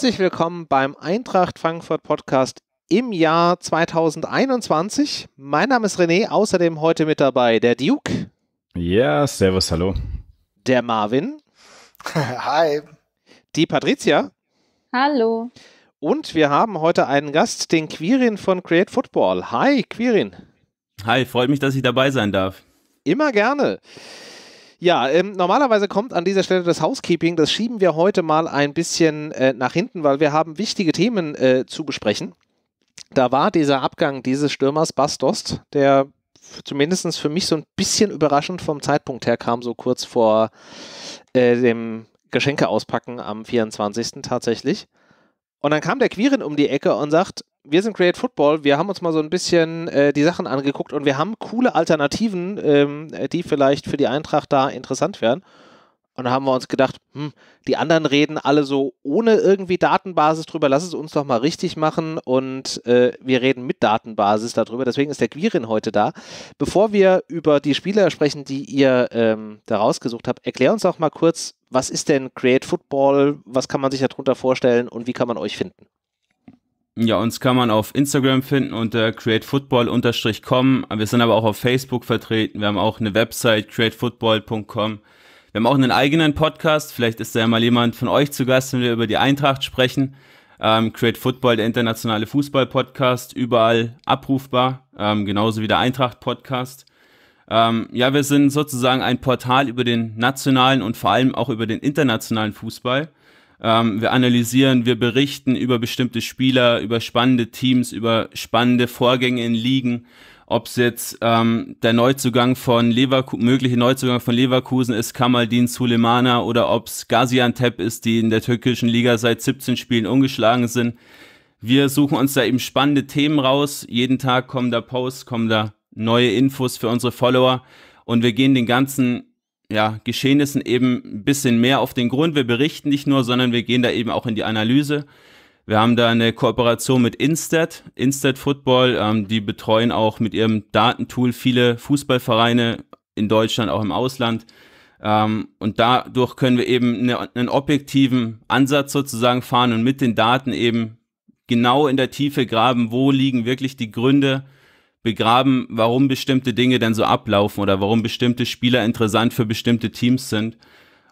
Herzlich willkommen beim Eintracht Frankfurt Podcast im Jahr 2021. Mein Name ist René, außerdem heute mit dabei der Duke. Ja, servus, hallo. Der Marvin. Hi. Die Patricia. Hallo. Und wir haben heute einen Gast, den Quirin von Create Football. Hi, Quirin. Hi, freut mich, dass ich dabei sein darf. Immer gerne. Ja, ähm, normalerweise kommt an dieser Stelle das Housekeeping. Das schieben wir heute mal ein bisschen äh, nach hinten, weil wir haben wichtige Themen äh, zu besprechen. Da war dieser Abgang dieses Stürmers Bastost, der zumindest für mich so ein bisschen überraschend vom Zeitpunkt her kam, so kurz vor äh, dem Geschenke auspacken am 24. tatsächlich. Und dann kam der Quirin um die Ecke und sagt, wir sind Create Football, wir haben uns mal so ein bisschen äh, die Sachen angeguckt und wir haben coole Alternativen, ähm, die vielleicht für die Eintracht da interessant wären. Und da haben wir uns gedacht, hm, die anderen reden alle so ohne irgendwie Datenbasis drüber, lass es uns doch mal richtig machen und äh, wir reden mit Datenbasis darüber. Deswegen ist der Quirin heute da. Bevor wir über die Spieler sprechen, die ihr ähm, da rausgesucht habt, erklär uns doch mal kurz, was ist denn Create Football, was kann man sich darunter vorstellen und wie kann man euch finden? Ja, uns kann man auf Instagram finden unter createfootball-com. Wir sind aber auch auf Facebook vertreten. Wir haben auch eine Website createfootball.com. Wir haben auch einen eigenen Podcast. Vielleicht ist da ja mal jemand von euch zu Gast, wenn wir über die Eintracht sprechen. Ähm, Create Football, der internationale Fußball-Podcast, überall abrufbar. Ähm, genauso wie der Eintracht-Podcast. Ähm, ja, wir sind sozusagen ein Portal über den nationalen und vor allem auch über den internationalen Fußball. Ähm, wir analysieren, wir berichten über bestimmte Spieler, über spannende Teams, über spannende Vorgänge in Ligen. Ob es jetzt ähm, der Neuzugang von Leverkusen, mögliche Neuzugang von Leverkusen ist, Kamaldin Sulemana oder ob es Gaziantep ist, die in der türkischen Liga seit 17 Spielen ungeschlagen sind. Wir suchen uns da eben spannende Themen raus. Jeden Tag kommen da Posts, kommen da neue Infos für unsere Follower und wir gehen den ganzen ja, Geschehnissen eben ein bisschen mehr auf den Grund. Wir berichten nicht nur, sondern wir gehen da eben auch in die Analyse. Wir haben da eine Kooperation mit Instat, Instat Football, ähm, die betreuen auch mit ihrem Datentool viele Fußballvereine in Deutschland, auch im Ausland. Ähm, und dadurch können wir eben eine, einen objektiven Ansatz sozusagen fahren und mit den Daten eben genau in der Tiefe graben, wo liegen wirklich die Gründe, begraben, warum bestimmte Dinge denn so ablaufen oder warum bestimmte Spieler interessant für bestimmte Teams sind.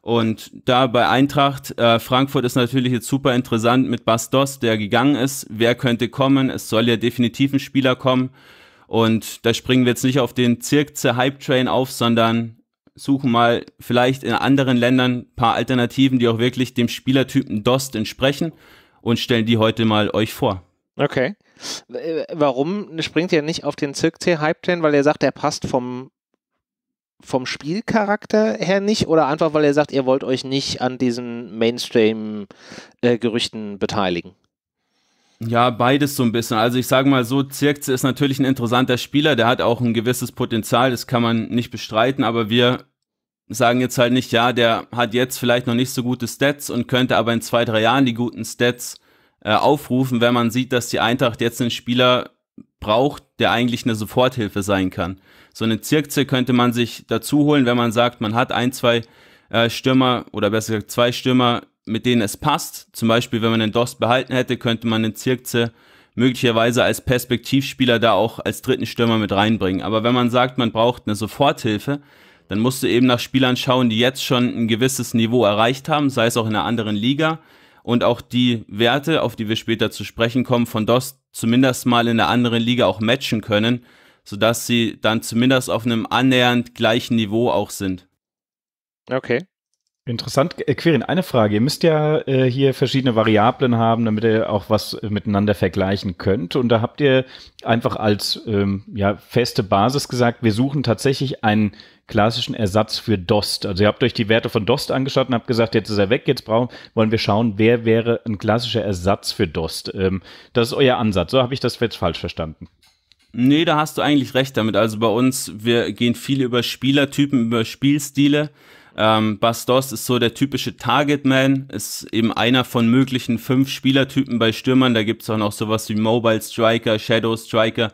Und da bei Eintracht äh, Frankfurt ist natürlich jetzt super interessant mit Bastos, der gegangen ist. Wer könnte kommen? Es soll ja definitiv ein Spieler kommen. Und da springen wir jetzt nicht auf den Zirkze Hype Train auf, sondern suchen mal vielleicht in anderen Ländern ein paar Alternativen, die auch wirklich dem Spielertypen Dost entsprechen und stellen die heute mal euch vor. Okay. Äh, warum springt er nicht auf den Zirkzee-Hype Train, Weil er sagt, er passt vom, vom Spielcharakter her nicht oder einfach, weil er sagt, ihr wollt euch nicht an diesen Mainstream-Gerüchten äh, beteiligen? Ja, beides so ein bisschen. Also ich sage mal so, Zirkze ist natürlich ein interessanter Spieler, der hat auch ein gewisses Potenzial, das kann man nicht bestreiten, aber wir sagen jetzt halt nicht, ja, der hat jetzt vielleicht noch nicht so gute Stats und könnte aber in zwei, drei Jahren die guten Stats äh, aufrufen, wenn man sieht, dass die Eintracht jetzt einen Spieler braucht, der eigentlich eine Soforthilfe sein kann. So eine Zirkze könnte man sich dazu holen, wenn man sagt, man hat ein, zwei äh, Stürmer oder besser gesagt zwei Stürmer, mit denen es passt. Zum Beispiel, wenn man den Dost behalten hätte, könnte man den Zirkze möglicherweise als Perspektivspieler da auch als dritten Stürmer mit reinbringen. Aber wenn man sagt, man braucht eine Soforthilfe, dann musst du eben nach Spielern schauen, die jetzt schon ein gewisses Niveau erreicht haben, sei es auch in einer anderen Liga, und auch die Werte, auf die wir später zu sprechen kommen, von DOS zumindest mal in der anderen Liga auch matchen können, sodass sie dann zumindest auf einem annähernd gleichen Niveau auch sind. Okay. Interessant. Äh, Querin, eine Frage. Ihr müsst ja äh, hier verschiedene Variablen haben, damit ihr auch was äh, miteinander vergleichen könnt. Und da habt ihr einfach als ähm, ja, feste Basis gesagt, wir suchen tatsächlich einen klassischen Ersatz für Dost. Also ihr habt euch die Werte von Dost angeschaut und habt gesagt, jetzt ist er weg, jetzt brauchen, wollen wir schauen, wer wäre ein klassischer Ersatz für Dost. Ähm, das ist euer Ansatz. So habe ich das jetzt falsch verstanden. Nee, da hast du eigentlich recht damit. Also bei uns, wir gehen viel über Spielertypen, über Spielstile. Ähm, Dost ist so der typische Targetman, ist eben einer von möglichen fünf Spielertypen bei Stürmern. Da gibt es auch noch sowas wie Mobile Striker, Shadow Striker,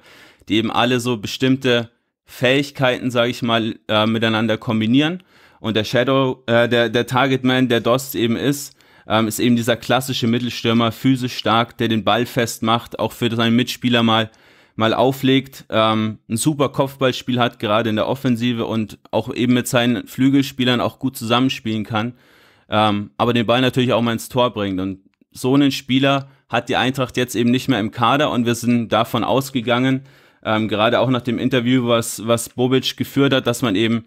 die eben alle so bestimmte Fähigkeiten, sage ich mal, äh, miteinander kombinieren. Und der Shadow, äh, der, der Targetman, der Dost eben ist, ähm, ist eben dieser klassische Mittelstürmer, physisch stark, der den Ball festmacht, auch für seinen Mitspieler mal mal auflegt, ähm, ein super Kopfballspiel hat, gerade in der Offensive und auch eben mit seinen Flügelspielern auch gut zusammenspielen kann, ähm, aber den Ball natürlich auch mal ins Tor bringt. Und so einen Spieler hat die Eintracht jetzt eben nicht mehr im Kader und wir sind davon ausgegangen, ähm, gerade auch nach dem Interview, was, was Bobic geführt hat, dass man eben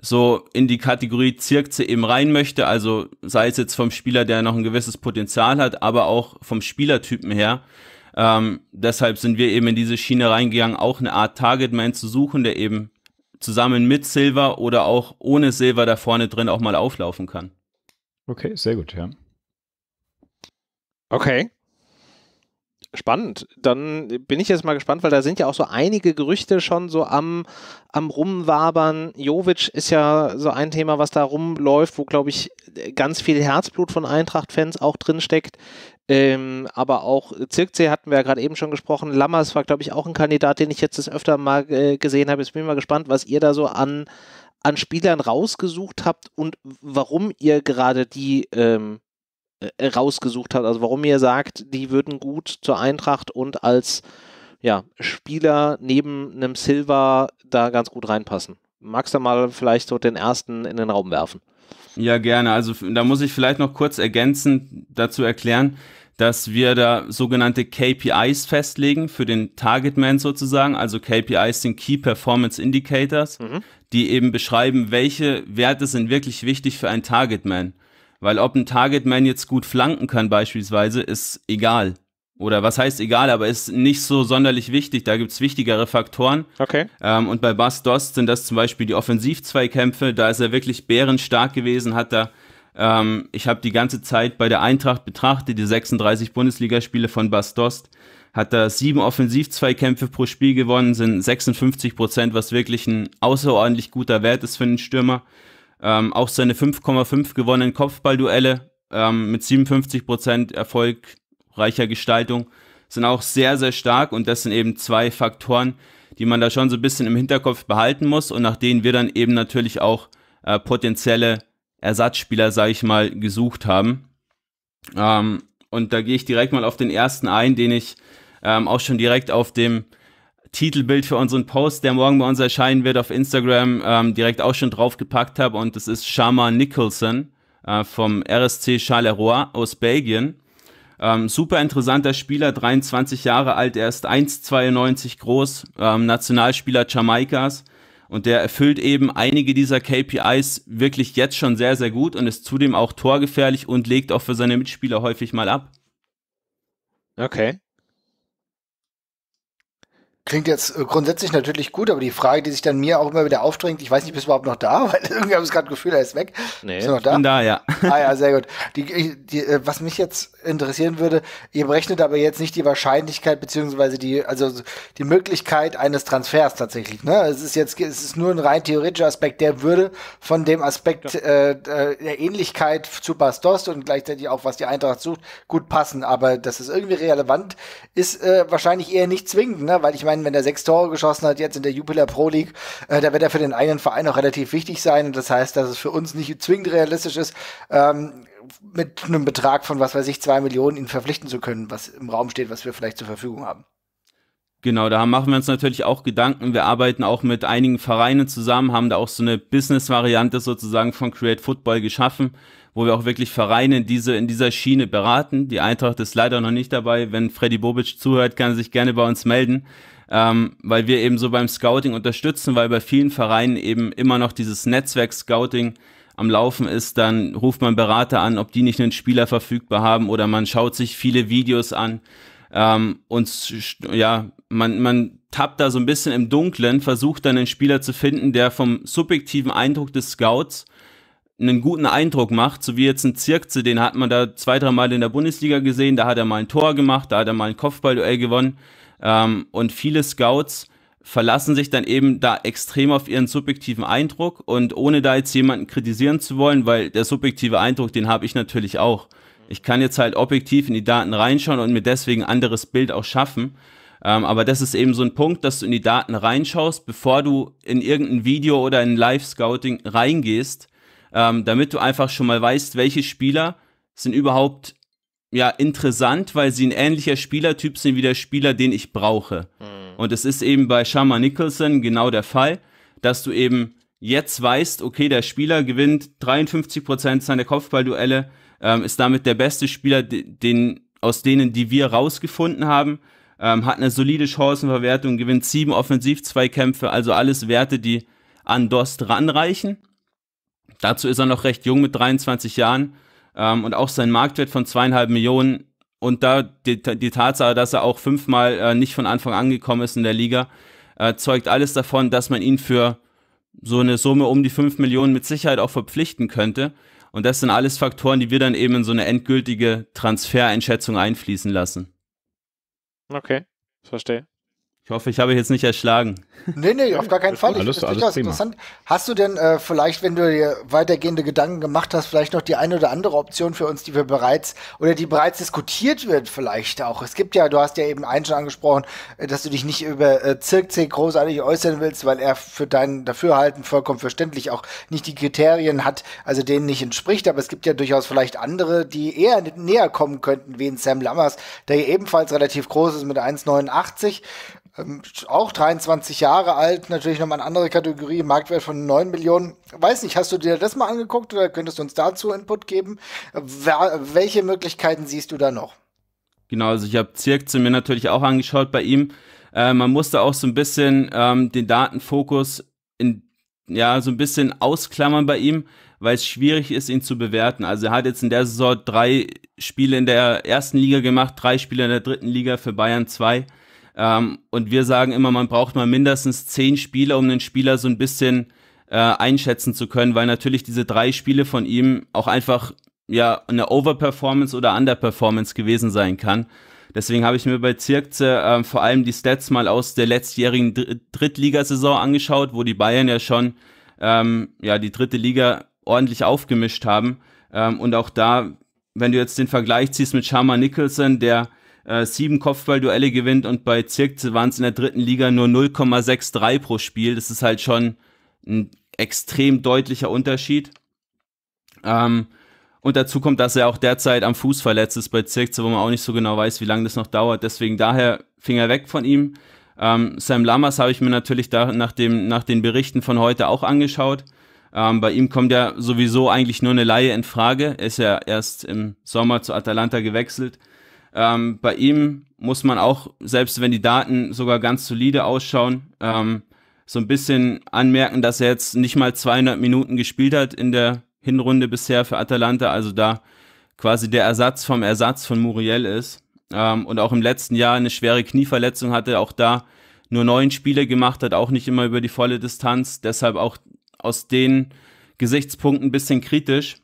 so in die Kategorie Zirkze eben rein möchte, also sei es jetzt vom Spieler, der noch ein gewisses Potenzial hat, aber auch vom Spielertypen her, ähm, deshalb sind wir eben in diese Schiene reingegangen, auch eine Art Targetman zu suchen, der eben zusammen mit Silver oder auch ohne Silver da vorne drin auch mal auflaufen kann. Okay, sehr gut, ja. Okay. Spannend. Dann bin ich jetzt mal gespannt, weil da sind ja auch so einige Gerüchte schon so am, am Rumwabern. Jovic ist ja so ein Thema, was da rumläuft, wo, glaube ich, ganz viel Herzblut von Eintracht-Fans auch drin steckt. Ähm, aber auch äh, Zirkzee hatten wir ja gerade eben schon gesprochen. Lammers war, glaube ich, auch ein Kandidat, den ich jetzt das öfter mal äh, gesehen habe. Jetzt bin ich mal gespannt, was ihr da so an, an Spielern rausgesucht habt und warum ihr gerade die ähm, äh, rausgesucht habt. Also warum ihr sagt, die würden gut zur Eintracht und als ja, Spieler neben einem Silver da ganz gut reinpassen. Magst du mal vielleicht so den ersten in den Raum werfen? Ja, gerne. Also da muss ich vielleicht noch kurz ergänzend dazu erklären, dass wir da sogenannte KPIs festlegen für den Targetman sozusagen. Also KPIs sind Key Performance Indicators, mhm. die eben beschreiben, welche Werte sind wirklich wichtig für einen Targetman. Weil ob ein Targetman jetzt gut flanken kann beispielsweise, ist egal. Oder was heißt egal, aber ist nicht so sonderlich wichtig. Da gibt's wichtigere Faktoren. Okay. Ähm, und bei Bas Dost sind das zum Beispiel die Offensivzweikämpfe. Da ist er wirklich bärenstark gewesen, hat da ähm, ich habe die ganze Zeit bei der Eintracht betrachtet, die 36 Bundesligaspiele von Bastost. Hat da sieben Offensiv-Zweikämpfe pro Spiel gewonnen, sind 56 Prozent, was wirklich ein außerordentlich guter Wert ist für einen Stürmer. Ähm, auch seine 5,5 gewonnenen Kopfballduelle ähm, mit 57 Prozent erfolgreicher Gestaltung sind auch sehr, sehr stark und das sind eben zwei Faktoren, die man da schon so ein bisschen im Hinterkopf behalten muss und nach denen wir dann eben natürlich auch äh, potenzielle Ersatzspieler, sage ich mal, gesucht haben. Ähm, und da gehe ich direkt mal auf den ersten ein, den ich ähm, auch schon direkt auf dem Titelbild für unseren Post, der morgen bei uns erscheinen wird auf Instagram, ähm, direkt auch schon draufgepackt habe. Und das ist Shama Nicholson äh, vom RSC Charleroi aus Belgien. Ähm, super interessanter Spieler, 23 Jahre alt, er ist 1,92 groß, ähm, Nationalspieler Jamaikas, und der erfüllt eben einige dieser KPIs wirklich jetzt schon sehr, sehr gut und ist zudem auch torgefährlich und legt auch für seine Mitspieler häufig mal ab. Okay. Klingt jetzt äh, grundsätzlich natürlich gut, aber die Frage, die sich dann mir auch immer wieder aufdrängt, ich weiß nicht, bist du überhaupt noch da? Weil irgendwie habe ich gerade Gefühl, er ist weg. Nee, bist du noch da? bin da, ja. Ah ja, sehr gut. Die, die, äh, was mich jetzt interessieren würde, ihr berechnet aber jetzt nicht die Wahrscheinlichkeit beziehungsweise die, also die Möglichkeit eines Transfers tatsächlich. Ne? Es ist jetzt, es ist nur ein rein theoretischer Aspekt, der würde von dem Aspekt ja. Äh, äh, der Ähnlichkeit zu Bastos und gleichzeitig auch, was die Eintracht sucht, gut passen. Aber dass es irgendwie relevant ist, äh, wahrscheinlich eher nicht zwingend, ne? weil ich meine, Verein, wenn er sechs Tore geschossen hat, jetzt in der Jupiler Pro League, äh, da wird er für den einen Verein auch relativ wichtig sein. Und das heißt, dass es für uns nicht zwingend realistisch ist, ähm, mit einem Betrag von, was weiß ich, zwei Millionen ihn verpflichten zu können, was im Raum steht, was wir vielleicht zur Verfügung haben. Genau, da machen wir uns natürlich auch Gedanken. Wir arbeiten auch mit einigen Vereinen zusammen, haben da auch so eine Business-Variante sozusagen von Create Football geschaffen, wo wir auch wirklich Vereine in, diese, in dieser Schiene beraten. Die Eintracht ist leider noch nicht dabei. Wenn Freddy Bobic zuhört, kann er sich gerne bei uns melden ähm, weil wir eben so beim Scouting unterstützen, weil bei vielen Vereinen eben immer noch dieses Netzwerk Scouting am Laufen ist, dann ruft man Berater an, ob die nicht einen Spieler verfügbar haben oder man schaut sich viele Videos an ähm, und ja, man, man tappt da so ein bisschen im Dunklen, versucht dann einen Spieler zu finden, der vom subjektiven Eindruck des Scouts einen guten Eindruck macht, so wie jetzt ein Zirkze, den hat man da zwei, drei Mal in der Bundesliga gesehen, da hat er mal ein Tor gemacht, da hat er mal ein Kopfballduell gewonnen. Ähm, und viele Scouts verlassen sich dann eben da extrem auf ihren subjektiven Eindruck und ohne da jetzt jemanden kritisieren zu wollen, weil der subjektive Eindruck, den habe ich natürlich auch. Ich kann jetzt halt objektiv in die Daten reinschauen und mir deswegen ein anderes Bild auch schaffen. Ähm, aber das ist eben so ein Punkt, dass du in die Daten reinschaust, bevor du in irgendein Video oder in Live-Scouting reingehst, ähm, damit du einfach schon mal weißt, welche Spieler sind überhaupt ja, interessant, weil sie ein ähnlicher Spielertyp sind wie der Spieler, den ich brauche. Mhm. Und es ist eben bei Shama Nicholson genau der Fall, dass du eben jetzt weißt, okay, der Spieler gewinnt 53% seiner Kopfballduelle, ähm, ist damit der beste Spieler, den, aus denen, die wir rausgefunden haben, ähm, hat eine solide Chancenverwertung, gewinnt sieben Offensiv-Zweikämpfe, also alles Werte, die an Dost ranreichen. Dazu ist er noch recht jung mit 23 Jahren ähm, und auch sein Marktwert von zweieinhalb Millionen und da die, die Tatsache, dass er auch fünfmal äh, nicht von Anfang angekommen ist in der Liga, äh, zeugt alles davon, dass man ihn für so eine Summe um die fünf Millionen mit Sicherheit auch verpflichten könnte. Und das sind alles Faktoren, die wir dann eben in so eine endgültige Transfereinschätzung einfließen lassen. Okay, verstehe. Ich hoffe, ich habe jetzt nicht erschlagen. Nee, nee, auf gar keinen Fall. Ich, alles, ich, alles interessant. Hast du denn äh, vielleicht, wenn du dir weitergehende Gedanken gemacht hast, vielleicht noch die eine oder andere Option für uns, die wir bereits oder die bereits diskutiert wird, vielleicht auch? Es gibt ja, du hast ja eben einen schon angesprochen, äh, dass du dich nicht über äh, Zirk C großartig äußern willst, weil er für dein Dafürhalten vollkommen verständlich auch nicht die Kriterien hat, also denen nicht entspricht. Aber es gibt ja durchaus vielleicht andere, die eher näher kommen könnten, wie in Sam Lammers, der hier ebenfalls relativ groß ist mit 1,89. Ähm, auch 23 Jahre alt, natürlich nochmal eine andere Kategorie, Marktwert von 9 Millionen. Weiß nicht, hast du dir das mal angeguckt oder könntest du uns dazu Input geben? welche Möglichkeiten siehst du da noch? Genau, also ich habe zu mir natürlich auch angeschaut bei ihm. Äh, man musste auch so ein bisschen ähm, den Datenfokus in, ja, so ein bisschen ausklammern bei ihm, weil es schwierig ist, ihn zu bewerten. Also er hat jetzt in der Saison drei Spiele in der ersten Liga gemacht, drei Spiele in der dritten Liga für Bayern 2. Ähm, und wir sagen immer, man braucht mal mindestens zehn Spieler, um den Spieler so ein bisschen äh, einschätzen zu können, weil natürlich diese drei Spiele von ihm auch einfach ja eine Overperformance oder Underperformance gewesen sein kann. Deswegen habe ich mir bei Zirkze äh, vor allem die Stats mal aus der letztjährigen Dr Drittligasaison angeschaut, wo die Bayern ja schon ähm, ja die dritte Liga ordentlich aufgemischt haben. Ähm, und auch da, wenn du jetzt den Vergleich ziehst mit Sharma Nicholson, der äh, sieben Kopfballduelle gewinnt und bei Zirkze waren es in der dritten Liga nur 0,63 pro Spiel. Das ist halt schon ein extrem deutlicher Unterschied. Ähm, und dazu kommt, dass er auch derzeit am Fuß verletzt ist bei Zirkze, wo man auch nicht so genau weiß, wie lange das noch dauert. Deswegen daher er weg von ihm. Ähm, Sam Lamas habe ich mir natürlich da, nach, dem, nach den Berichten von heute auch angeschaut. Ähm, bei ihm kommt ja sowieso eigentlich nur eine Laie in Frage. Er ist ja erst im Sommer zu Atalanta gewechselt. Ähm, bei ihm muss man auch, selbst wenn die Daten sogar ganz solide ausschauen, ähm, so ein bisschen anmerken, dass er jetzt nicht mal 200 Minuten gespielt hat in der Hinrunde bisher für Atalanta, also da quasi der Ersatz vom Ersatz von Muriel ist. Ähm, und auch im letzten Jahr eine schwere Knieverletzung hatte, auch da nur neun Spiele gemacht hat, auch nicht immer über die volle Distanz, deshalb auch aus den Gesichtspunkten ein bisschen kritisch.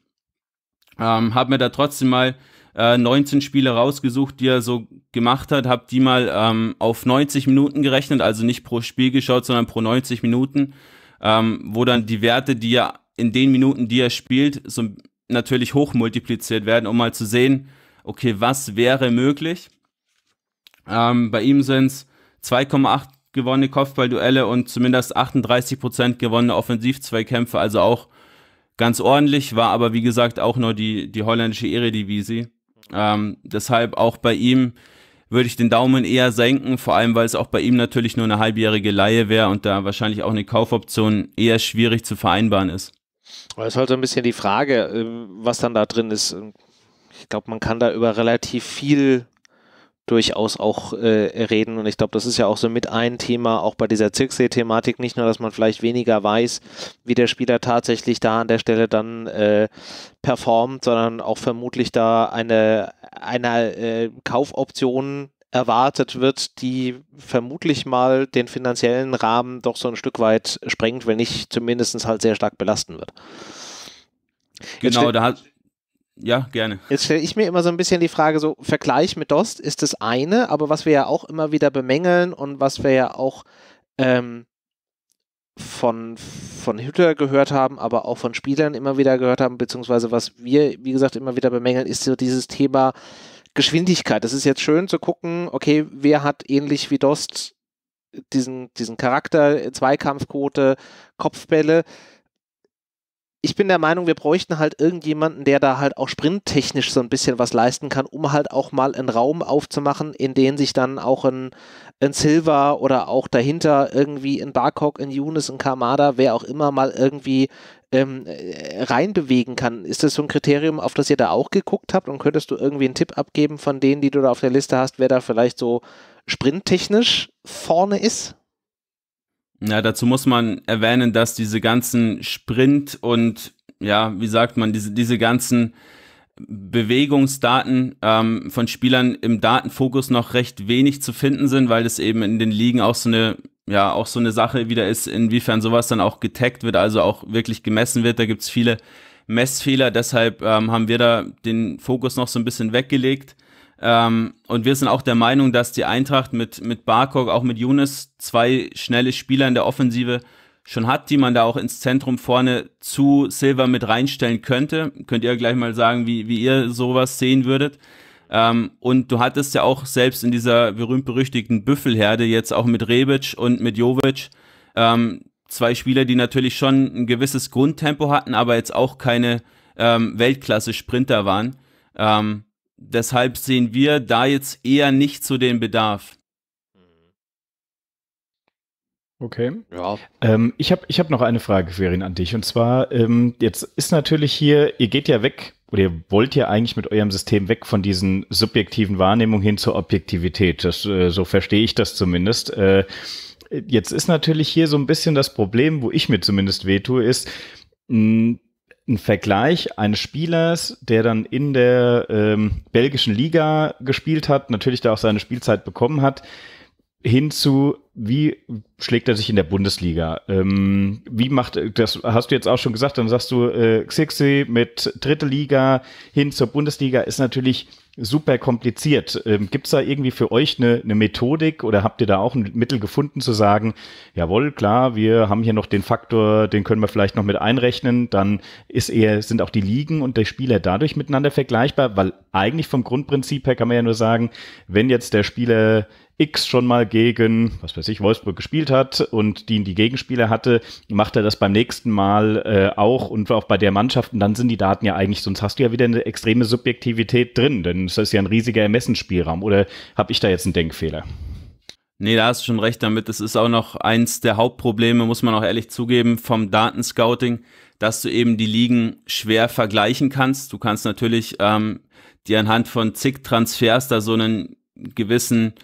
Ähm, hab mir da trotzdem mal äh, 19 Spiele rausgesucht, die er so gemacht hat, habe die mal ähm, auf 90 Minuten gerechnet, also nicht pro Spiel geschaut, sondern pro 90 Minuten, ähm, wo dann die Werte, die er in den Minuten, die er spielt, so natürlich hochmultipliziert werden, um mal zu sehen, okay, was wäre möglich. Ähm, bei ihm sind es 2,8 gewonnene Kopfballduelle und zumindest 38% Prozent gewonnene Offensivzweikämpfe, also auch ganz ordentlich, war aber wie gesagt auch nur die, die holländische Eredivisie. Ähm, deshalb auch bei ihm würde ich den Daumen eher senken, vor allem weil es auch bei ihm natürlich nur eine halbjährige Laie wäre und da wahrscheinlich auch eine Kaufoption eher schwierig zu vereinbaren ist. Das ist halt so ein bisschen die Frage, äh, was dann da drin ist. Ich glaube, man kann da über relativ viel durchaus auch äh, reden. Und ich glaube, das ist ja auch so mit ein Thema, auch bei dieser Zirksee-Thematik, nicht nur, dass man vielleicht weniger weiß, wie der Spieler tatsächlich da an der Stelle dann äh, performt, sondern auch vermutlich da eine, eine äh, Kaufoption erwartet wird, die vermutlich mal den finanziellen Rahmen doch so ein Stück weit sprengt, wenn nicht zumindest halt sehr stark belasten wird. genau, da hat ja, gerne. Jetzt stelle ich mir immer so ein bisschen die Frage, so Vergleich mit DOS ist das eine, aber was wir ja auch immer wieder bemängeln und was wir ja auch ähm, von, von Hütter gehört haben, aber auch von Spielern immer wieder gehört haben, beziehungsweise was wir, wie gesagt, immer wieder bemängeln, ist so dieses Thema Geschwindigkeit. Es ist jetzt schön zu gucken, okay, wer hat ähnlich wie Dost diesen, diesen Charakter, Zweikampfquote, Kopfbälle ich bin der Meinung, wir bräuchten halt irgendjemanden, der da halt auch sprinttechnisch so ein bisschen was leisten kann, um halt auch mal einen Raum aufzumachen, in den sich dann auch ein, ein Silva oder auch dahinter irgendwie ein Barcock, ein Younes, ein Kamada, wer auch immer mal irgendwie ähm, äh, reinbewegen kann. Ist das so ein Kriterium, auf das ihr da auch geguckt habt? Und könntest du irgendwie einen Tipp abgeben von denen, die du da auf der Liste hast, wer da vielleicht so sprinttechnisch vorne ist? Ja, dazu muss man erwähnen, dass diese ganzen Sprint und ja, wie sagt man, diese, diese ganzen Bewegungsdaten ähm, von Spielern im Datenfokus noch recht wenig zu finden sind, weil das eben in den Ligen auch so eine ja auch so eine Sache wieder ist, inwiefern sowas dann auch getaggt wird, also auch wirklich gemessen wird. Da gibt's viele Messfehler, deshalb ähm, haben wir da den Fokus noch so ein bisschen weggelegt. Ähm, und wir sind auch der Meinung, dass die Eintracht mit, mit Barkok, auch mit Younes, zwei schnelle Spieler in der Offensive schon hat, die man da auch ins Zentrum vorne zu Silver mit reinstellen könnte. Könnt ihr gleich mal sagen, wie, wie ihr sowas sehen würdet. Ähm, und du hattest ja auch selbst in dieser berühmt-berüchtigten Büffelherde jetzt auch mit Rebic und mit Jovic ähm, zwei Spieler, die natürlich schon ein gewisses Grundtempo hatten, aber jetzt auch keine ähm, Weltklasse-Sprinter waren. Ähm, deshalb sehen wir da jetzt eher nicht so den Bedarf. Okay. Ja. Ähm, ich habe ich hab noch eine Frage, Ferin, an dich. Und zwar, ähm, jetzt ist natürlich hier, ihr geht ja weg oder ihr wollt ja eigentlich mit eurem System weg von diesen subjektiven Wahrnehmungen hin zur Objektivität. Das, äh, so verstehe ich das zumindest. Äh, jetzt ist natürlich hier so ein bisschen das Problem, wo ich mir zumindest wehtue, ist, mh, hm, ein Vergleich eines Spielers, der dann in der ähm, belgischen Liga gespielt hat, natürlich da auch seine Spielzeit bekommen hat, hin zu, wie schlägt er sich in der Bundesliga? Ähm, wie macht, das hast du jetzt auch schon gesagt, dann sagst du, äh, Xixi mit dritte Liga hin zur Bundesliga ist natürlich super kompliziert. Ähm, Gibt es da irgendwie für euch eine, eine Methodik oder habt ihr da auch ein Mittel gefunden zu sagen, jawohl, klar, wir haben hier noch den Faktor, den können wir vielleicht noch mit einrechnen, dann ist eher, sind auch die Ligen und der Spieler dadurch miteinander vergleichbar, weil eigentlich vom Grundprinzip her kann man ja nur sagen, wenn jetzt der Spieler X schon mal gegen, was weiß ich, Wolfsburg gespielt hat und die in die Gegenspieler hatte, macht er das beim nächsten Mal äh, auch und auch bei der Mannschaft. Und dann sind die Daten ja eigentlich, sonst hast du ja wieder eine extreme Subjektivität drin, denn es ist ja ein riesiger Ermessensspielraum. Oder habe ich da jetzt einen Denkfehler? Nee, da hast du schon recht damit. Das ist auch noch eins der Hauptprobleme, muss man auch ehrlich zugeben, vom Datenscouting, dass du eben die Ligen schwer vergleichen kannst. Du kannst natürlich ähm, dir anhand von zig Transfers da so einen gewissen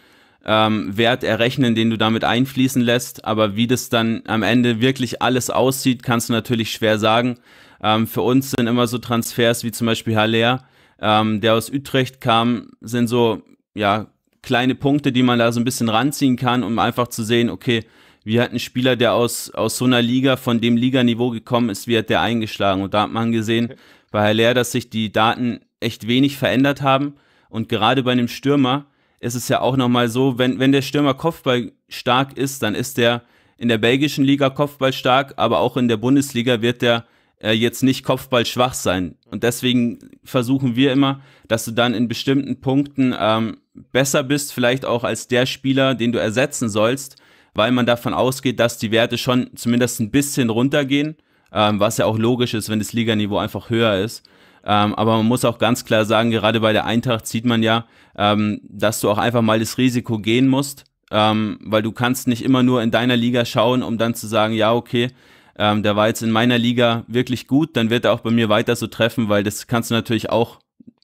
ähm, Wert errechnen, den du damit einfließen lässt. Aber wie das dann am Ende wirklich alles aussieht, kannst du natürlich schwer sagen. Ähm, für uns sind immer so Transfers wie zum Beispiel Haller, ähm, der aus Utrecht kam, sind so ja kleine Punkte, die man da so ein bisschen ranziehen kann, um einfach zu sehen, okay, wie hat ein Spieler, der aus, aus so einer Liga, von dem Liganiveau gekommen ist, wie hat der eingeschlagen? Und da hat man gesehen bei Haller, dass sich die Daten echt wenig verändert haben. Und gerade bei einem Stürmer, ist es ja auch nochmal so, wenn, wenn der Stürmer Kopfball stark ist, dann ist der in der belgischen Liga Kopfball stark, aber auch in der Bundesliga wird der äh, jetzt nicht Kopfball schwach sein. Und deswegen versuchen wir immer, dass du dann in bestimmten Punkten ähm, besser bist, vielleicht auch als der Spieler, den du ersetzen sollst, weil man davon ausgeht, dass die Werte schon zumindest ein bisschen runtergehen, ähm, was ja auch logisch ist, wenn das Liganiveau einfach höher ist. Ähm, aber man muss auch ganz klar sagen, gerade bei der Eintracht sieht man ja, ähm, dass du auch einfach mal das Risiko gehen musst, ähm, weil du kannst nicht immer nur in deiner Liga schauen, um dann zu sagen, ja, okay, ähm, der war jetzt in meiner Liga wirklich gut, dann wird er auch bei mir weiter so treffen, weil das kannst du natürlich auch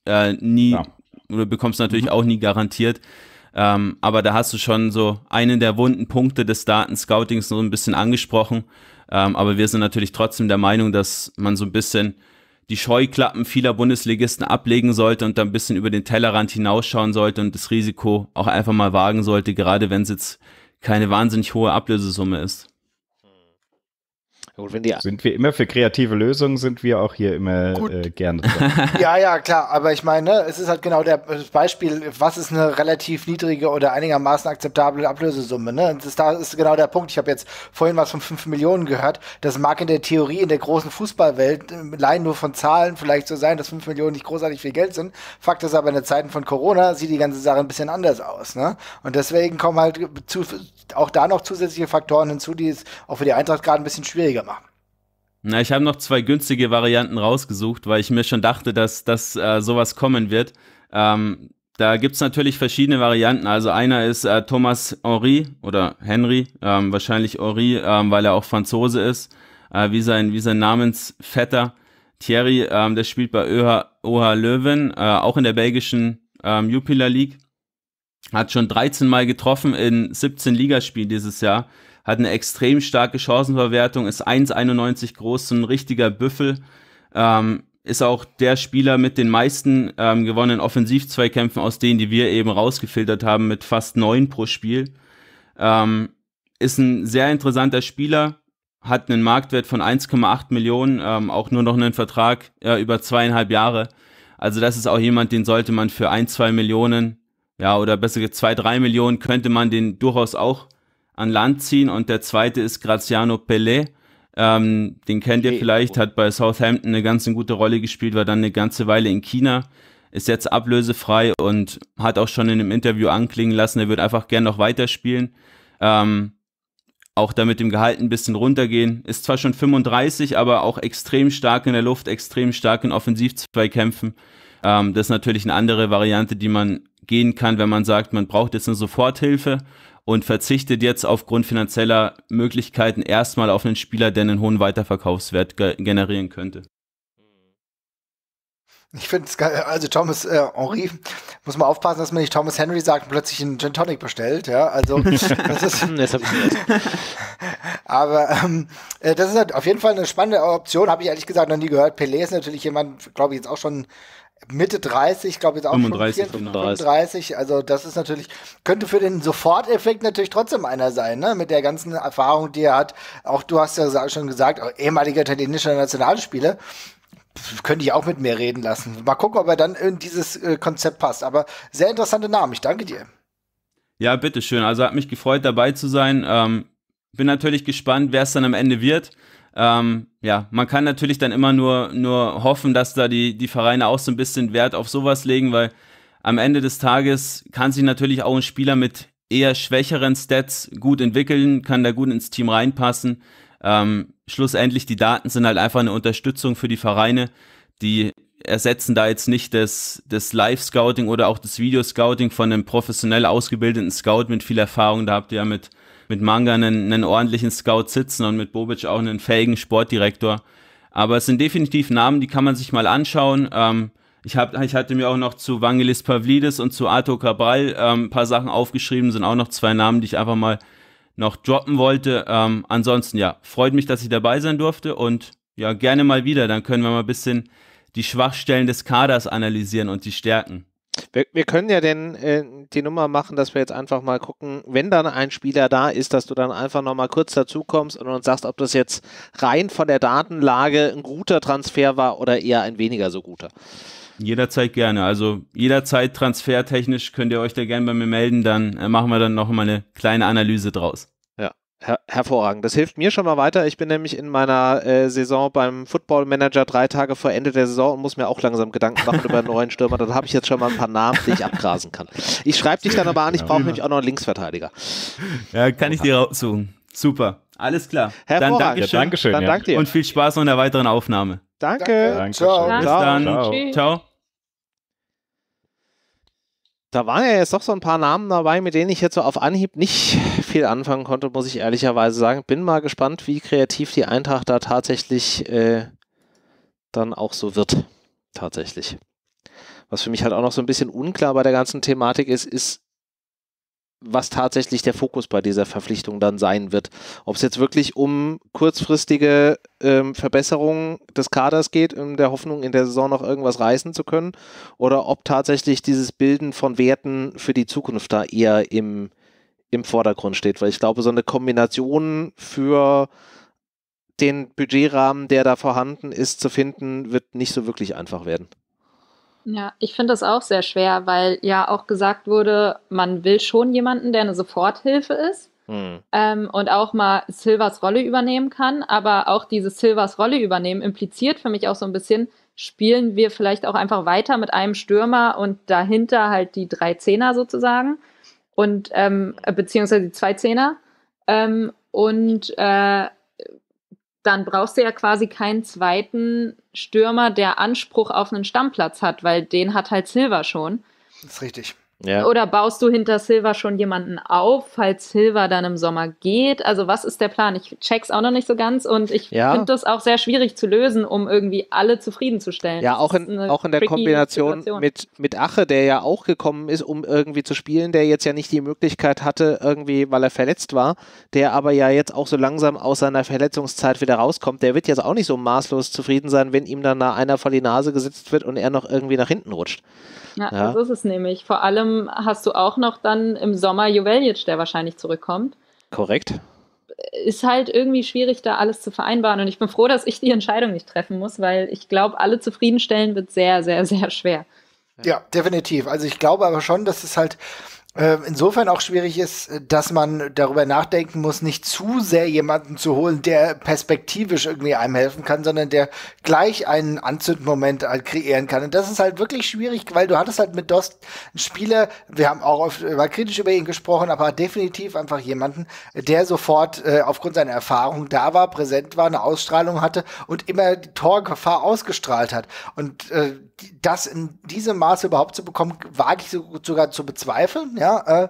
äh, nie ja. oder bekommst natürlich mhm. auch nie garantiert. Ähm, aber da hast du schon so einen der wunden Punkte des Datenscoutings so ein bisschen angesprochen. Ähm, aber wir sind natürlich trotzdem der Meinung, dass man so ein bisschen die Scheuklappen vieler Bundesligisten ablegen sollte und da ein bisschen über den Tellerrand hinausschauen sollte und das Risiko auch einfach mal wagen sollte, gerade wenn es jetzt keine wahnsinnig hohe Ablösesumme ist. Gut, wenn die sind wir immer für kreative Lösungen, sind wir auch hier immer äh, gerne. ja, ja, klar. Aber ich meine, es ist halt genau der, das Beispiel, was ist eine relativ niedrige oder einigermaßen akzeptable Ablösesumme. Ne? Und das ist, da ist genau der Punkt. Ich habe jetzt vorhin was von 5 Millionen gehört. Das mag in der Theorie, in der großen Fußballwelt, allein äh, nur von Zahlen vielleicht so sein, dass 5 Millionen nicht großartig viel Geld sind. Fakt ist aber, in den Zeiten von Corona sieht die ganze Sache ein bisschen anders aus. Ne? Und deswegen kommen halt zu, auch da noch zusätzliche Faktoren hinzu, die es auch für die Eintracht gerade ein bisschen schwieriger na, ich habe noch zwei günstige Varianten rausgesucht, weil ich mir schon dachte, dass, dass äh, sowas kommen wird. Ähm, da es natürlich verschiedene Varianten. Also einer ist äh, Thomas Henry oder Henry, ähm, wahrscheinlich Henry, ähm, weil er auch Franzose ist, äh, wie, sein, wie sein Namensvetter. Thierry, ähm, der spielt bei ÖH, OH Löwen, äh, auch in der belgischen ähm, Jupiler League. Hat schon 13 Mal getroffen in 17 Ligaspielen dieses Jahr hat eine extrem starke Chancenverwertung, ist 1,91 groß, so ein richtiger Büffel. Ähm, ist auch der Spieler mit den meisten ähm, gewonnenen Offensiv-Zweikämpfen aus denen, die wir eben rausgefiltert haben, mit fast neun pro Spiel. Ähm, ist ein sehr interessanter Spieler, hat einen Marktwert von 1,8 Millionen, ähm, auch nur noch einen Vertrag äh, über zweieinhalb Jahre. Also das ist auch jemand, den sollte man für ein, zwei Millionen, ja, oder besser gesagt zwei, drei Millionen könnte man den durchaus auch an Land ziehen und der zweite ist Graziano Pelé. Ähm, den kennt ihr vielleicht, hat bei Southampton eine ganz gute Rolle gespielt, war dann eine ganze Weile in China, ist jetzt ablösefrei und hat auch schon in einem Interview anklingen lassen, er würde einfach gern noch weiterspielen. Ähm, auch da mit dem Gehalt ein bisschen runtergehen. Ist zwar schon 35, aber auch extrem stark in der Luft, extrem stark in Offensivzweikämpfen. Ähm, das ist natürlich eine andere Variante, die man gehen kann, wenn man sagt, man braucht jetzt eine Soforthilfe und verzichtet jetzt aufgrund finanzieller Möglichkeiten erstmal auf einen Spieler, der einen hohen Weiterverkaufswert ge generieren könnte. Ich finde es geil. Also Thomas äh, Henry muss man aufpassen, dass man nicht Thomas Henry sagt und plötzlich einen Gin Tonic bestellt. Ja, also das ist. aber ähm, äh, das ist halt auf jeden Fall eine spannende Option. Habe ich ehrlich gesagt noch nie gehört. Pelé ist natürlich jemand, glaube ich jetzt auch schon Mitte 30, glaube ich, jetzt auch 35, schon 35. Also das ist natürlich, könnte für den Soforteffekt natürlich trotzdem einer sein, ne? mit der ganzen Erfahrung, die er hat. Auch du hast ja schon gesagt, ehemaliger italienischer Nationalspieler. Könnte ich auch mit mir reden lassen. Mal gucken, ob er dann in dieses äh, Konzept passt. Aber sehr interessante Namen. Ich danke dir. Ja, bitteschön. Also hat mich gefreut, dabei zu sein. Ähm, bin natürlich gespannt, wer es dann am Ende wird. Ähm, ja, man kann natürlich dann immer nur, nur hoffen, dass da die, die Vereine auch so ein bisschen Wert auf sowas legen, weil am Ende des Tages kann sich natürlich auch ein Spieler mit eher schwächeren Stats gut entwickeln, kann da gut ins Team reinpassen. Ähm, schlussendlich, die Daten sind halt einfach eine Unterstützung für die Vereine, die ersetzen da jetzt nicht das, das Live-Scouting oder auch das Video-Scouting von einem professionell ausgebildeten Scout mit viel Erfahrung. Da habt ihr ja mit mit Manga einen, einen ordentlichen Scout sitzen und mit Bobic auch einen fähigen Sportdirektor. Aber es sind definitiv Namen, die kann man sich mal anschauen. Ähm, ich, hab, ich hatte mir auch noch zu Vangelis Pavlidis und zu Arthur Cabral ähm, ein paar Sachen aufgeschrieben, sind auch noch zwei Namen, die ich einfach mal noch droppen wollte. Ähm, ansonsten, ja, freut mich, dass ich dabei sein durfte und ja, gerne mal wieder. Dann können wir mal ein bisschen die Schwachstellen des Kaders analysieren und die Stärken. Wir, wir, können ja denn äh, die Nummer machen, dass wir jetzt einfach mal gucken, wenn dann ein Spieler da ist, dass du dann einfach nochmal kurz dazu kommst und uns sagst, ob das jetzt rein von der Datenlage ein guter Transfer war oder eher ein weniger so guter. Jederzeit gerne. Also jederzeit transfertechnisch könnt ihr euch da gerne bei mir melden, dann äh, machen wir dann nochmal eine kleine Analyse draus. Her hervorragend. Das hilft mir schon mal weiter. Ich bin nämlich in meiner äh, Saison beim Football Manager drei Tage vor Ende der Saison und muss mir auch langsam Gedanken machen über einen neuen Stürmer. Dann habe ich jetzt schon mal ein paar Namen, die ich abgrasen kann. Ich schreibe dich dann aber an, ich brauche nämlich auch noch einen Linksverteidiger. Ja, kann ich dir raussuchen. Super. Alles klar. Hervorragend. Dann Dankeschön. Ja, Dankeschön dann ja. danke dir. Und viel Spaß noch in der weiteren Aufnahme. Danke. danke. Ciao. Bis dann. Ciao. Ciao da waren ja jetzt doch so ein paar Namen dabei, mit denen ich jetzt so auf Anhieb nicht viel anfangen konnte, muss ich ehrlicherweise sagen. Bin mal gespannt, wie kreativ die Eintracht da tatsächlich äh, dann auch so wird. Tatsächlich. Was für mich halt auch noch so ein bisschen unklar bei der ganzen Thematik ist, ist, was tatsächlich der Fokus bei dieser Verpflichtung dann sein wird. Ob es jetzt wirklich um kurzfristige ähm, Verbesserungen des Kaders geht, in der Hoffnung, in der Saison noch irgendwas reißen zu können, oder ob tatsächlich dieses Bilden von Werten für die Zukunft da eher im, im Vordergrund steht. Weil ich glaube, so eine Kombination für den Budgetrahmen, der da vorhanden ist, zu finden, wird nicht so wirklich einfach werden. Ja, ich finde das auch sehr schwer, weil ja auch gesagt wurde, man will schon jemanden, der eine Soforthilfe ist. Hm. Ähm, und auch mal Silvers Rolle übernehmen kann. Aber auch dieses Silvers Rolle übernehmen impliziert für mich auch so ein bisschen, spielen wir vielleicht auch einfach weiter mit einem Stürmer und dahinter halt die drei Zehner sozusagen und ähm, äh, beziehungsweise die zwei Zehner. Ähm, und äh, dann brauchst du ja quasi keinen zweiten Stürmer, der Anspruch auf einen Stammplatz hat, weil den hat halt Silva schon. Das ist richtig. Ja. Oder baust du hinter Silva schon jemanden auf, falls Silva dann im Sommer geht? Also was ist der Plan? Ich check's auch noch nicht so ganz und ich ja. finde das auch sehr schwierig zu lösen, um irgendwie alle zufriedenzustellen. Ja, auch in, auch in der Kombination mit, mit Ache, der ja auch gekommen ist, um irgendwie zu spielen, der jetzt ja nicht die Möglichkeit hatte, irgendwie, weil er verletzt war, der aber ja jetzt auch so langsam aus seiner Verletzungszeit wieder rauskommt, der wird jetzt auch nicht so maßlos zufrieden sein, wenn ihm dann da einer vor die Nase gesetzt wird und er noch irgendwie nach hinten rutscht. Ja, ja. das ist es nämlich. Vor allem ähm, hast du auch noch dann im Sommer Jovelic, der wahrscheinlich zurückkommt. Korrekt. Ist halt irgendwie schwierig, da alles zu vereinbaren. Und ich bin froh, dass ich die Entscheidung nicht treffen muss, weil ich glaube, alle zufriedenstellen wird sehr, sehr, sehr schwer. Ja, definitiv. Also ich glaube aber schon, dass es halt ähm, insofern auch schwierig ist, äh, dass man darüber nachdenken muss, nicht zu sehr jemanden zu holen, der perspektivisch irgendwie einem helfen kann, sondern der gleich einen Anzündmoment halt kreieren kann. Und das ist halt wirklich schwierig, weil du hattest halt mit Dost einen Spieler, wir haben auch oft mal kritisch über ihn gesprochen, aber definitiv einfach jemanden, der sofort äh, aufgrund seiner Erfahrung da war, präsent war, eine Ausstrahlung hatte und immer die Torgefahr ausgestrahlt hat. Und äh, das in diesem Maße überhaupt zu bekommen, wage ich sogar zu bezweifeln. Ja? Ja, äh,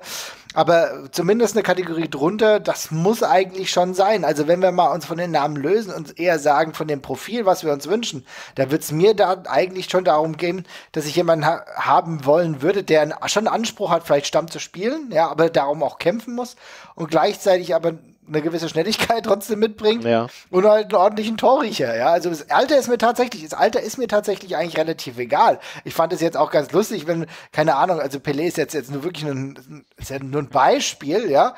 aber zumindest eine Kategorie drunter, das muss eigentlich schon sein. Also wenn wir mal uns von den Namen lösen und eher sagen von dem Profil, was wir uns wünschen, da wird es mir da eigentlich schon darum gehen, dass ich jemanden ha haben wollen würde, der schon Anspruch hat, vielleicht Stamm zu spielen, ja, aber darum auch kämpfen muss und gleichzeitig aber eine gewisse Schnelligkeit trotzdem mitbringt ja. und halt einen ordentlichen Torriecher, ja. Also das Alter ist mir tatsächlich, das Alter ist mir tatsächlich eigentlich relativ egal. Ich fand es jetzt auch ganz lustig, wenn, keine Ahnung, also Pelé ist jetzt, jetzt nur wirklich ein, ist ja nur ein Beispiel, ja.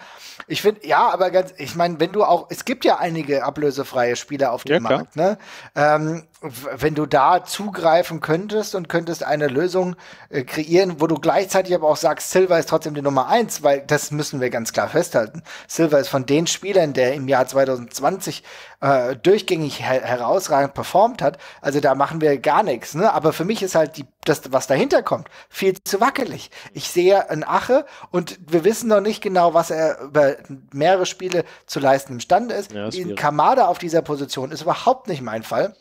Ich finde, ja, aber ganz, ich meine, wenn du auch, es gibt ja einige ablösefreie Spieler auf dem ja, Markt, ne? Ähm, wenn du da zugreifen könntest und könntest eine Lösung äh, kreieren, wo du gleichzeitig aber auch sagst, Silver ist trotzdem die Nummer eins, weil das müssen wir ganz klar festhalten. Silver ist von den Spielern, der im Jahr 2020 äh, durchgängig her herausragend performt hat. Also da machen wir gar nichts. Ne? Aber für mich ist halt die, das, was dahinter kommt, viel zu wackelig. Ich sehe einen Ache und wir wissen noch nicht genau, was er über mehrere Spiele zu leisten imstande ist. Ja, Kamada auf dieser Position ist überhaupt nicht mein Fall.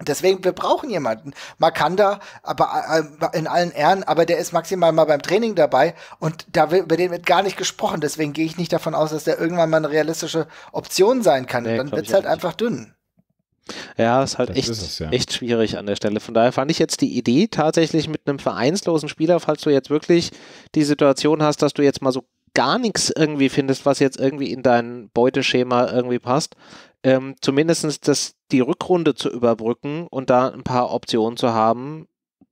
Deswegen, wir brauchen jemanden. Man kann da, äh, in allen Ehren, aber der ist maximal mal beim Training dabei und da wird, über den wird gar nicht gesprochen. Deswegen gehe ich nicht davon aus, dass der irgendwann mal eine realistische Option sein kann. Nee, dann wird es halt einfach dünn. Ja, ist halt echt, ist es, ja. echt schwierig an der Stelle. Von daher fand ich jetzt die Idee tatsächlich mit einem vereinslosen Spieler, falls du jetzt wirklich die Situation hast, dass du jetzt mal so gar nichts irgendwie findest, was jetzt irgendwie in dein Beuteschema irgendwie passt, ähm, zumindest das, die Rückrunde zu überbrücken und da ein paar Optionen zu haben,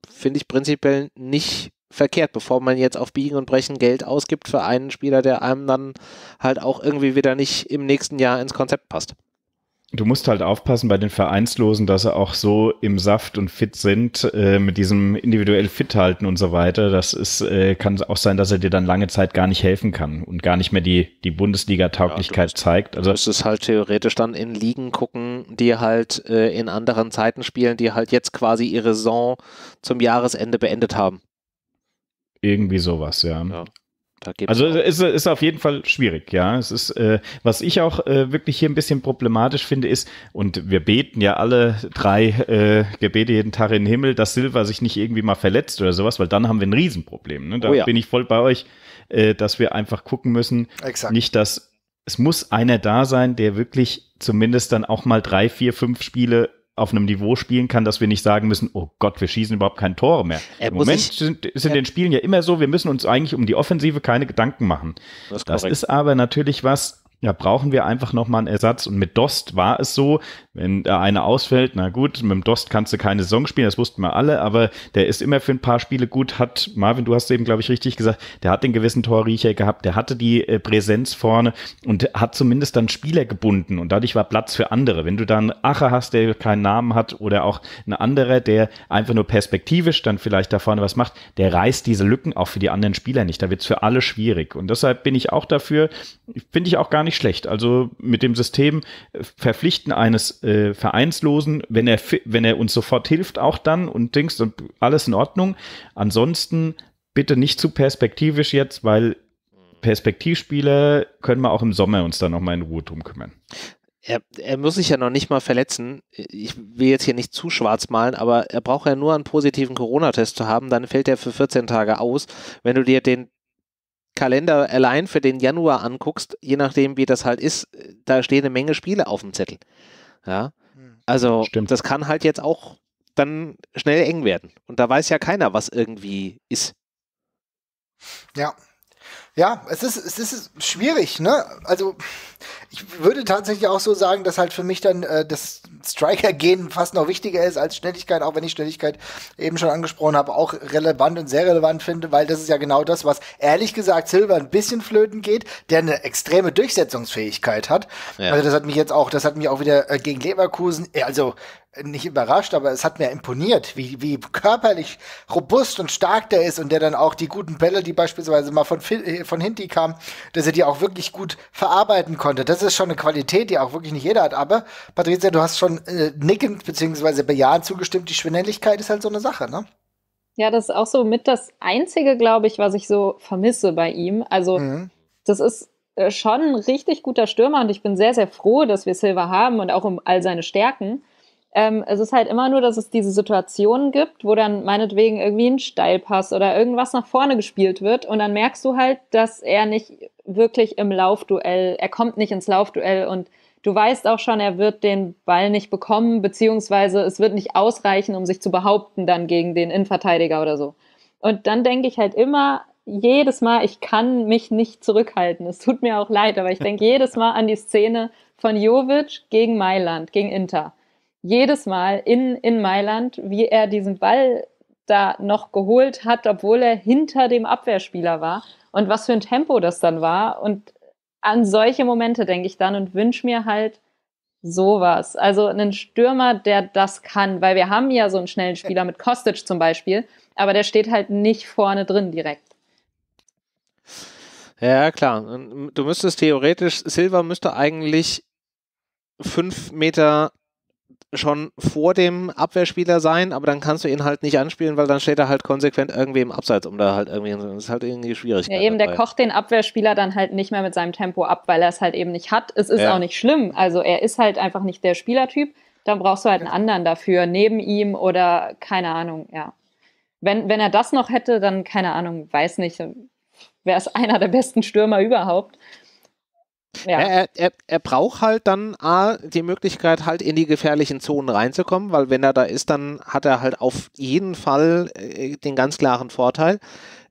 finde ich prinzipiell nicht verkehrt, bevor man jetzt auf Biegen und Brechen Geld ausgibt für einen Spieler, der einem dann halt auch irgendwie wieder nicht im nächsten Jahr ins Konzept passt du musst halt aufpassen bei den Vereinslosen, dass sie auch so im Saft und fit sind, äh, mit diesem individuell fit halten und so weiter. Das ist, äh, kann auch sein, dass er dir dann lange Zeit gar nicht helfen kann und gar nicht mehr die, die Bundesliga-Tauglichkeit ja, zeigt. Also, du müsstest halt theoretisch dann in Ligen gucken, die halt äh, in anderen Zeiten spielen, die halt jetzt quasi ihre Saison zum Jahresende beendet haben. Irgendwie sowas, ja. ja also ist, ist auf jeden Fall schwierig, ja. Es ist, äh, was ich auch äh, wirklich hier ein bisschen problematisch finde, ist, und wir beten ja alle drei äh, Gebete jeden Tag in den Himmel, dass Silva sich nicht irgendwie mal verletzt oder sowas, weil dann haben wir ein Riesenproblem. Ne? Da oh ja. bin ich voll bei euch, äh, dass wir einfach gucken müssen, Exakt. nicht, dass es muss einer da sein, der wirklich zumindest dann auch mal drei, vier, fünf Spiele auf einem Niveau spielen kann, dass wir nicht sagen müssen, oh Gott, wir schießen überhaupt keine Tore mehr. Äh, Im Moment ich, sind, ist in äh, den Spielen ja immer so, wir müssen uns eigentlich um die Offensive keine Gedanken machen. Das, das ist aber natürlich was, da brauchen wir einfach nochmal einen Ersatz. Und mit Dost war es so, wenn da einer ausfällt, na gut, mit dem Dost kannst du keine Saison spielen, das wussten wir alle, aber der ist immer für ein paar Spiele gut, hat, Marvin, du hast eben, glaube ich, richtig gesagt, der hat den gewissen Torriecher gehabt, der hatte die äh, Präsenz vorne und hat zumindest dann Spieler gebunden und dadurch war Platz für andere. Wenn du dann Acher hast, der keinen Namen hat oder auch ein anderer, der einfach nur perspektivisch dann vielleicht da vorne was macht, der reißt diese Lücken auch für die anderen Spieler nicht. Da wird es für alle schwierig und deshalb bin ich auch dafür, finde ich auch gar nicht schlecht. Also mit dem System äh, verpflichten eines äh, äh, Vereinslosen, wenn er, wenn er uns sofort hilft, auch dann und Dings und alles in Ordnung. Ansonsten bitte nicht zu perspektivisch jetzt, weil Perspektivspieler können wir auch im Sommer uns dann nochmal in Ruhe drum kümmern. Er, er, muss sich ja noch nicht mal verletzen. Ich will jetzt hier nicht zu schwarz malen, aber er braucht ja nur einen positiven Corona-Test zu haben, dann fällt er für 14 Tage aus. Wenn du dir den Kalender allein für den Januar anguckst, je nachdem wie das halt ist, äh, da stehen eine Menge Spiele auf dem Zettel. Ja. Hm. Also Stimmt. das kann halt jetzt auch dann schnell eng werden. Und da weiß ja keiner, was irgendwie ist. Ja, ja, es ist, es ist schwierig, ne? Also ich würde tatsächlich auch so sagen, dass halt für mich dann äh, das Striker-Gehen fast noch wichtiger ist als Schnelligkeit, auch wenn ich Schnelligkeit eben schon angesprochen habe, auch relevant und sehr relevant finde, weil das ist ja genau das, was ehrlich gesagt Silver ein bisschen flöten geht, der eine extreme Durchsetzungsfähigkeit hat. Ja. Also das hat mich jetzt auch, das hat mich auch wieder äh, gegen Leverkusen, äh, also nicht überrascht, aber es hat mir imponiert, wie, wie körperlich robust und stark der ist und der dann auch die guten Bälle, die beispielsweise mal von, äh, von Hinti kamen, dass er die auch wirklich gut verarbeiten konnte. Das ist schon eine Qualität, die auch wirklich nicht jeder hat. Aber, Patricia, du hast schon äh, nickend bzw. bejahend zugestimmt, die Schwindeligkeit ist halt so eine Sache, ne? Ja, das ist auch so mit das Einzige, glaube ich, was ich so vermisse bei ihm. Also, mhm. das ist äh, schon ein richtig guter Stürmer und ich bin sehr, sehr froh, dass wir Silver haben und auch um all seine Stärken ähm, es ist halt immer nur, dass es diese Situationen gibt, wo dann meinetwegen irgendwie ein Steilpass oder irgendwas nach vorne gespielt wird und dann merkst du halt, dass er nicht wirklich im Laufduell, er kommt nicht ins Laufduell und du weißt auch schon, er wird den Ball nicht bekommen, beziehungsweise es wird nicht ausreichen, um sich zu behaupten dann gegen den Innenverteidiger oder so. Und dann denke ich halt immer, jedes Mal, ich kann mich nicht zurückhalten. Es tut mir auch leid, aber ich denke jedes Mal an die Szene von Jovic gegen Mailand, gegen Inter jedes Mal in, in Mailand, wie er diesen Ball da noch geholt hat, obwohl er hinter dem Abwehrspieler war und was für ein Tempo das dann war. Und an solche Momente denke ich dann und wünsche mir halt sowas. Also einen Stürmer, der das kann, weil wir haben ja so einen schnellen Spieler mit Kostic zum Beispiel, aber der steht halt nicht vorne drin direkt. Ja, klar. Du müsstest theoretisch, Silva müsste eigentlich fünf Meter schon vor dem Abwehrspieler sein, aber dann kannst du ihn halt nicht anspielen, weil dann steht er halt konsequent irgendwie im Abseits um da halt irgendwie. Das ist halt irgendwie schwierig. Ja, eben, dabei. der kocht den Abwehrspieler dann halt nicht mehr mit seinem Tempo ab, weil er es halt eben nicht hat. Es ist ja. auch nicht schlimm. Also er ist halt einfach nicht der Spielertyp. Dann brauchst du halt einen anderen dafür, neben ihm oder keine Ahnung, ja. Wenn, wenn er das noch hätte, dann keine Ahnung, weiß nicht, wäre es einer der besten Stürmer überhaupt. Ja. Er, er, er, braucht halt dann A, die Möglichkeit, halt in die gefährlichen Zonen reinzukommen, weil wenn er da ist, dann hat er halt auf jeden Fall äh, den ganz klaren Vorteil.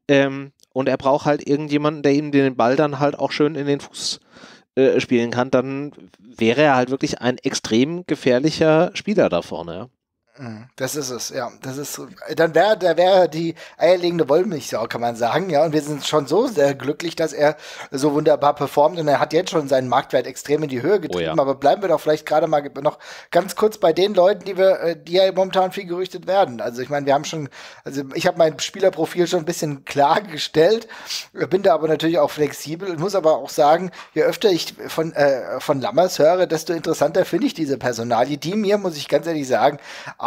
Ähm, und er braucht halt irgendjemanden, der ihm den Ball dann halt auch schön in den Fuß äh, spielen kann. Dann wäre er halt wirklich ein extrem gefährlicher Spieler da vorne. Ja. Mhm. Das ist es, ja. Das ist, dann wäre da wäre die eierlegende Wollmilchsau, kann man sagen, ja. Und wir sind schon so sehr glücklich, dass er so wunderbar performt und er hat jetzt schon seinen Marktwert extrem in die Höhe getrieben. Oh ja. Aber bleiben wir doch vielleicht gerade mal noch ganz kurz bei den Leuten, die wir, äh, die ja momentan viel gerüchtet werden. Also ich meine, wir haben schon, also ich habe mein Spielerprofil schon ein bisschen klar gestellt, bin da aber natürlich auch flexibel und muss aber auch sagen, je öfter ich von, äh, von Lammers höre, desto interessanter finde ich diese Personalie, die mir, muss ich ganz ehrlich sagen,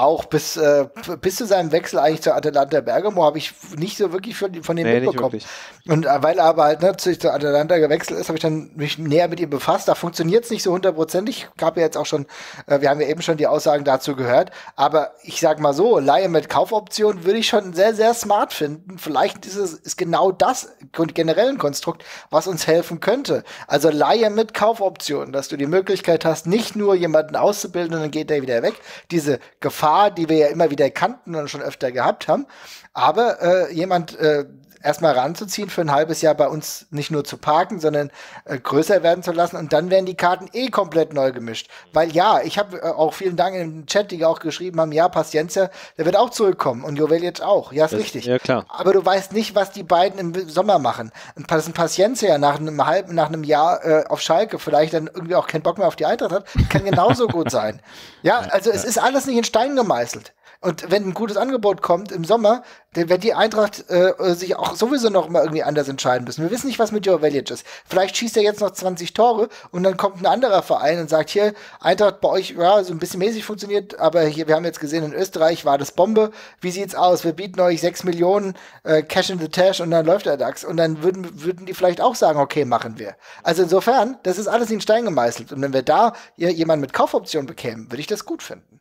auch bis, äh, bis zu seinem Wechsel eigentlich zu Atalanta Bergamo habe ich nicht so wirklich von, von ihm nee, mitbekommen. Und äh, weil er aber halt ne, zu, zu Atalanta gewechselt ist, habe ich dann mich näher mit ihm befasst. Da funktioniert es nicht so hundertprozentig. Gab ja jetzt auch schon, äh, wir haben ja eben schon die Aussagen dazu gehört. Aber ich sag mal so, Laie mit Kaufoption würde ich schon sehr, sehr smart finden. Vielleicht ist es ist genau das generell ein Konstrukt, was uns helfen könnte. Also Laie mit Kaufoption, dass du die Möglichkeit hast, nicht nur jemanden auszubilden und dann geht der wieder weg. Diese Gefahr Gefahr, die wir ja immer wieder kannten und schon öfter gehabt haben. Aber äh, jemand, äh, erstmal ranzuziehen, für ein halbes Jahr bei uns nicht nur zu parken, sondern äh, größer werden zu lassen. Und dann werden die Karten eh komplett neu gemischt. Weil ja, ich habe äh, auch vielen Dank im Chat, die auch geschrieben haben, ja, Paciencia, der wird auch zurückkommen und Jovel jetzt auch. Ja, ist das, richtig. Ja, klar. Aber du weißt nicht, was die beiden im Sommer machen. Und dass ein Paciencia nach einem halben, nach einem Jahr äh, auf Schalke vielleicht dann irgendwie auch keinen Bock mehr auf die Eintracht hat, kann genauso gut sein. Ja, also ja. es ist alles nicht in Stein gemeißelt. Und wenn ein gutes Angebot kommt im Sommer, dann wird die Eintracht äh, äh, sich auch sowieso noch mal irgendwie anders entscheiden müssen. Wir wissen nicht, was mit Joe Village ist. Vielleicht schießt er jetzt noch 20 Tore und dann kommt ein anderer Verein und sagt, hier, Eintracht bei euch, ja, so ein bisschen mäßig funktioniert, aber hier, wir haben jetzt gesehen, in Österreich war das Bombe. Wie sieht's aus? Wir bieten euch 6 Millionen äh, Cash in the Tash und dann läuft der DAX. Und dann würden, würden die vielleicht auch sagen, okay, machen wir. Also insofern, das ist alles in Stein gemeißelt. Und wenn wir da jemanden mit Kaufoption bekämen, würde ich das gut finden.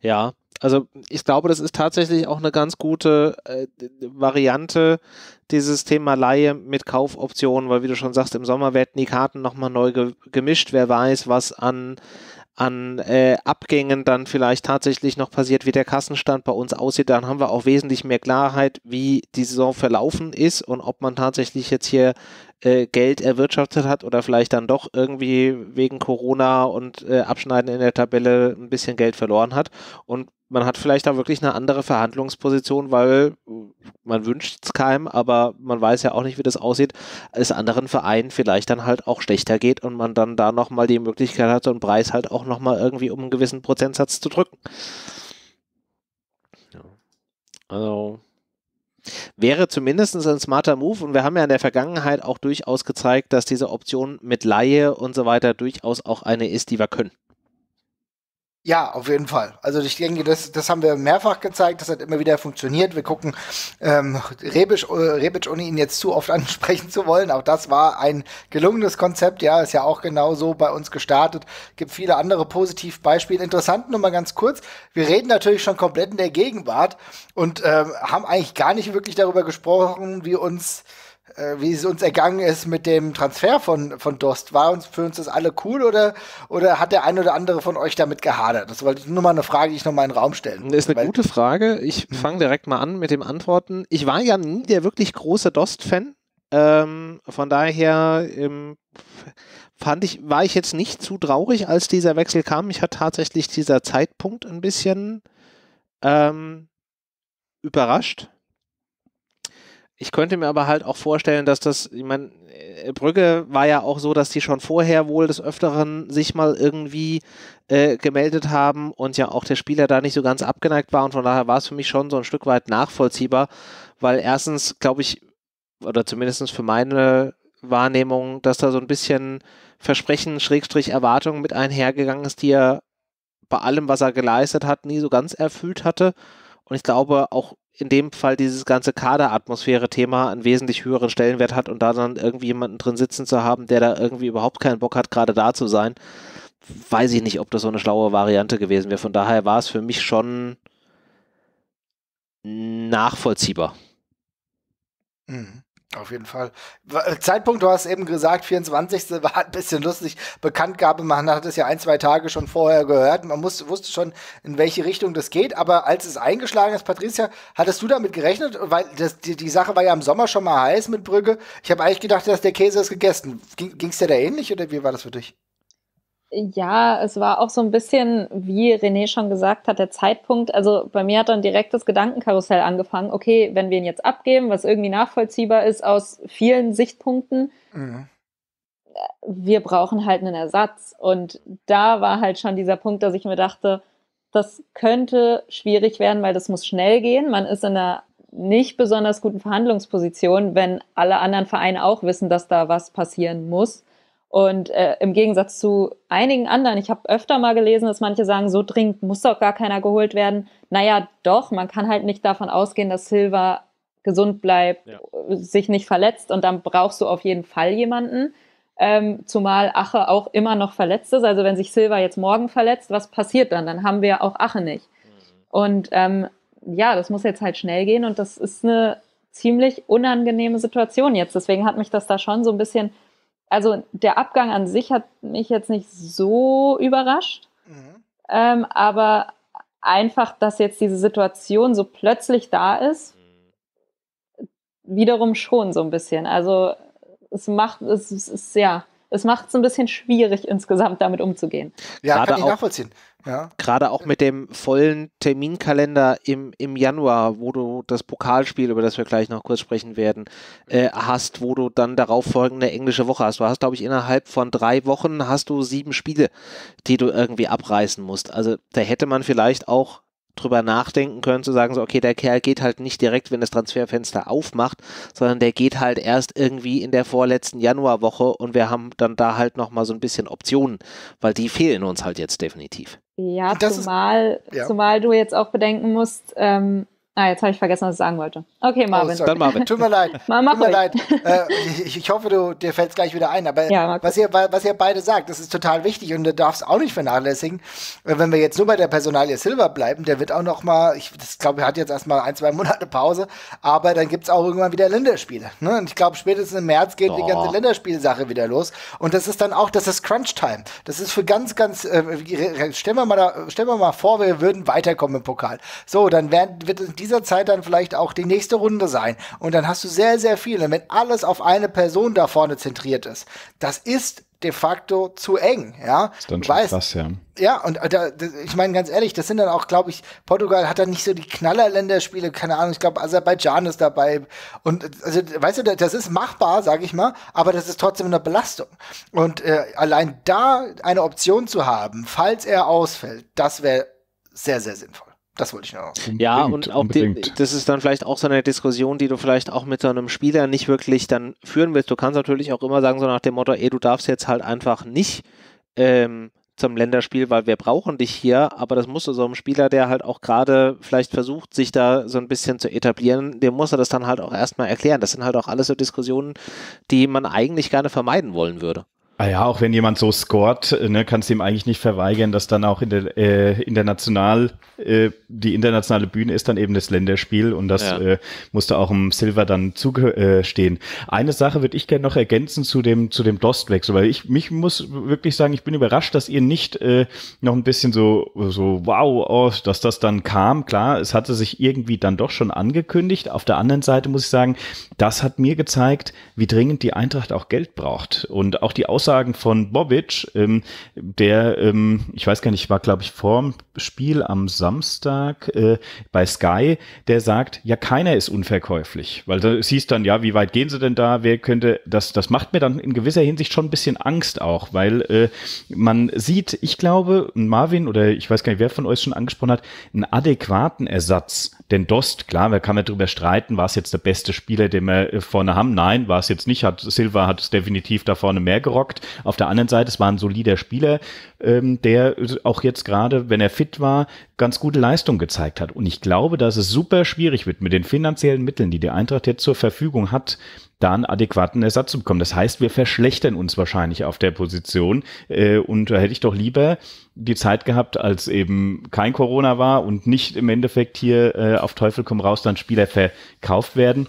Ja, also ich glaube, das ist tatsächlich auch eine ganz gute äh, Variante, dieses Thema Laie mit Kaufoptionen, weil wie du schon sagst, im Sommer werden die Karten nochmal neu ge gemischt. Wer weiß, was an, an äh, Abgängen dann vielleicht tatsächlich noch passiert, wie der Kassenstand bei uns aussieht. Dann haben wir auch wesentlich mehr Klarheit, wie die Saison verlaufen ist und ob man tatsächlich jetzt hier äh, Geld erwirtschaftet hat oder vielleicht dann doch irgendwie wegen Corona und äh, Abschneiden in der Tabelle ein bisschen Geld verloren hat. Und man hat vielleicht da wirklich eine andere Verhandlungsposition, weil äh, man wünscht es keinem, aber man weiß ja auch nicht, wie das aussieht, es anderen Vereinen vielleicht dann halt auch schlechter geht und man dann da nochmal die Möglichkeit hat, so einen Preis halt auch nochmal irgendwie um einen gewissen Prozentsatz zu drücken. Also Wäre zumindest ein smarter Move und wir haben ja in der Vergangenheit auch durchaus gezeigt, dass diese Option mit Laie und so weiter durchaus auch eine ist, die wir können. Ja, auf jeden Fall. Also ich denke, das, das haben wir mehrfach gezeigt, das hat immer wieder funktioniert. Wir gucken, ähm, Rebic, äh, Rebic, ohne ihn jetzt zu oft ansprechen zu wollen, auch das war ein gelungenes Konzept, ja, ist ja auch genau so bei uns gestartet. Gibt viele andere Positivbeispiele. Interessant, nur mal ganz kurz, wir reden natürlich schon komplett in der Gegenwart und ähm, haben eigentlich gar nicht wirklich darüber gesprochen, wie uns äh, wie es uns ergangen ist mit dem Transfer von, von Dost. War uns für uns das alle cool oder, oder hat der ein oder andere von euch damit gehadert? Das wollte ich nur mal eine Frage, die ich nochmal in den Raum stellen Das ist eine gute Frage. Ich mhm. fange direkt mal an mit dem Antworten. Ich war ja nie der wirklich große Dost-Fan. Ähm, von daher ähm, fand ich, war ich jetzt nicht zu traurig, als dieser Wechsel kam. Ich hat tatsächlich dieser Zeitpunkt ein bisschen ähm, überrascht ich könnte mir aber halt auch vorstellen, dass das, ich meine, äh, Brügge war ja auch so, dass die schon vorher wohl des Öfteren sich mal irgendwie äh, gemeldet haben und ja auch der Spieler da nicht so ganz abgeneigt war und von daher war es für mich schon so ein Stück weit nachvollziehbar, weil erstens glaube ich, oder zumindest für meine Wahrnehmung, dass da so ein bisschen Versprechen, Schrägstrich, Erwartungen mit einhergegangen ist, die er bei allem, was er geleistet hat, nie so ganz erfüllt hatte. Und ich glaube, auch in dem Fall dieses ganze kader atmosphäre thema einen wesentlich höheren Stellenwert hat und da dann irgendwie jemanden drin sitzen zu haben, der da irgendwie überhaupt keinen Bock hat, gerade da zu sein, weiß ich nicht, ob das so eine schlaue Variante gewesen wäre. Von daher war es für mich schon nachvollziehbar. Mhm. Auf jeden Fall. Äh, Zeitpunkt, du hast eben gesagt, 24. war ein bisschen lustig. Bekanntgabe, man hat es ja ein, zwei Tage schon vorher gehört. Man muss, wusste schon, in welche Richtung das geht. Aber als es eingeschlagen ist, Patricia, hattest du damit gerechnet? Weil das, die, die Sache war ja im Sommer schon mal heiß mit Brügge. Ich habe eigentlich gedacht, dass der Käse ist gegessen. Ging es dir da ähnlich oder wie war das für dich? ja, es war auch so ein bisschen, wie René schon gesagt hat, der Zeitpunkt. Also bei mir hat dann direkt das Gedankenkarussell angefangen. Okay, wenn wir ihn jetzt abgeben, was irgendwie nachvollziehbar ist aus vielen Sichtpunkten, mhm. wir brauchen halt einen Ersatz. Und da war halt schon dieser Punkt, dass ich mir dachte, das könnte schwierig werden, weil das muss schnell gehen. Man ist in einer nicht besonders guten Verhandlungsposition, wenn alle anderen Vereine auch wissen, dass da was passieren muss. Und äh, im Gegensatz zu einigen anderen, ich habe öfter mal gelesen, dass manche sagen, so dringend muss doch gar keiner geholt werden. Naja, doch, man kann halt nicht davon ausgehen, dass Silva gesund bleibt, ja. sich nicht verletzt und dann brauchst du auf jeden Fall jemanden. Ähm, zumal Ache auch immer noch verletzt ist. Also wenn sich Silva jetzt morgen verletzt, was passiert dann? Dann haben wir auch Ache nicht. Mhm. Und ähm, ja, das muss jetzt halt schnell gehen und das ist eine ziemlich unangenehme Situation jetzt. Deswegen hat mich das da schon so ein bisschen also der Abgang an sich hat mich jetzt nicht so überrascht, mhm. ähm, aber einfach, dass jetzt diese Situation so plötzlich da ist, wiederum schon so ein bisschen. Also es macht, es, es ist ja es macht es ein bisschen schwierig, insgesamt damit umzugehen. Ja, gerade kann ich auch, nachvollziehen. Ja. Gerade auch mit dem vollen Terminkalender im, im Januar, wo du das Pokalspiel, über das wir gleich noch kurz sprechen werden, äh, hast, wo du dann darauf folgende englische Woche hast. Du hast, glaube ich, innerhalb von drei Wochen hast du sieben Spiele, die du irgendwie abreißen musst. Also da hätte man vielleicht auch drüber nachdenken können, zu sagen, so, okay, der Kerl geht halt nicht direkt, wenn das Transferfenster aufmacht, sondern der geht halt erst irgendwie in der vorletzten Januarwoche und wir haben dann da halt nochmal so ein bisschen Optionen, weil die fehlen uns halt jetzt definitiv. Ja, das zumal, ist, ja. zumal du jetzt auch bedenken musst, ähm, Ah, jetzt habe ich vergessen, was ich sagen wollte. Okay, oh, Marvin. Oh, Dann Marvin. Tut mir leid. Mal, mach Tut mir leid. Äh, ich, ich, hoffe, du, dir fällt es gleich wieder ein. Aber ja, was, ihr, was ihr beide sagt, das ist total wichtig und du darfst auch nicht vernachlässigen. Äh, wenn wir jetzt nur bei der Personalie Silver bleiben, der wird auch noch mal, ich glaube, er hat jetzt erstmal ein, zwei Monate Pause, aber dann gibt es auch irgendwann wieder Länderspiele. Ne? Und ich glaube, spätestens im März geht oh. die ganze Länderspielsache wieder los. Und das ist dann auch, das ist Crunch-Time. Das ist für ganz, ganz, äh, stellen, wir mal da, stellen wir mal vor, wir würden weiterkommen im Pokal. So, dann werden, wird diese dieser Zeit dann vielleicht auch die nächste Runde sein. Und dann hast du sehr, sehr viel. Und wenn alles auf eine Person da vorne zentriert ist, das ist de facto zu eng, ja. Ist dann schon krass, ja. Ja, und da, das, ich meine ganz ehrlich, das sind dann auch, glaube ich, Portugal hat dann nicht so die Knallerländerspiele, keine Ahnung, ich glaube Aserbaidschan ist dabei und also weißt du, das ist machbar, sage ich mal, aber das ist trotzdem eine Belastung. Und äh, allein da eine Option zu haben, falls er ausfällt, das wäre sehr sehr sinnvoll. Das wollte ich noch. Unbedingt, ja, und auch die, das ist dann vielleicht auch so eine Diskussion, die du vielleicht auch mit so einem Spieler nicht wirklich dann führen willst. Du kannst natürlich auch immer sagen, so nach dem Motto, ey, du darfst jetzt halt einfach nicht ähm, zum Länderspiel, weil wir brauchen dich hier, aber das musst du so einem Spieler, der halt auch gerade vielleicht versucht, sich da so ein bisschen zu etablieren, dem muss er das dann halt auch erstmal erklären. Das sind halt auch alles so Diskussionen, die man eigentlich gerne vermeiden wollen würde. Ah ja, auch wenn jemand so scored, ne, kannst du ihm eigentlich nicht verweigern, dass dann auch in der, äh, international äh, die internationale Bühne ist dann eben das Länderspiel und das ja. äh, musste auch im Silver dann zustehen. Äh, Eine Sache würde ich gerne noch ergänzen zu dem zu dem Dostwechsel, weil ich mich muss wirklich sagen, ich bin überrascht, dass ihr nicht äh, noch ein bisschen so so wow, oh, dass das dann kam. Klar, es hatte sich irgendwie dann doch schon angekündigt. Auf der anderen Seite muss ich sagen, das hat mir gezeigt, wie dringend die Eintracht auch Geld braucht und auch die Aus Aussagen von Bobic, ähm, der, ähm, ich weiß gar nicht, war glaube ich vorm Spiel am Samstag äh, bei Sky, der sagt, ja keiner ist unverkäuflich, weil da siehst dann, ja, wie weit gehen sie denn da, wer könnte, das, das macht mir dann in gewisser Hinsicht schon ein bisschen Angst auch, weil äh, man sieht, ich glaube, Marvin oder ich weiß gar nicht, wer von euch schon angesprochen hat, einen adäquaten Ersatz. Denn Dost, klar, da kann man drüber streiten, war es jetzt der beste Spieler, den wir äh, vorne haben? Nein, war es jetzt nicht. Hat Silva hat es definitiv da vorne mehr gerockt gepackt. Auf der anderen Seite, es war ein solider Spieler, ähm, der auch jetzt gerade, wenn er fit war, ganz gute Leistung gezeigt hat. Und ich glaube, dass es super schwierig wird, mit den finanziellen Mitteln, die die Eintracht jetzt zur Verfügung hat, da einen adäquaten Ersatz zu bekommen. Das heißt, wir verschlechtern uns wahrscheinlich auf der Position. Äh, und da hätte ich doch lieber die Zeit gehabt, als eben kein Corona war und nicht im Endeffekt hier äh, auf Teufel komm raus dann Spieler verkauft werden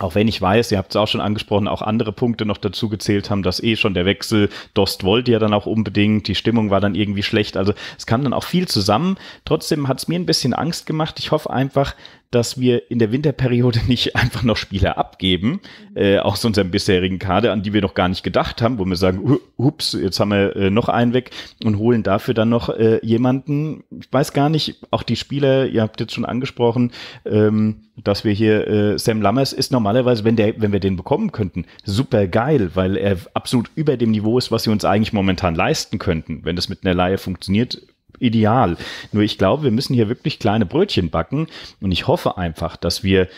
auch wenn ich weiß, ihr habt es auch schon angesprochen, auch andere Punkte noch dazu gezählt haben, dass eh schon der Wechsel, Dost wollte ja dann auch unbedingt, die Stimmung war dann irgendwie schlecht, also es kam dann auch viel zusammen. Trotzdem hat es mir ein bisschen Angst gemacht. Ich hoffe einfach, dass wir in der Winterperiode nicht einfach noch Spieler abgeben, mhm. äh, aus unserem bisherigen Kader, an die wir noch gar nicht gedacht haben, wo wir sagen, ups, jetzt haben wir äh, noch einen weg und holen dafür dann noch äh, jemanden. Ich weiß gar nicht, auch die Spieler, ihr habt jetzt schon angesprochen, ähm, dass wir hier äh, Sam Lammers ist normalerweise, wenn der, wenn wir den bekommen könnten, super geil, weil er absolut über dem Niveau ist, was wir uns eigentlich momentan leisten könnten. Wenn das mit einer Laie funktioniert, ideal. Nur ich glaube, wir müssen hier wirklich kleine Brötchen backen und ich hoffe einfach, dass wir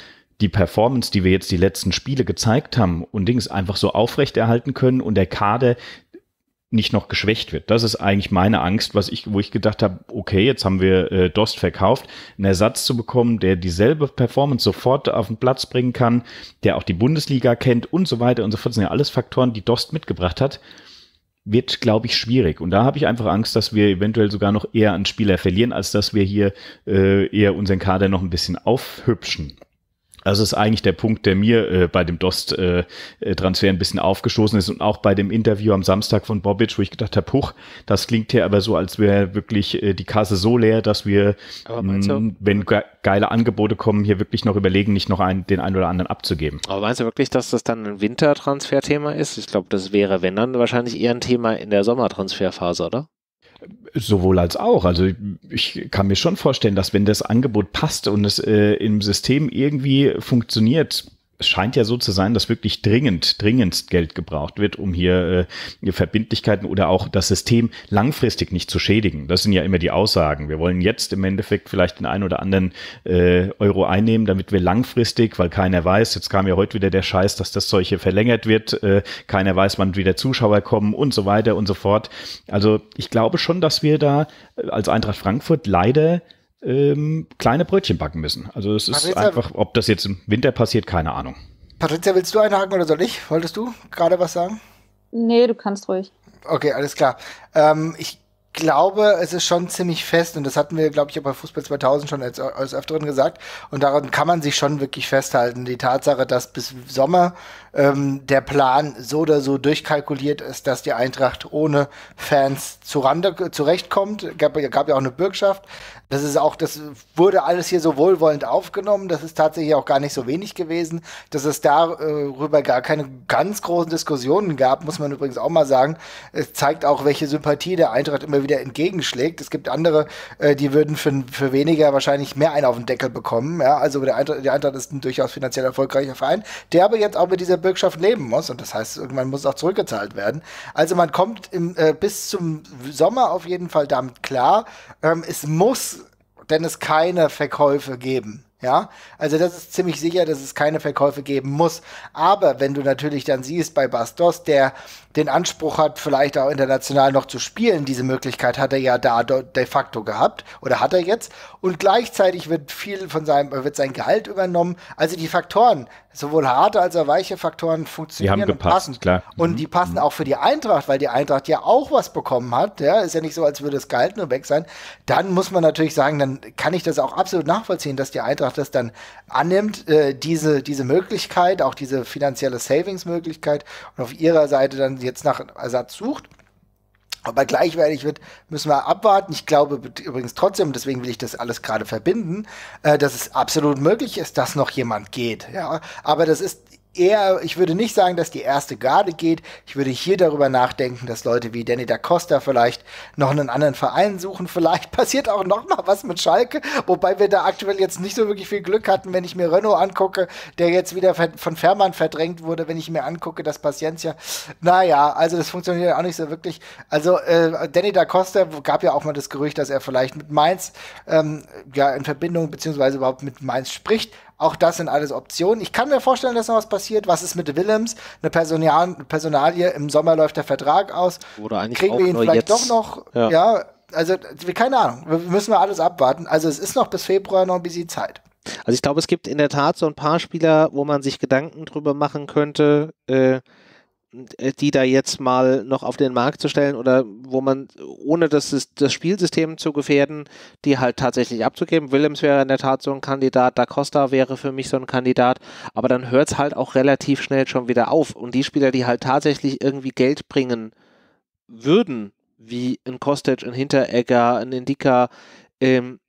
die Performance, die wir jetzt die letzten Spiele gezeigt haben und Dings einfach so aufrechterhalten können und der Kader nicht noch geschwächt wird. Das ist eigentlich meine Angst, was ich, wo ich gedacht habe, okay, jetzt haben wir äh, Dost verkauft, einen Ersatz zu bekommen, der dieselbe Performance sofort auf den Platz bringen kann, der auch die Bundesliga kennt und so weiter und so fort. Das sind ja alles Faktoren, die Dost mitgebracht hat wird, glaube ich, schwierig. Und da habe ich einfach Angst, dass wir eventuell sogar noch eher an Spieler verlieren, als dass wir hier äh, eher unseren Kader noch ein bisschen aufhübschen. Also ist eigentlich der Punkt, der mir äh, bei dem Dost-Transfer äh, äh ein bisschen aufgestoßen ist und auch bei dem Interview am Samstag von Bobic, wo ich gedacht habe, puh, das klingt ja aber so, als wäre wirklich äh, die Kasse so leer, dass wir, mh, mm, wenn ge geile Angebote kommen, hier wirklich noch überlegen, nicht noch einen, den einen oder anderen abzugeben. Aber meinst du wirklich, dass das dann ein Wintertransferthema ist? Ich glaube, das wäre, wenn dann, wahrscheinlich eher ein Thema in der Sommertransferphase, oder? Sowohl als auch. Also ich kann mir schon vorstellen, dass wenn das Angebot passt und es äh, im System irgendwie funktioniert, es scheint ja so zu sein, dass wirklich dringend, dringendst Geld gebraucht wird, um hier äh, Verbindlichkeiten oder auch das System langfristig nicht zu schädigen. Das sind ja immer die Aussagen. Wir wollen jetzt im Endeffekt vielleicht den einen oder anderen äh, Euro einnehmen, damit wir langfristig, weil keiner weiß, jetzt kam ja heute wieder der Scheiß, dass das Zeug hier verlängert wird, äh, keiner weiß, wann wieder Zuschauer kommen und so weiter und so fort. Also ich glaube schon, dass wir da äh, als Eintracht Frankfurt leider ähm, kleine Brötchen backen müssen. Also es ist Patricia, einfach, ob das jetzt im Winter passiert, keine Ahnung. Patricia, willst du einhaken oder soll ich? Wolltest du gerade was sagen? Nee, du kannst ruhig. Okay, alles klar. Ähm, ich glaube, es ist schon ziemlich fest und das hatten wir, glaube ich, auch bei Fußball 2000 schon als, als Öfteren gesagt und daran kann man sich schon wirklich festhalten. Die Tatsache, dass bis Sommer ähm, der Plan so oder so durchkalkuliert ist, dass die Eintracht ohne Fans zurande, zurechtkommt. Gab, gab ja auch eine Bürgschaft. Das ist auch, das wurde alles hier so wohlwollend aufgenommen. Das ist tatsächlich auch gar nicht so wenig gewesen, dass es darüber gar keine ganz großen Diskussionen gab, muss man übrigens auch mal sagen. Es zeigt auch, welche Sympathie der Eintracht immer wieder entgegenschlägt. Es gibt andere, äh, die würden für, für weniger wahrscheinlich mehr einen auf den Deckel bekommen. Ja, also der Eintracht, der Eintracht ist ein durchaus finanziell erfolgreicher Verein, der aber jetzt auch mit dieser Bürgschaft leben muss und das heißt, irgendwann muss auch zurückgezahlt werden. Also man kommt im, äh, bis zum Sommer auf jeden Fall damit klar. Ähm, es muss, denn es keine Verkäufe geben. Ja, also das ist ziemlich sicher, dass es keine Verkäufe geben muss. Aber wenn du natürlich dann siehst bei Bastos, der den Anspruch hat, vielleicht auch international noch zu spielen, diese Möglichkeit hat er ja da de facto gehabt oder hat er jetzt. Und gleichzeitig wird viel von seinem, wird sein Gehalt übernommen. Also die Faktoren, sowohl harte als auch weiche Faktoren funktionieren die haben gepasst, und passen. Klar. Und mhm. die passen auch für die Eintracht, weil die Eintracht ja auch was bekommen hat. Ja, ist ja nicht so, als würde das Gehalt nur weg sein. Dann muss man natürlich sagen, dann kann ich das auch absolut nachvollziehen, dass die Eintracht Gesellschaft das dann annimmt, äh, diese, diese Möglichkeit, auch diese finanzielle Savings-Möglichkeit und auf ihrer Seite dann jetzt nach Ersatz sucht. Aber gleichwertig wird, müssen wir abwarten. Ich glaube übrigens trotzdem, deswegen will ich das alles gerade verbinden, äh, dass es absolut möglich ist, dass noch jemand geht. Ja, aber das ist eher, ich würde nicht sagen, dass die erste Garde geht. Ich würde hier darüber nachdenken, dass Leute wie Danny da Costa vielleicht noch einen anderen Verein suchen. Vielleicht passiert auch noch mal was mit Schalke, wobei wir da aktuell jetzt nicht so wirklich viel Glück hatten, wenn ich mir Renault angucke, der jetzt wieder von Fährmann verdrängt wurde, wenn ich mir angucke, dass Paciencia, naja, also das funktioniert ja auch nicht so wirklich. Also äh, Danny da Costa gab ja auch mal das Gerücht, dass er vielleicht mit Mainz ähm, ja in Verbindung beziehungsweise überhaupt mit Mainz spricht, auch das sind alles Optionen. Ich kann mir vorstellen, dass noch was passiert. Was ist mit Willems? Eine Personal Personalie, im Sommer läuft der Vertrag aus. Oder eigentlich Kriegen wir ihn vielleicht jetzt. doch noch? Ja. ja, also keine Ahnung. Wir müssen wir alles abwarten. Also es ist noch bis Februar noch ein bisschen Zeit. Also ich glaube, es gibt in der Tat so ein paar Spieler, wo man sich Gedanken drüber machen könnte. Äh, äh, die da jetzt mal noch auf den Markt zu stellen oder wo man, ohne das, das Spielsystem zu gefährden, die halt tatsächlich abzugeben. Willems wäre in der Tat so ein Kandidat, Da Costa wäre für mich so ein Kandidat, aber dann hört es halt auch relativ schnell schon wieder auf. Und die Spieler, die halt tatsächlich irgendwie Geld bringen würden, wie ein Kostic, ein Hinteregger, ein Indica, ähm,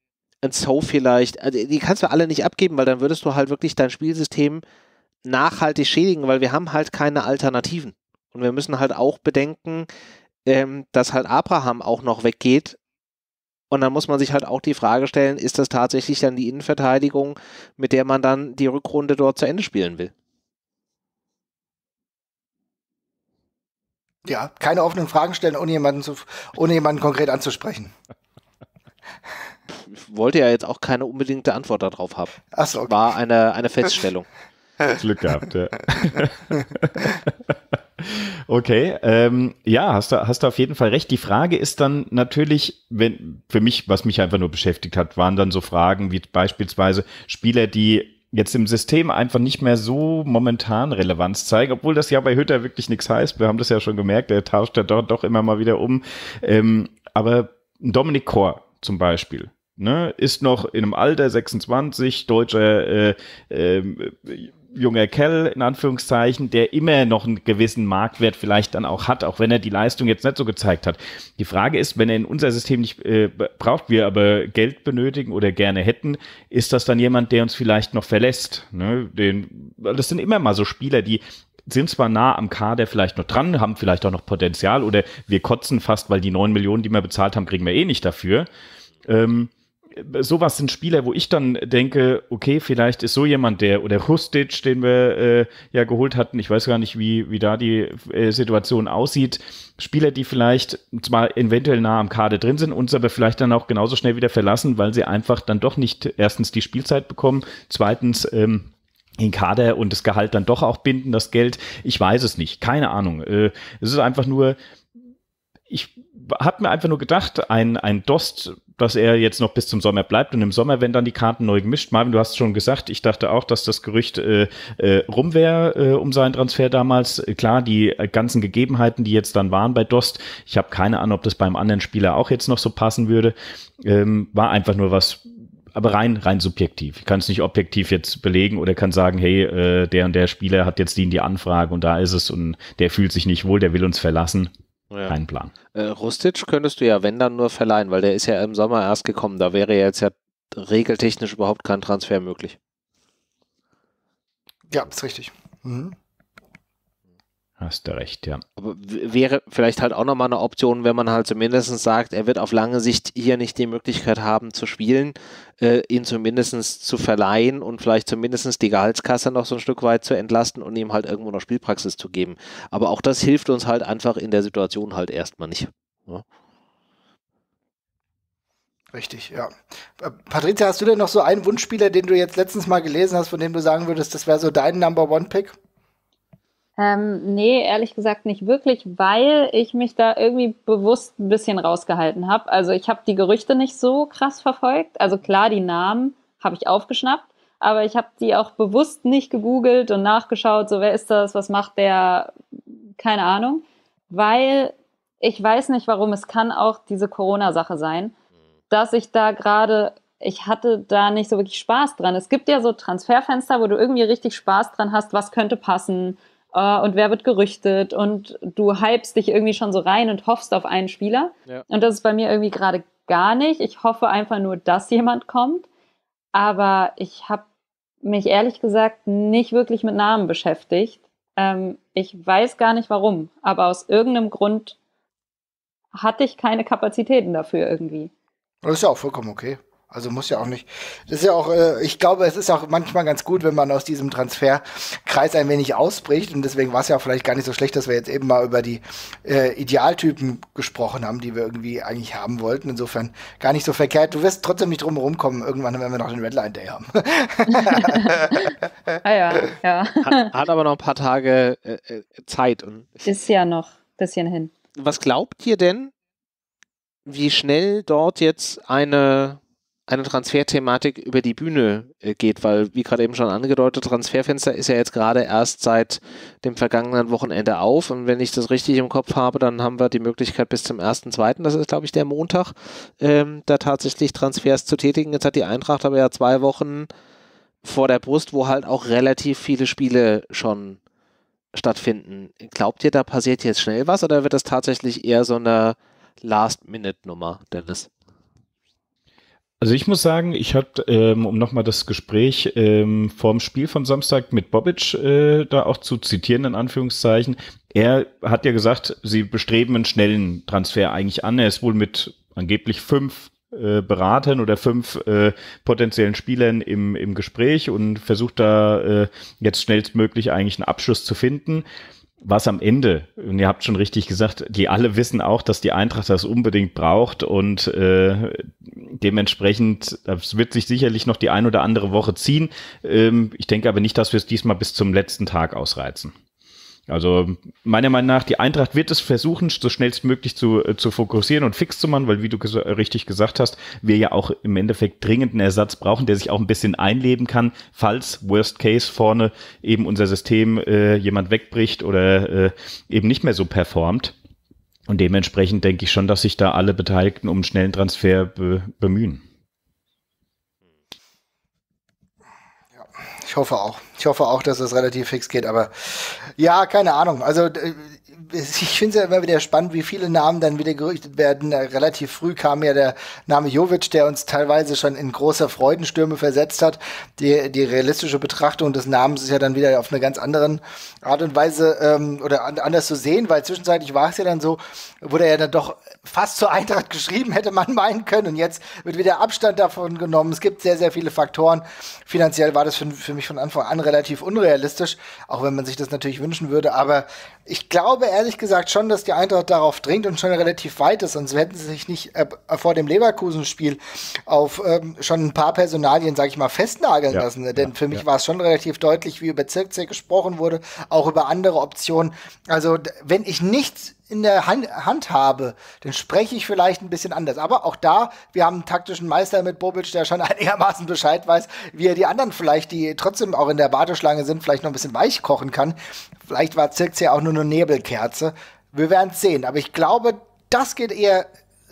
ein So vielleicht, also die kannst du alle nicht abgeben, weil dann würdest du halt wirklich dein Spielsystem nachhaltig schädigen, weil wir haben halt keine Alternativen. Und wir müssen halt auch bedenken, ähm, dass halt Abraham auch noch weggeht. Und dann muss man sich halt auch die Frage stellen, ist das tatsächlich dann die Innenverteidigung, mit der man dann die Rückrunde dort zu Ende spielen will? Ja, keine offenen Fragen stellen, ohne jemanden, zu, ohne jemanden konkret anzusprechen. Ich wollte ja jetzt auch keine unbedingte Antwort darauf haben. Ach so, okay. War eine, eine Feststellung. Glück gehabt, ja. Okay, ähm, ja, hast du, hast du auf jeden Fall recht. Die Frage ist dann natürlich, wenn für mich, was mich einfach nur beschäftigt hat, waren dann so Fragen wie beispielsweise Spieler, die jetzt im System einfach nicht mehr so momentan Relevanz zeigen, obwohl das ja bei Hütter wirklich nichts heißt. Wir haben das ja schon gemerkt, er tauscht ja doch, doch immer mal wieder um. Ähm, aber Dominik Kor zum Beispiel, ne, ist noch in einem Alter 26, deutscher äh, äh, junger Kell in Anführungszeichen, der immer noch einen gewissen Marktwert vielleicht dann auch hat, auch wenn er die Leistung jetzt nicht so gezeigt hat. Die Frage ist, wenn er in unser System nicht äh, braucht, wir aber Geld benötigen oder gerne hätten, ist das dann jemand, der uns vielleicht noch verlässt? Ne? Den, das sind immer mal so Spieler, die sind zwar nah am Kader vielleicht noch dran, haben vielleicht auch noch Potenzial oder wir kotzen fast, weil die neun Millionen, die wir bezahlt haben, kriegen wir eh nicht dafür. Ähm, sowas sind Spieler, wo ich dann denke, okay, vielleicht ist so jemand der, oder Hustic, den wir äh, ja geholt hatten, ich weiß gar nicht, wie, wie da die äh, Situation aussieht, Spieler, die vielleicht zwar eventuell nah am Kader drin sind, uns aber vielleicht dann auch genauso schnell wieder verlassen, weil sie einfach dann doch nicht erstens die Spielzeit bekommen, zweitens ähm, den Kader und das Gehalt dann doch auch binden, das Geld. Ich weiß es nicht, keine Ahnung. Äh, es ist einfach nur, ich habe mir einfach nur gedacht, ein, ein Dost dass er jetzt noch bis zum Sommer bleibt und im Sommer, werden dann die Karten neu gemischt. Marvin, du hast schon gesagt, ich dachte auch, dass das Gerücht äh, äh rum wäre äh, um seinen Transfer damals. Klar, die äh, ganzen Gegebenheiten, die jetzt dann waren bei Dost, ich habe keine Ahnung, ob das beim anderen Spieler auch jetzt noch so passen würde, ähm, war einfach nur was aber rein, rein subjektiv. Ich kann es nicht objektiv jetzt belegen oder kann sagen, hey, äh, der und der Spieler hat jetzt die in die Anfrage und da ist es und der fühlt sich nicht wohl, der will uns verlassen. Ja. Kein Plan. Äh, Rustic könntest du ja, wenn dann, nur verleihen, weil der ist ja im Sommer erst gekommen. Da wäre jetzt ja regeltechnisch überhaupt kein Transfer möglich. Ja, ist richtig. Mhm. Hast du recht, ja. Aber wäre vielleicht halt auch nochmal eine Option, wenn man halt zumindest sagt, er wird auf lange Sicht hier nicht die Möglichkeit haben zu spielen, äh, ihn zumindest zu verleihen und vielleicht zumindest die Gehaltskasse noch so ein Stück weit zu entlasten und ihm halt irgendwo noch Spielpraxis zu geben. Aber auch das hilft uns halt einfach in der Situation halt erstmal nicht. Ne? Richtig, ja. Äh, Patricia, hast du denn noch so einen Wunschspieler, den du jetzt letztens mal gelesen hast, von dem du sagen würdest, das wäre so dein Number One Pick? Ähm, nee, ehrlich gesagt nicht wirklich, weil ich mich da irgendwie bewusst ein bisschen rausgehalten habe. Also ich habe die Gerüchte nicht so krass verfolgt. Also klar, die Namen habe ich aufgeschnappt, aber ich habe die auch bewusst nicht gegoogelt und nachgeschaut, so wer ist das, was macht der, keine Ahnung, weil ich weiß nicht warum, es kann auch diese Corona-Sache sein, dass ich da gerade ich hatte da nicht so wirklich Spaß dran. Es gibt ja so Transferfenster, wo du irgendwie richtig Spaß dran hast, was könnte passen, äh, und wer wird gerüchtet und du hypst dich irgendwie schon so rein und hoffst auf einen Spieler. Ja. Und das ist bei mir irgendwie gerade gar nicht. Ich hoffe einfach nur, dass jemand kommt. Aber ich habe mich ehrlich gesagt nicht wirklich mit Namen beschäftigt. Ähm, ich weiß gar nicht warum, aber aus irgendeinem Grund hatte ich keine Kapazitäten dafür irgendwie. Das ist ja auch vollkommen okay. Also muss ja auch nicht. Das ist ja auch, äh, ich glaube, es ist auch manchmal ganz gut, wenn man aus diesem Transferkreis ein wenig ausbricht. Und deswegen war es ja auch vielleicht gar nicht so schlecht, dass wir jetzt eben mal über die äh, Idealtypen gesprochen haben, die wir irgendwie eigentlich haben wollten. Insofern gar nicht so verkehrt. Du wirst trotzdem nicht drum kommen, irgendwann, wenn wir noch den Redline Day haben. ah ja, ja. Hat, hat, aber noch ein paar Tage äh, äh Zeit. Und ist ja noch ein bisschen hin. Was glaubt ihr denn, wie schnell dort jetzt eine eine Transferthematik über die Bühne äh, geht, weil, wie gerade eben schon angedeutet, Transferfenster ist ja jetzt gerade erst seit dem vergangenen Wochenende auf und wenn ich das richtig im Kopf habe, dann haben wir die Möglichkeit bis zum 1.2., das ist glaube ich der Montag, ähm, da tatsächlich Transfers zu tätigen. Jetzt hat die Eintracht aber ja zwei Wochen vor der Brust, wo halt auch relativ viele Spiele schon stattfinden. Glaubt ihr, da passiert jetzt schnell was oder wird das tatsächlich eher so eine Last-Minute-Nummer, Dennis? Also ich muss sagen, ich habe, ähm, um nochmal das Gespräch ähm, vorm Spiel von Samstag mit Bobic äh, da auch zu zitieren, in Anführungszeichen, er hat ja gesagt, sie bestreben einen schnellen Transfer eigentlich an. Er ist wohl mit angeblich fünf äh, Beratern oder fünf äh, potenziellen Spielern im, im Gespräch und versucht da äh, jetzt schnellstmöglich eigentlich einen Abschluss zu finden was am Ende, und ihr habt schon richtig gesagt, die alle wissen auch, dass die Eintracht das unbedingt braucht und äh, dementsprechend, das wird sich sicherlich noch die ein oder andere Woche ziehen. Ähm, ich denke aber nicht, dass wir es diesmal bis zum letzten Tag ausreizen. Also meiner Meinung nach, die Eintracht wird es versuchen, so schnellstmöglich zu, äh, zu fokussieren und fix zu machen, weil wie du ges richtig gesagt hast, wir ja auch im Endeffekt dringend einen Ersatz brauchen, der sich auch ein bisschen einleben kann, falls Worst Case vorne eben unser System äh, jemand wegbricht oder äh, eben nicht mehr so performt. Und dementsprechend denke ich schon, dass sich da alle Beteiligten um einen schnellen Transfer be bemühen. Ja, ich hoffe auch. Ich hoffe auch, dass es relativ fix geht, aber ja, keine Ahnung. Also äh, ich finde es ja immer wieder spannend, wie viele Namen dann wieder gerüchtet werden. Äh, relativ früh kam ja der Name Jovic, der uns teilweise schon in große Freudenstürme versetzt hat. Die, die realistische Betrachtung des Namens ist ja dann wieder auf eine ganz andere Art und Weise ähm, oder anders zu sehen, weil zwischenzeitlich war es ja dann so, wurde er ja dann doch fast zur Eintracht geschrieben, hätte man meinen können. Und jetzt wird wieder Abstand davon genommen. Es gibt sehr, sehr viele Faktoren. Finanziell war das für, für mich von Anfang an relativ unrealistisch, auch wenn man sich das natürlich wünschen würde. Aber ich glaube ehrlich gesagt schon, dass die Eintracht darauf dringt und schon relativ weit ist. Sonst hätten sie sich nicht äh, vor dem Leverkusen-Spiel auf ähm, schon ein paar Personalien, sage ich mal, festnageln ja, lassen. Denn ja, für mich ja. war es schon relativ deutlich, wie über Zirkzee gesprochen wurde, auch über andere Optionen. Also wenn ich nichts in der Hand Hand habe, dann spreche ich vielleicht ein bisschen anders. Aber auch da, wir haben einen taktischen Meister mit Bobic, der schon einigermaßen Bescheid weiß, wie er die anderen vielleicht, die trotzdem auch in der Warteschlange sind, vielleicht noch ein bisschen weich kochen kann. Vielleicht war Zirkzee auch nur eine Nebelkerze. Wir werden sehen. Aber ich glaube, das geht eher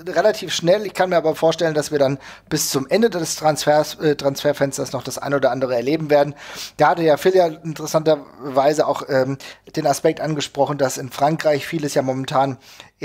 relativ schnell. Ich kann mir aber vorstellen, dass wir dann bis zum Ende des Transfers, äh, Transferfensters noch das ein oder andere erleben werden. Da hatte ja Phil ja interessanterweise auch ähm, den Aspekt angesprochen, dass in Frankreich vieles ja momentan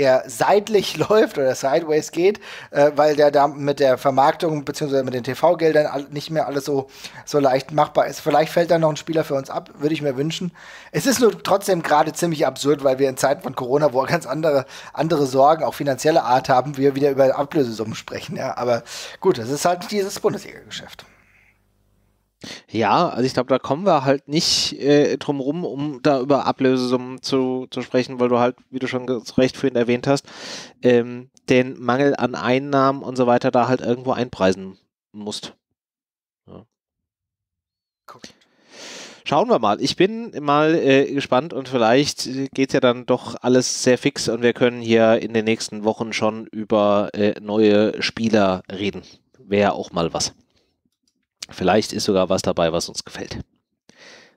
er seitlich läuft oder sideways geht, äh, weil der da mit der Vermarktung bzw. mit den TV-Geldern nicht mehr alles so, so leicht machbar ist. Vielleicht fällt da noch ein Spieler für uns ab, würde ich mir wünschen. Es ist nur trotzdem gerade ziemlich absurd, weil wir in Zeiten von Corona, wo ganz andere, andere Sorgen, auch finanzielle Art haben, wir wieder über Ablösesummen sprechen. Ja? Aber gut, das ist halt dieses Bundesliga-Geschäft. Ja, also ich glaube, da kommen wir halt nicht äh, drum rum, um da über Ablösesummen zu, zu sprechen, weil du halt, wie du schon zu Recht vorhin erwähnt hast, ähm, den Mangel an Einnahmen und so weiter da halt irgendwo einpreisen musst. Ja. Schauen wir mal. Ich bin mal äh, gespannt und vielleicht geht es ja dann doch alles sehr fix und wir können hier in den nächsten Wochen schon über äh, neue Spieler reden. Wäre auch mal was. Vielleicht ist sogar was dabei, was uns gefällt.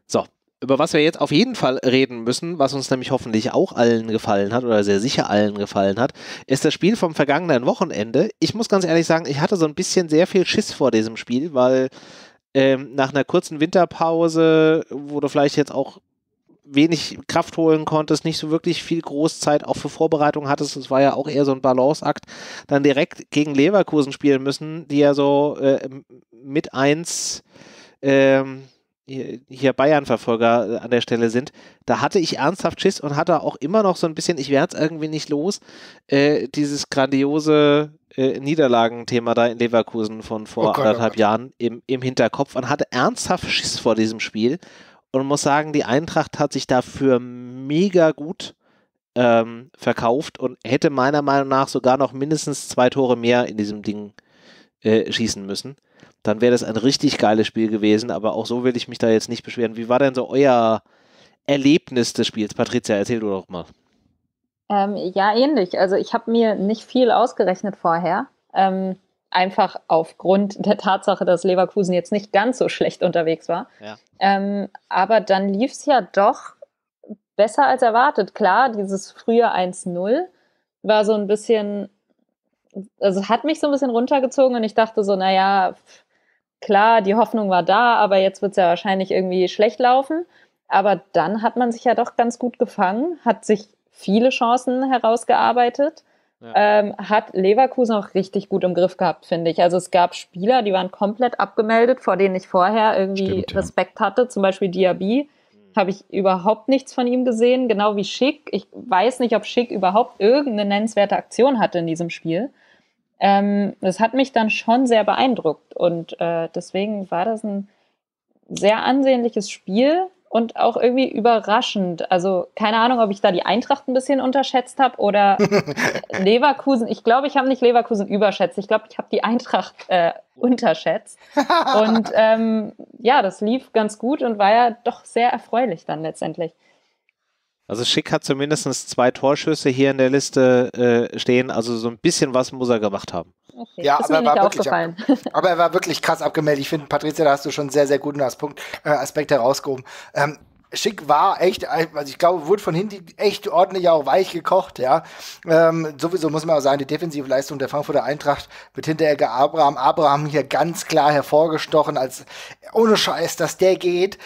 So, über was wir jetzt auf jeden Fall reden müssen, was uns nämlich hoffentlich auch allen gefallen hat oder sehr sicher allen gefallen hat, ist das Spiel vom vergangenen Wochenende. Ich muss ganz ehrlich sagen, ich hatte so ein bisschen sehr viel Schiss vor diesem Spiel, weil ähm, nach einer kurzen Winterpause, wo du vielleicht jetzt auch wenig Kraft holen konntest, nicht so wirklich viel Großzeit auch für Vorbereitung hattest. das war ja auch eher so ein Balanceakt, dann direkt gegen Leverkusen spielen müssen, die ja so äh, mit eins ähm, hier Bayern-Verfolger äh, an der Stelle sind, da hatte ich ernsthaft Schiss und hatte auch immer noch so ein bisschen, ich werde es irgendwie nicht los, äh, dieses grandiose äh, Niederlagenthema da in Leverkusen von vor oh Gott, oh anderthalb oh Jahren im, im Hinterkopf und hatte ernsthaft Schiss vor diesem Spiel und muss sagen, die Eintracht hat sich dafür mega gut ähm, verkauft und hätte meiner Meinung nach sogar noch mindestens zwei Tore mehr in diesem Ding äh, schießen müssen. Dann wäre das ein richtig geiles Spiel gewesen, aber auch so will ich mich da jetzt nicht beschweren. Wie war denn so euer Erlebnis des Spiels? Patricia, erzähl du doch mal. Ähm, ja, ähnlich. Also ich habe mir nicht viel ausgerechnet vorher. Ähm, einfach aufgrund der Tatsache, dass Leverkusen jetzt nicht ganz so schlecht unterwegs war. Ja. Ähm, aber dann lief es ja doch besser als erwartet. Klar, dieses frühe 1-0 war so ein bisschen, also hat mich so ein bisschen runtergezogen und ich dachte so, naja, klar, die Hoffnung war da, aber jetzt wird es ja wahrscheinlich irgendwie schlecht laufen. Aber dann hat man sich ja doch ganz gut gefangen, hat sich viele Chancen herausgearbeitet ähm, hat Leverkusen auch richtig gut im Griff gehabt, finde ich. Also es gab Spieler, die waren komplett abgemeldet, vor denen ich vorher irgendwie Stimmt, Respekt ja. hatte, zum Beispiel Diaby. Mhm. Habe ich überhaupt nichts von ihm gesehen, genau wie Schick. Ich weiß nicht, ob Schick überhaupt irgendeine nennenswerte Aktion hatte in diesem Spiel. Ähm, das hat mich dann schon sehr beeindruckt und äh, deswegen war das ein sehr ansehnliches Spiel und auch irgendwie überraschend. Also keine Ahnung, ob ich da die Eintracht ein bisschen unterschätzt habe oder Leverkusen. Ich glaube, ich habe nicht Leverkusen überschätzt. Ich glaube, ich habe die Eintracht äh, unterschätzt. Und ähm, ja, das lief ganz gut und war ja doch sehr erfreulich dann letztendlich. Also Schick hat zumindest zwei Torschüsse hier in der Liste äh, stehen. Also so ein bisschen was muss er gemacht haben. Okay. Ja, aber er, war wirklich aber er war wirklich krass abgemeldet. Ich finde, Patricia, da hast du schon sehr, sehr guten Aspekt, äh, Aspekt herausgehoben. Ähm, Schick war echt, also ich glaube, wurde von hinten echt ordentlich auch weich gekocht, ja. Ähm, sowieso muss man auch sagen, die defensive Leistung der Frankfurter Eintracht mit Hinteregger Abraham. Abraham hier ganz klar hervorgestochen, als ohne Scheiß, dass der geht.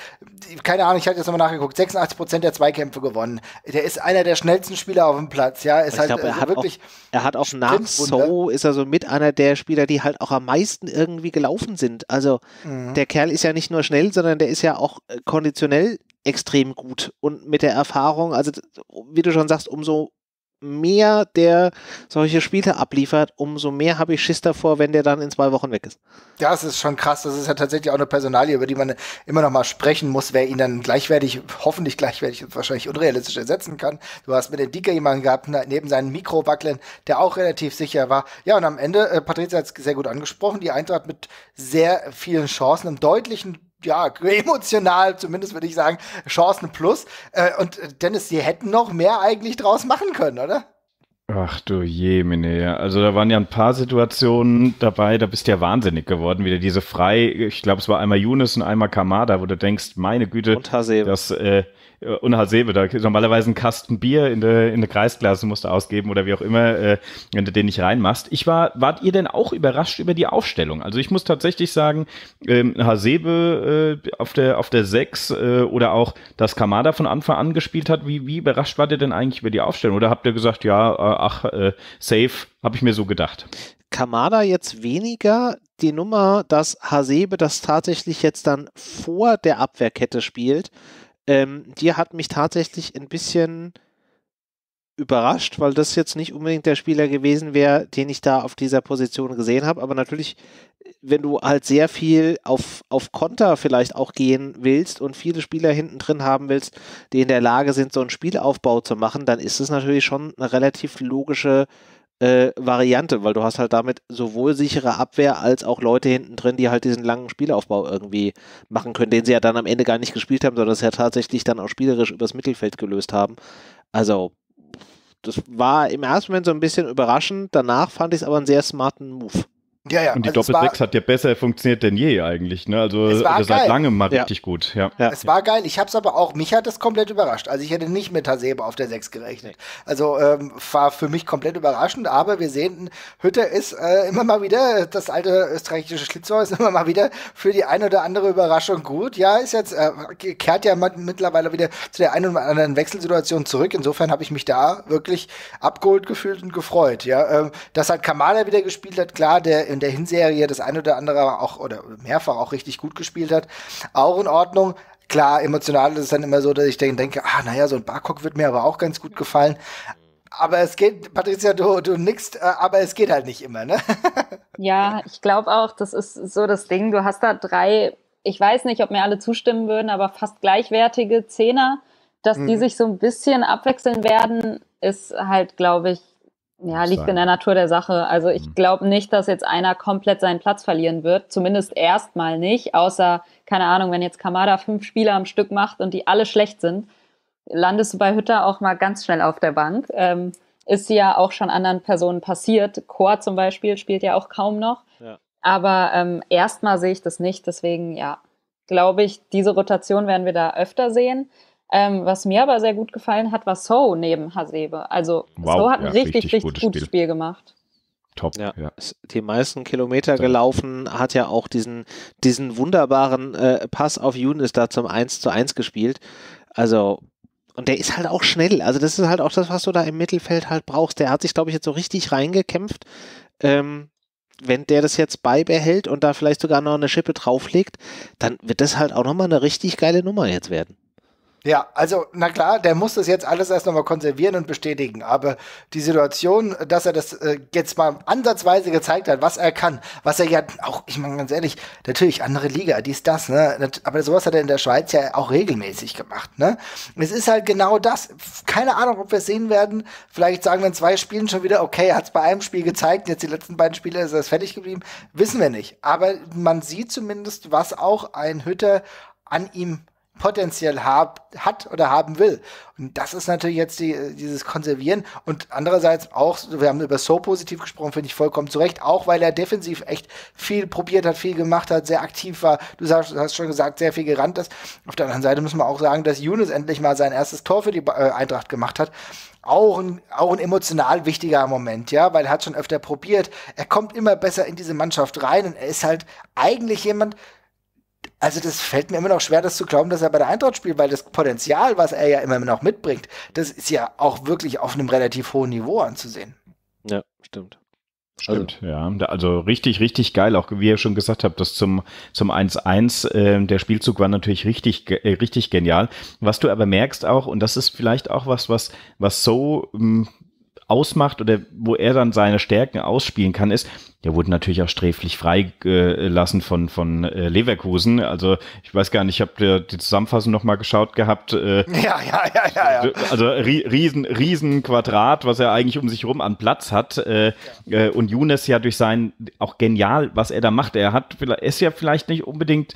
Keine Ahnung, ich hatte jetzt nochmal nachgeguckt, 86 Prozent der Zweikämpfe gewonnen. Der ist einer der schnellsten Spieler auf dem Platz, ja. Ist ich halt glaub, er also hat wirklich. Auch, er hat auch nach So ist er so mit einer der Spieler, die halt auch am meisten irgendwie gelaufen sind. Also mhm. der Kerl ist ja nicht nur schnell, sondern der ist ja auch äh, konditionell extrem gut. Und mit der Erfahrung, also wie du schon sagst, umso mehr der solche Spiele abliefert, umso mehr habe ich Schiss davor, wenn der dann in zwei Wochen weg ist. Ja, das ist schon krass. Das ist ja tatsächlich auch eine Personalie, über die man immer noch mal sprechen muss, wer ihn dann gleichwertig, hoffentlich gleichwertig und wahrscheinlich unrealistisch ersetzen kann. Du hast mit dem Dicker jemanden gehabt, neben seinem Mikrowackeln, der auch relativ sicher war. Ja, und am Ende, äh, Patricia hat es sehr gut angesprochen, die Eintracht mit sehr vielen Chancen, einem deutlichen ja, emotional zumindest würde ich sagen, Chancen plus. Äh, und äh, Dennis, sie hätten noch mehr eigentlich draus machen können, oder? Ach du Jemine, also da waren ja ein paar Situationen dabei, da bist du ja wahnsinnig geworden, wieder diese frei, ich glaube es war einmal Younes und einmal Kamada, wo du denkst, meine Güte, das äh, ohne äh, Hasebe, halt da normalerweise einen Kasten Bier in der in der Kreisklasse musst du ausgeben oder wie auch immer, äh, wenn du den nicht reinmachst. Ich war, wart ihr denn auch überrascht über die Aufstellung? Also ich muss tatsächlich sagen, ähm, Hasebe äh, auf der auf der 6 äh, oder auch, dass Kamada von Anfang an gespielt hat, wie, wie überrascht wart ihr denn eigentlich über die Aufstellung? Oder habt ihr gesagt, ja, äh, ach, äh, safe, habe ich mir so gedacht? Kamada jetzt weniger die Nummer, dass Hasebe das tatsächlich jetzt dann vor der Abwehrkette spielt ähm, die hat mich tatsächlich ein bisschen überrascht, weil das jetzt nicht unbedingt der Spieler gewesen wäre, den ich da auf dieser Position gesehen habe. Aber natürlich, wenn du halt sehr viel auf, auf Konter vielleicht auch gehen willst und viele Spieler hinten drin haben willst, die in der Lage sind, so einen Spielaufbau zu machen, dann ist es natürlich schon eine relativ logische äh, Variante, weil du hast halt damit sowohl sichere Abwehr als auch Leute hinten drin, die halt diesen langen Spielaufbau irgendwie machen können, den sie ja dann am Ende gar nicht gespielt haben, sondern es ja tatsächlich dann auch spielerisch übers Mittelfeld gelöst haben. Also das war im ersten Moment so ein bisschen überraschend, danach fand ich es aber einen sehr smarten Move. Ja, ja. Und die also Doppel-6 hat ja besser funktioniert denn je eigentlich. Ne? Also, also seit langem mal ja. richtig gut. Ja. ja. Es war geil. Ich hab's aber auch, mich hat es komplett überrascht. Also ich hätte nicht mit Hasebe auf der 6 gerechnet. Also ähm, war für mich komplett überraschend, aber wir sehen, Hütter ist äh, immer mal wieder, das alte österreichische Schlitzohr ist immer mal wieder für die eine oder andere Überraschung gut. Ja, ist jetzt, äh, kehrt ja mittlerweile wieder zu der einen oder anderen Wechselsituation zurück. Insofern habe ich mich da wirklich abgeholt gefühlt und gefreut. Ja, ähm, dass halt Kamala wieder gespielt hat, klar, der in der Hinserie das ein oder andere auch oder mehrfach auch richtig gut gespielt hat, auch in Ordnung. Klar, emotional ist es dann immer so, dass ich denke, denke ah, naja, so ein Barcock wird mir aber auch ganz gut gefallen. Aber es geht, Patricia, du, du nickst, äh, aber es geht halt nicht immer, ne? ja, ich glaube auch, das ist so das Ding. Du hast da drei, ich weiß nicht, ob mir alle zustimmen würden, aber fast gleichwertige Zehner dass die mhm. sich so ein bisschen abwechseln werden, ist halt, glaube ich, ja, liegt sein. in der Natur der Sache. Also ich mhm. glaube nicht, dass jetzt einer komplett seinen Platz verlieren wird. Zumindest erstmal nicht. Außer, keine Ahnung, wenn jetzt Kamada fünf Spieler am Stück macht und die alle schlecht sind, landest du bei Hütter auch mal ganz schnell auf der Bank. Ähm, ist ja auch schon anderen Personen passiert. Chor zum Beispiel spielt ja auch kaum noch. Ja. Aber ähm, erstmal sehe ich das nicht. Deswegen, ja, glaube ich, diese Rotation werden wir da öfter sehen. Ähm, was mir aber sehr gut gefallen hat, war So neben Hasebe. Also wow, So hat ein ja, richtig, richtig, gutes, gutes Spiel. Spiel gemacht. Top. Ja. ja. Die meisten Kilometer gelaufen, hat ja auch diesen, diesen wunderbaren äh, Pass auf Younes da zum 1 zu 1 gespielt. Also, und der ist halt auch schnell. Also, das ist halt auch das, was du da im Mittelfeld halt brauchst. Der hat sich, glaube ich, jetzt so richtig reingekämpft. Ähm, wenn der das jetzt beibehält und da vielleicht sogar noch eine Schippe drauflegt, dann wird das halt auch nochmal eine richtig geile Nummer jetzt werden. Ja, also na klar, der muss das jetzt alles erst nochmal konservieren und bestätigen. Aber die Situation, dass er das äh, jetzt mal ansatzweise gezeigt hat, was er kann, was er ja auch, ich meine ganz ehrlich, natürlich andere Liga, dies, das, ne? Aber sowas hat er in der Schweiz ja auch regelmäßig gemacht, ne? Es ist halt genau das. Keine Ahnung, ob wir es sehen werden. Vielleicht sagen wir in zwei Spielen schon wieder, okay, er hat es bei einem Spiel gezeigt, jetzt die letzten beiden Spiele ist er fertig geblieben. Wissen wir nicht. Aber man sieht zumindest, was auch ein Hütter an ihm potenziell hab, hat oder haben will. Und das ist natürlich jetzt die, dieses Konservieren. Und andererseits auch, wir haben über So positiv gesprochen, finde ich vollkommen zu Recht, auch weil er defensiv echt viel probiert hat, viel gemacht hat, sehr aktiv war. Du hast, hast schon gesagt, sehr viel gerannt ist. Auf der anderen Seite muss man auch sagen, dass Yunus endlich mal sein erstes Tor für die äh, Eintracht gemacht hat. Auch ein, auch ein emotional wichtiger Moment, ja, weil er hat schon öfter probiert. Er kommt immer besser in diese Mannschaft rein und er ist halt eigentlich jemand, also das fällt mir immer noch schwer, das zu glauben, dass er bei der Eintracht spielt, weil das Potenzial, was er ja immer noch mitbringt, das ist ja auch wirklich auf einem relativ hohen Niveau anzusehen. Ja, stimmt. Stimmt, also. ja. Also richtig, richtig geil. Auch wie ihr schon gesagt habt, das zum, zum 1-1, äh, der Spielzug war natürlich richtig, äh, richtig genial. Was du aber merkst auch, und das ist vielleicht auch was, was, was so ähm, ausmacht oder wo er dann seine Stärken ausspielen kann, ist, der wurde natürlich auch sträflich freigelassen von, von äh, Leverkusen. Also ich weiß gar nicht, ich habe die Zusammenfassung nochmal geschaut gehabt. Äh, ja, ja, ja, ja, ja. Also riesen, riesen Quadrat, was er eigentlich um sich rum an Platz hat. Äh, und Younes ja durch sein, auch genial, was er da macht. Er hat, ist ja vielleicht nicht unbedingt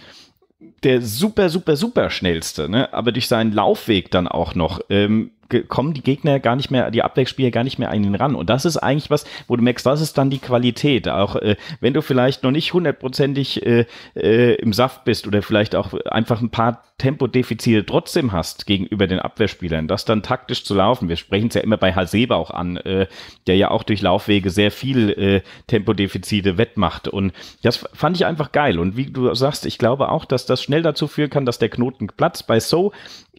der super, super, super schnellste, ne? aber durch seinen Laufweg dann auch noch ähm, kommen die Gegner gar nicht mehr, die Abwehrspieler gar nicht mehr an ihn ran. Und das ist eigentlich was, wo du merkst, das ist dann die Qualität. Auch äh, wenn du vielleicht noch nicht hundertprozentig äh, äh, im Saft bist oder vielleicht auch einfach ein paar Tempodefizite trotzdem hast gegenüber den Abwehrspielern, das dann taktisch zu laufen. Wir sprechen es ja immer bei Hasebe auch an, äh, der ja auch durch Laufwege sehr viel äh, Tempodefizite wettmacht. Und das fand ich einfach geil. Und wie du sagst, ich glaube auch, dass das schnell dazu führen kann, dass der Knoten platzt. Bei So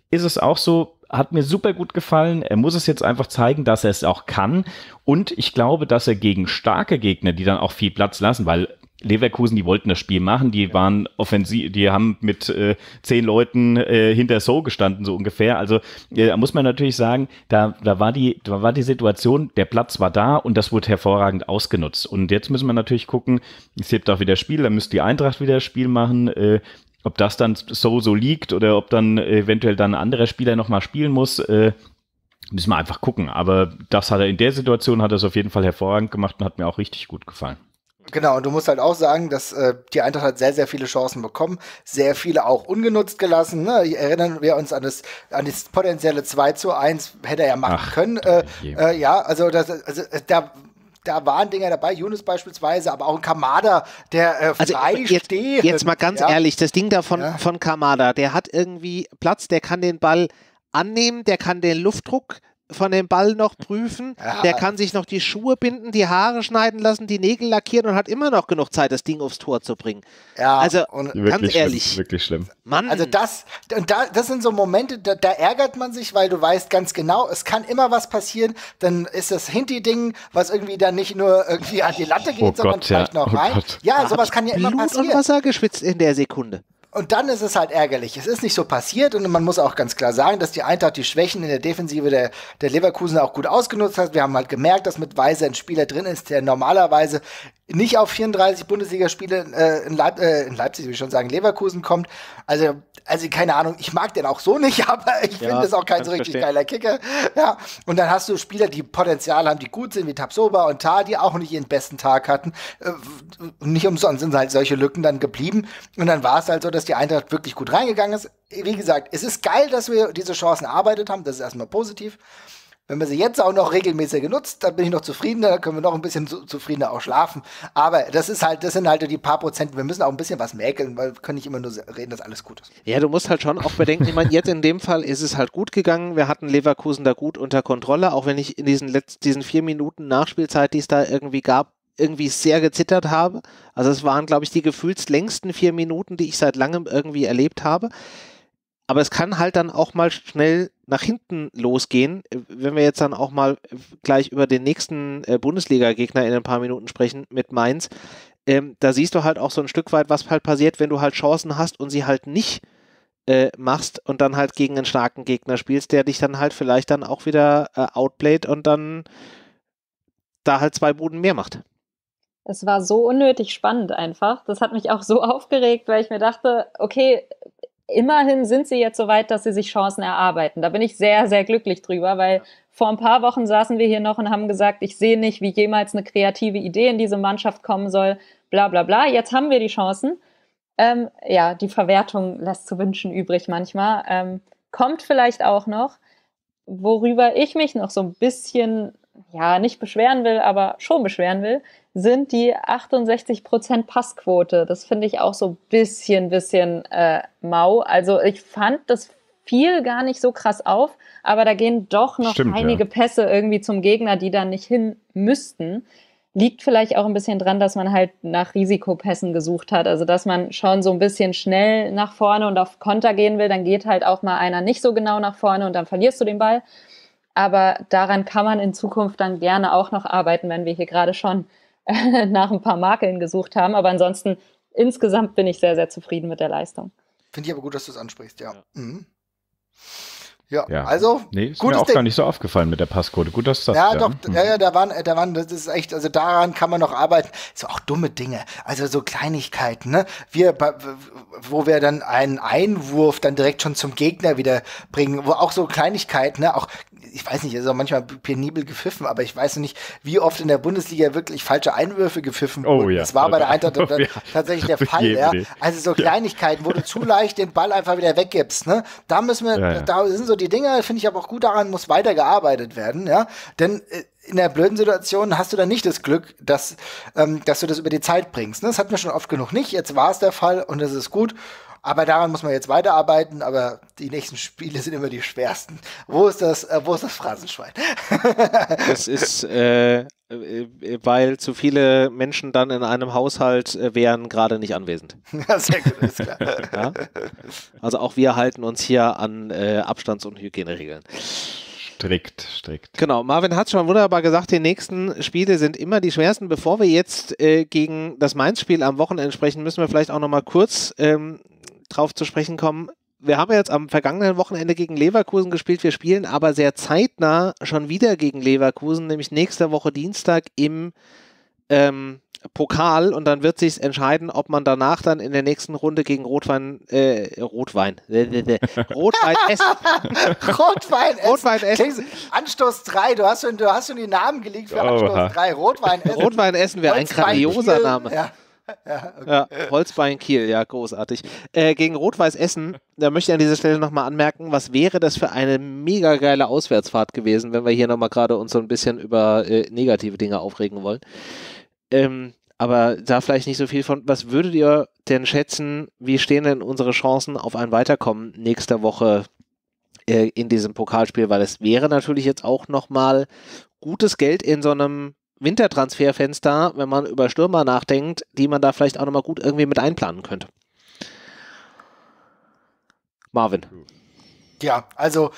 ist es auch so, hat mir super gut gefallen. Er muss es jetzt einfach zeigen, dass er es auch kann. Und ich glaube, dass er gegen starke Gegner, die dann auch viel Platz lassen, weil Leverkusen, die wollten das Spiel machen, die waren offensiv, die haben mit äh, zehn Leuten äh, hinter So gestanden, so ungefähr. Also äh, muss man natürlich sagen, da, da, war die, da war die Situation, der Platz war da und das wurde hervorragend ausgenutzt. Und jetzt müssen wir natürlich gucken, es gibt auch wieder Spiel, da müsste die Eintracht wieder Spiel machen, äh, ob das dann so so liegt oder ob dann eventuell dann ein anderer Spieler nochmal spielen muss, äh, müssen wir einfach gucken. Aber das hat er in der Situation hat er es auf jeden Fall hervorragend gemacht und hat mir auch richtig gut gefallen. Genau, und du musst halt auch sagen, dass äh, die Eintracht hat sehr, sehr viele Chancen bekommen, sehr viele auch ungenutzt gelassen. Ne? Erinnern wir uns an das, an das potenzielle 2 zu 1, hätte er ja machen Ach, können. Äh, äh, ja, also, das, also äh, da da waren Dinger dabei, Yunus beispielsweise, aber auch ein Kamada, der äh, frei also jetzt, stehend, jetzt mal ganz ja. ehrlich, das Ding da von, ja. von Kamada, der hat irgendwie Platz, der kann den Ball annehmen, der kann den Luftdruck von dem Ball noch prüfen, ja. der kann sich noch die Schuhe binden, die Haare schneiden lassen, die Nägel lackieren und hat immer noch genug Zeit, das Ding aufs Tor zu bringen. Ja, also ganz wirklich ehrlich. Schlimm, wirklich schlimm. Mann. Also das, das sind so Momente, da, da, ärgert man sich, weil du weißt ganz genau, es kann immer was passieren, dann ist das Hinti-Ding, was irgendwie dann nicht nur irgendwie an die Latte geht, oh sondern Gott, vielleicht ja. noch oh rein. Oh ja, sowas kann ja immer passieren. Blut und Wasser geschwitzt in der Sekunde und dann ist es halt ärgerlich. Es ist nicht so passiert und man muss auch ganz klar sagen, dass die Eintracht die Schwächen in der Defensive der, der Leverkusen auch gut ausgenutzt hat. Wir haben halt gemerkt, dass mit Weise ein Spieler drin ist, der normalerweise nicht auf 34 Bundesligaspiele äh, in, Leip äh, in Leipzig, will ich schon sagen, Leverkusen kommt. Also also keine Ahnung, ich mag den auch so nicht, aber ich ja, finde das auch kein so richtig verstehen. geiler Kicker. Ja, und dann hast du Spieler, die Potenzial haben, die gut sind, wie Tabsoba und Tar, die auch nicht ihren besten Tag hatten. Äh, nicht umsonst sind halt solche Lücken dann geblieben. Und dann war es halt so, dass die Eintracht wirklich gut reingegangen ist. Wie gesagt, es ist geil, dass wir diese Chancen erarbeitet haben. Das ist erstmal positiv. Wenn man sie jetzt auch noch regelmäßig genutzt, dann bin ich noch zufriedener, dann können wir noch ein bisschen zu, zufriedener auch schlafen. Aber das ist halt, das sind halt die paar Prozent. Wir müssen auch ein bisschen was mäkeln, weil wir können nicht immer nur reden, dass alles gut ist. Ja, du musst halt schon auch bedenken, ich meine, jetzt in dem Fall ist es halt gut gegangen. Wir hatten Leverkusen da gut unter Kontrolle, auch wenn ich in diesen letzten, diesen vier Minuten Nachspielzeit, die es da irgendwie gab, irgendwie sehr gezittert habe. Also es waren, glaube ich, die gefühlslängsten vier Minuten, die ich seit langem irgendwie erlebt habe. Aber es kann halt dann auch mal schnell nach hinten losgehen, äh, wenn wir jetzt dann auch mal äh, gleich über den nächsten äh, Bundesliga-Gegner in ein paar Minuten sprechen mit Mainz. Ähm, da siehst du halt auch so ein Stück weit, was halt passiert, wenn du halt Chancen hast und sie halt nicht äh, machst und dann halt gegen einen starken Gegner spielst, der dich dann halt vielleicht dann auch wieder äh, outplayt und dann da halt zwei Buden mehr macht. Es war so unnötig spannend einfach. Das hat mich auch so aufgeregt, weil ich mir dachte, okay, immerhin sind sie jetzt so weit, dass sie sich Chancen erarbeiten. Da bin ich sehr, sehr glücklich drüber, weil vor ein paar Wochen saßen wir hier noch und haben gesagt, ich sehe nicht, wie jemals eine kreative Idee in diese Mannschaft kommen soll, bla bla bla. Jetzt haben wir die Chancen. Ähm, ja, die Verwertung lässt zu wünschen übrig manchmal. Ähm, kommt vielleicht auch noch, worüber ich mich noch so ein bisschen, ja, nicht beschweren will, aber schon beschweren will, sind die 68 Passquote. Das finde ich auch so ein bisschen, bisschen äh, mau. Also ich fand das viel gar nicht so krass auf, aber da gehen doch noch Stimmt, einige ja. Pässe irgendwie zum Gegner, die da nicht hin müssten. Liegt vielleicht auch ein bisschen dran, dass man halt nach Risikopässen gesucht hat. Also, dass man schon so ein bisschen schnell nach vorne und auf Konter gehen will. Dann geht halt auch mal einer nicht so genau nach vorne und dann verlierst du den Ball. Aber daran kann man in Zukunft dann gerne auch noch arbeiten, wenn wir hier gerade schon nach ein paar Makeln gesucht haben. Aber ansonsten, insgesamt bin ich sehr, sehr zufrieden mit der Leistung. Finde ich aber gut, dass du es ansprichst, ja. Ja. Mhm. ja. ja. also. Nee, ist mir auch gar nicht so aufgefallen mit der Passcode. Gut, dass das. Ja, doch, mhm. ja, ja, da waren, da waren, das ist echt, also daran kann man noch arbeiten. So auch dumme Dinge, also so Kleinigkeiten, ne? Wir, wo wir dann einen Einwurf dann direkt schon zum Gegner wieder bringen, wo auch so Kleinigkeiten, ne? Auch ich weiß nicht, es ist auch manchmal penibel gepfiffen, aber ich weiß nicht, wie oft in der Bundesliga wirklich falsche Einwürfe gepfiffen oh wurden. Oh, ja. Das war bei der Eintracht oh, ja. tatsächlich der Fall. Ja. Also so Kleinigkeiten, wo du zu leicht den Ball einfach wieder weggibst. Ne? Da müssen wir, da sind so die Dinge, finde ich aber auch gut, daran muss weiter gearbeitet werden. Ja? Denn äh, in der blöden Situation hast du dann nicht das Glück, dass, ähm, dass du das über die Zeit bringst. Ne? Das hatten wir schon oft genug nicht. Jetzt war es der Fall und es ist gut. Aber daran muss man jetzt weiterarbeiten, aber die nächsten Spiele sind immer die schwersten. Wo ist das, äh, wo ist das Phrasenschwein? das ist, äh, äh, weil zu viele Menschen dann in einem Haushalt äh, wären gerade nicht anwesend. Sehr gut, ist klar. Ja? Also auch wir halten uns hier an äh, Abstands- und Hygieneregeln. Strikt, strikt. Genau, Marvin hat schon wunderbar gesagt, die nächsten Spiele sind immer die schwersten. Bevor wir jetzt äh, gegen das Mainz-Spiel am Wochenende sprechen, müssen wir vielleicht auch nochmal kurz ähm, drauf zu sprechen kommen. Wir haben jetzt am vergangenen Wochenende gegen Leverkusen gespielt. Wir spielen aber sehr zeitnah schon wieder gegen Leverkusen, nämlich nächste Woche Dienstag im ähm, Pokal und dann wird sich entscheiden, ob man danach dann in der nächsten Runde gegen Rotwein, äh, Rotwein, Rotwein Essen. Rotwein Essen. Rotwein Essen. Anstoß 3, du hast schon, du hast schon die Namen gelegt für Anstoß 3. Rotwein Essen. Rotwein Essen wäre ein grandioser Name. Ja okay. ja, Holzbein Kiel, ja, großartig. Äh, gegen Rot-Weiß Essen, da möchte ich an dieser Stelle nochmal anmerken, was wäre das für eine mega geile Auswärtsfahrt gewesen, wenn wir hier nochmal gerade uns so ein bisschen über äh, negative Dinge aufregen wollen. Ähm, aber da vielleicht nicht so viel von. Was würdet ihr denn schätzen, wie stehen denn unsere Chancen auf ein Weiterkommen nächste Woche äh, in diesem Pokalspiel? Weil es wäre natürlich jetzt auch nochmal gutes Geld in so einem Wintertransferfenster, wenn man über Stürmer nachdenkt, die man da vielleicht auch nochmal gut irgendwie mit einplanen könnte. Marvin. Ja, also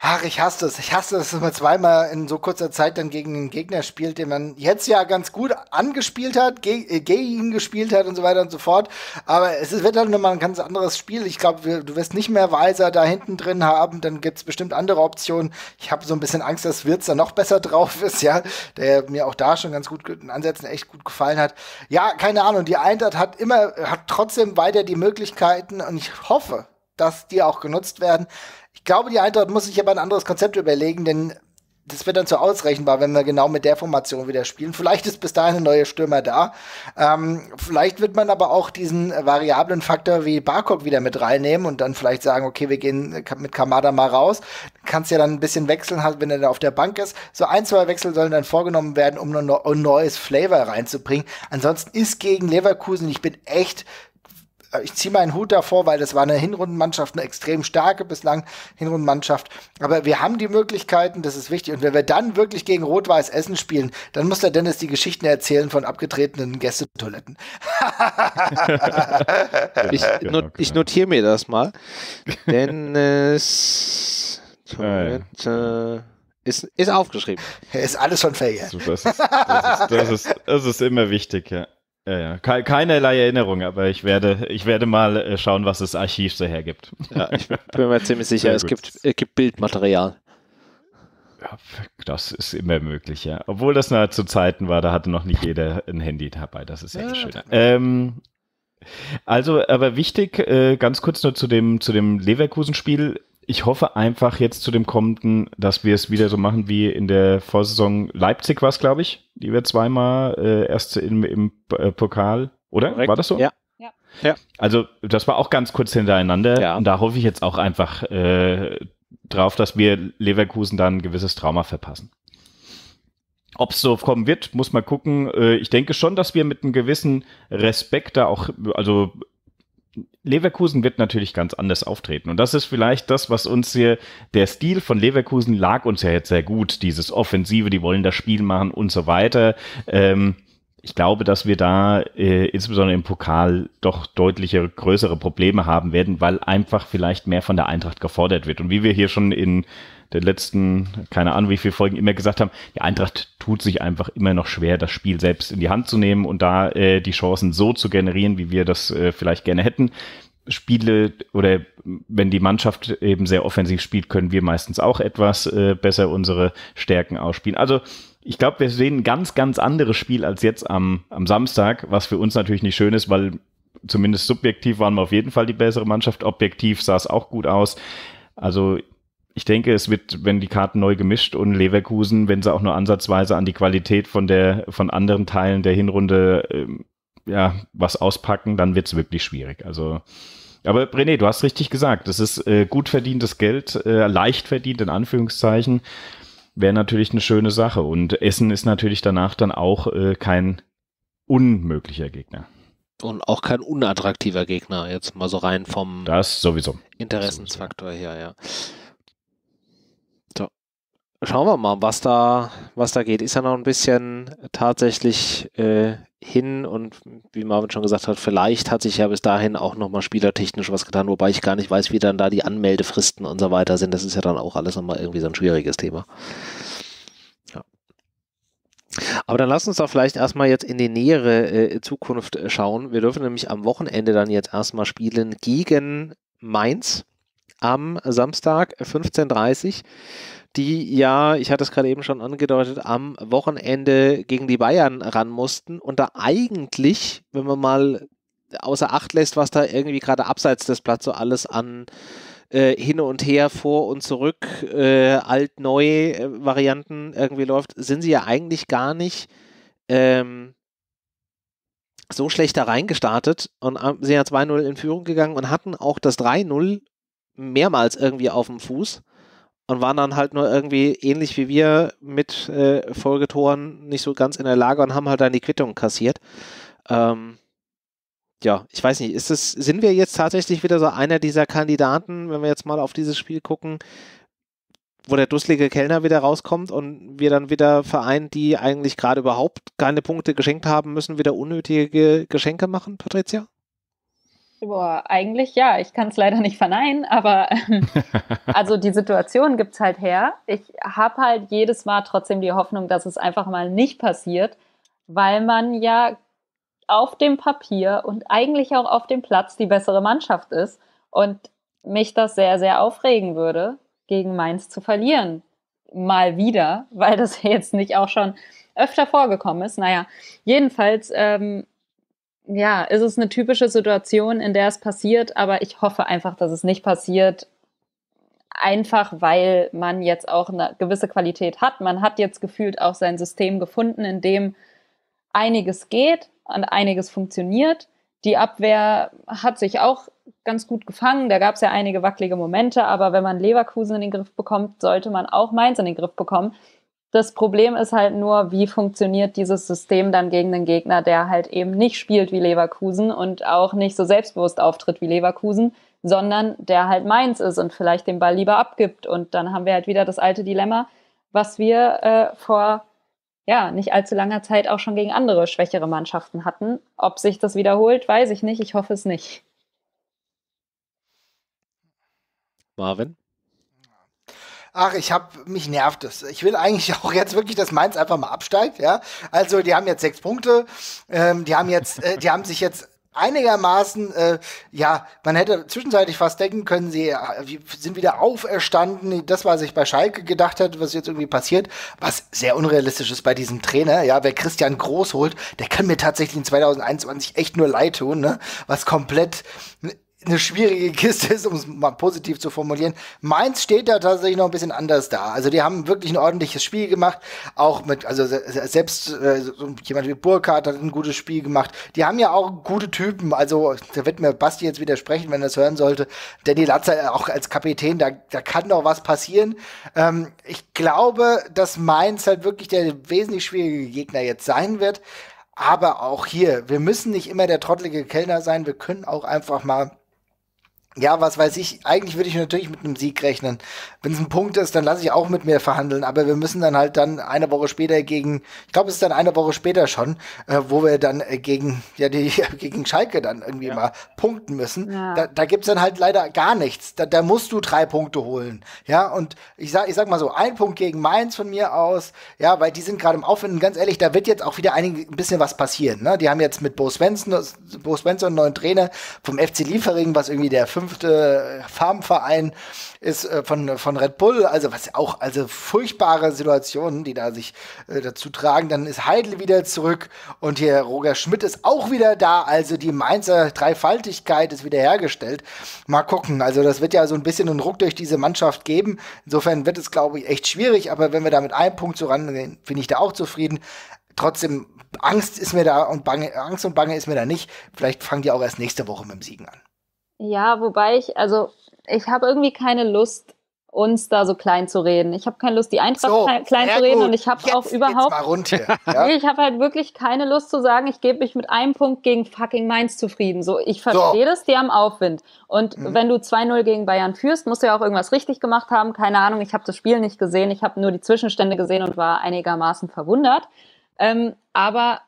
Ach, ich hasse es. Ich hasse es, dass man zweimal in so kurzer Zeit dann gegen einen Gegner spielt, den man jetzt ja ganz gut angespielt hat, äh, gegen ihn gespielt hat und so weiter und so fort. Aber es wird dann halt nochmal ein ganz anderes Spiel. Ich glaube, du wirst nicht mehr Weiser da hinten drin haben. Dann gibt's bestimmt andere Optionen. Ich habe so ein bisschen Angst, dass Wirtz da noch besser drauf ist, ja. Der mir auch da schon ganz gut in Ansätzen echt gut gefallen hat. Ja, keine Ahnung. Die Eintracht hat immer, hat trotzdem weiter die Möglichkeiten und ich hoffe, dass die auch genutzt werden. Ich glaube, die Eintracht muss sich aber ein anderes Konzept überlegen, denn das wird dann zu ausrechenbar, wenn wir genau mit der Formation wieder spielen. Vielleicht ist bis dahin ein neuer Stürmer da. Ähm, vielleicht wird man aber auch diesen variablen Faktor wie Barcock wieder mit reinnehmen und dann vielleicht sagen, okay, wir gehen mit Kamada mal raus. Kannst ja dann ein bisschen wechseln, halt, wenn er da auf der Bank ist. So ein, zwei Wechsel sollen dann vorgenommen werden, um ein neues Flavor reinzubringen. Ansonsten ist gegen Leverkusen, ich bin echt äh, ich ziehe meinen Hut davor, weil das war eine Hinrundenmannschaft, eine extrem starke bislang Hinrundenmannschaft. Aber wir haben die Möglichkeiten, das ist wichtig. Und wenn wir dann wirklich gegen Rot-Weiß Essen spielen, dann muss der Dennis die Geschichten erzählen von abgetretenen Gästetoiletten. ich, not, genau, ich genau. notiere mir das mal. Dennis Toilette. Ist, ist, aufgeschrieben. Ist alles schon fair. Das, das, das, ist, immer wichtig, ja. Ja, ja. Ke keinerlei Erinnerung, aber ich werde, ich werde mal äh, schauen, was das Archiv so hergibt. Ja, ich bin mir ziemlich sicher, es gibt, es gibt Bildmaterial. Ja, das ist immer möglich, ja. Obwohl das nahe zu Zeiten war, da hatte noch nicht jeder ein Handy dabei. Das ist ja, ja schön. Ähm, also, aber wichtig, äh, ganz kurz nur zu dem, zu dem Leverkusen-Spiel ich hoffe einfach jetzt zu dem kommenden, dass wir es wieder so machen wie in der Vorsaison Leipzig war es, glaube ich, die wir zweimal äh, erst im, im äh, Pokal, oder? Korrekt. War das so? Ja. ja. Ja. Also das war auch ganz kurz hintereinander ja. und da hoffe ich jetzt auch einfach äh, drauf, dass wir Leverkusen dann ein gewisses Trauma verpassen. Ob es so kommen wird, muss man gucken. Äh, ich denke schon, dass wir mit einem gewissen Respekt da auch, also Leverkusen wird natürlich ganz anders auftreten. Und das ist vielleicht das, was uns hier, der Stil von Leverkusen lag uns ja jetzt sehr gut. Dieses Offensive, die wollen das Spiel machen und so weiter. Ähm, ich glaube, dass wir da äh, insbesondere im Pokal doch deutliche, größere Probleme haben werden, weil einfach vielleicht mehr von der Eintracht gefordert wird. Und wie wir hier schon in der letzten, keine Ahnung, wie viele Folgen immer gesagt haben, die Eintracht tut sich einfach immer noch schwer, das Spiel selbst in die Hand zu nehmen und da äh, die Chancen so zu generieren, wie wir das äh, vielleicht gerne hätten. Spiele oder wenn die Mannschaft eben sehr offensiv spielt, können wir meistens auch etwas äh, besser unsere Stärken ausspielen. Also ich glaube, wir sehen ein ganz, ganz anderes Spiel als jetzt am, am Samstag, was für uns natürlich nicht schön ist, weil zumindest subjektiv waren wir auf jeden Fall die bessere Mannschaft. Objektiv sah es auch gut aus. Also ich denke, es wird, wenn die Karten neu gemischt und Leverkusen, wenn sie auch nur ansatzweise an die Qualität von der, von anderen Teilen der Hinrunde, ähm, ja, was auspacken, dann wird es wirklich schwierig. Also, aber René, du hast richtig gesagt, das ist äh, gut verdientes Geld, äh, leicht verdient in Anführungszeichen, wäre natürlich eine schöne Sache. Und Essen ist natürlich danach dann auch äh, kein unmöglicher Gegner. Und auch kein unattraktiver Gegner, jetzt mal so rein vom das sowieso. Interessensfaktor her, ja schauen wir mal, was da, was da geht. Ist ja noch ein bisschen tatsächlich äh, hin und wie Marvin schon gesagt hat, vielleicht hat sich ja bis dahin auch nochmal spielertechnisch was getan, wobei ich gar nicht weiß, wie dann da die Anmeldefristen und so weiter sind. Das ist ja dann auch alles nochmal irgendwie so ein schwieriges Thema. Ja. Aber dann lass uns doch vielleicht erstmal jetzt in die nähere äh, Zukunft äh, schauen. Wir dürfen nämlich am Wochenende dann jetzt erstmal spielen gegen Mainz am Samstag 15.30 Uhr die ja, ich hatte es gerade eben schon angedeutet, am Wochenende gegen die Bayern ran mussten und da eigentlich, wenn man mal außer Acht lässt, was da irgendwie gerade abseits des Platzes so alles an äh, hin und her, vor und zurück, äh, alt, neu äh, Varianten irgendwie läuft, sind sie ja eigentlich gar nicht ähm, so schlecht da reingestartet und äh, sind ja 2-0 in Führung gegangen und hatten auch das 3-0 mehrmals irgendwie auf dem Fuß und waren dann halt nur irgendwie ähnlich wie wir mit äh, Folgetoren nicht so ganz in der Lage und haben halt dann die Quittung kassiert. Ähm, ja, ich weiß nicht, ist es, sind wir jetzt tatsächlich wieder so einer dieser Kandidaten, wenn wir jetzt mal auf dieses Spiel gucken, wo der dusselige Kellner wieder rauskommt und wir dann wieder Vereinen, die eigentlich gerade überhaupt keine Punkte geschenkt haben müssen, wieder unnötige Geschenke machen, Patricia? Boah, eigentlich ja. Ich kann es leider nicht verneinen, aber ähm, also die Situation gibt es halt her. Ich habe halt jedes Mal trotzdem die Hoffnung, dass es einfach mal nicht passiert, weil man ja auf dem Papier und eigentlich auch auf dem Platz die bessere Mannschaft ist und mich das sehr, sehr aufregen würde, gegen Mainz zu verlieren. Mal wieder, weil das jetzt nicht auch schon öfter vorgekommen ist. Naja, jedenfalls. Ähm, ja, ist es eine typische Situation, in der es passiert, aber ich hoffe einfach, dass es nicht passiert. Einfach weil man jetzt auch eine gewisse Qualität hat. Man hat jetzt gefühlt auch sein System gefunden, in dem einiges geht und einiges funktioniert. Die Abwehr hat sich auch ganz gut gefangen. Da gab es ja einige wackelige Momente, aber wenn man Leverkusen in den Griff bekommt, sollte man auch Mainz in den Griff bekommen. Das Problem ist halt nur, wie funktioniert dieses System dann gegen einen Gegner, der halt eben nicht spielt wie Leverkusen und auch nicht so selbstbewusst auftritt wie Leverkusen, sondern der halt meins ist und vielleicht den Ball lieber abgibt. Und dann haben wir halt wieder das alte Dilemma, was wir äh, vor ja, nicht allzu langer Zeit auch schon gegen andere schwächere Mannschaften hatten. Ob sich das wiederholt, weiß ich nicht. Ich hoffe es nicht. Marvin? ach, ich hab, mich nervt es. Ich will eigentlich auch jetzt wirklich, dass Mainz einfach mal absteigt, ja. Also, die haben jetzt sechs Punkte, ähm, die haben jetzt, äh, die haben sich jetzt einigermaßen, äh, ja, man hätte zwischenzeitlich fast denken können, sie ah, sind wieder auferstanden. Das, was ich bei Schalke gedacht hätte, was jetzt irgendwie passiert, was sehr unrealistisch ist bei diesem Trainer. Ja, wer Christian Groß holt, der kann mir tatsächlich in 2021 echt nur leid tun, ne? Was komplett eine schwierige Kiste ist, um es mal positiv zu formulieren. Mainz steht da tatsächlich noch ein bisschen anders da. Also die haben wirklich ein ordentliches Spiel gemacht, auch mit, also selbst äh, jemand wie Burkhardt hat ein gutes Spiel gemacht. Die haben ja auch gute Typen, also da wird mir Basti jetzt widersprechen, wenn er es hören sollte. Danny Latzer äh, auch als Kapitän, da, da kann doch was passieren. Ähm, ich glaube, dass Mainz halt wirklich der wesentlich schwierige Gegner jetzt sein wird. Aber auch hier, wir müssen nicht immer der trottelige Kellner sein, wir können auch einfach mal ja, was weiß ich, eigentlich würde ich natürlich mit einem Sieg rechnen. Wenn es ein Punkt ist, dann lasse ich auch mit mir verhandeln, aber wir müssen dann halt dann eine Woche später gegen, ich glaube, es ist dann eine Woche später schon, äh, wo wir dann äh, gegen, ja, die, gegen Schalke dann irgendwie ja. mal punkten müssen. Ja. Da, da gibt es dann halt leider gar nichts. Da, da musst du drei Punkte holen. Ja, und ich sag, ich sag mal so, ein Punkt gegen Mainz von mir aus, ja, weil die sind gerade im Aufwinden, ganz ehrlich, da wird jetzt auch wieder ein, bisschen was passieren. Ne? Die haben jetzt mit Bo Svensson, Bo Svensson einen neuen Trainer vom FC Liefering, was irgendwie der fünf fünfte Farmverein ist äh, von, von Red Bull. Also was auch, also furchtbare Situationen, die da sich äh, dazu tragen. Dann ist Heidel wieder zurück und hier Roger Schmidt ist auch wieder da. Also die Mainzer Dreifaltigkeit ist wieder hergestellt. Mal gucken. Also das wird ja so ein bisschen einen Ruck durch diese Mannschaft geben. Insofern wird es, glaube ich, echt schwierig. Aber wenn wir da mit einem Punkt so rangehen, bin ich da auch zufrieden trotzdem, Angst ist mir da und Bange, Angst und Bange ist mir da nicht. Vielleicht fangen die auch erst nächste Woche mit dem Siegen an. Ja, wobei ich, also ich habe irgendwie keine Lust, uns da so klein zu reden. Ich habe keine Lust, die Eintracht so, klein zu reden gut. und ich habe auch überhaupt. Mal runter, ja? ich habe halt wirklich keine Lust zu sagen, ich gebe mich mit einem Punkt gegen fucking Mainz zufrieden. So, ich verstehe so. das, die haben Aufwind. Und mhm. wenn du 2-0 gegen Bayern führst, musst du ja auch irgendwas richtig gemacht haben. Keine Ahnung, ich habe das Spiel nicht gesehen, ich habe nur die Zwischenstände gesehen und war einigermaßen verwundert. Ähm, aber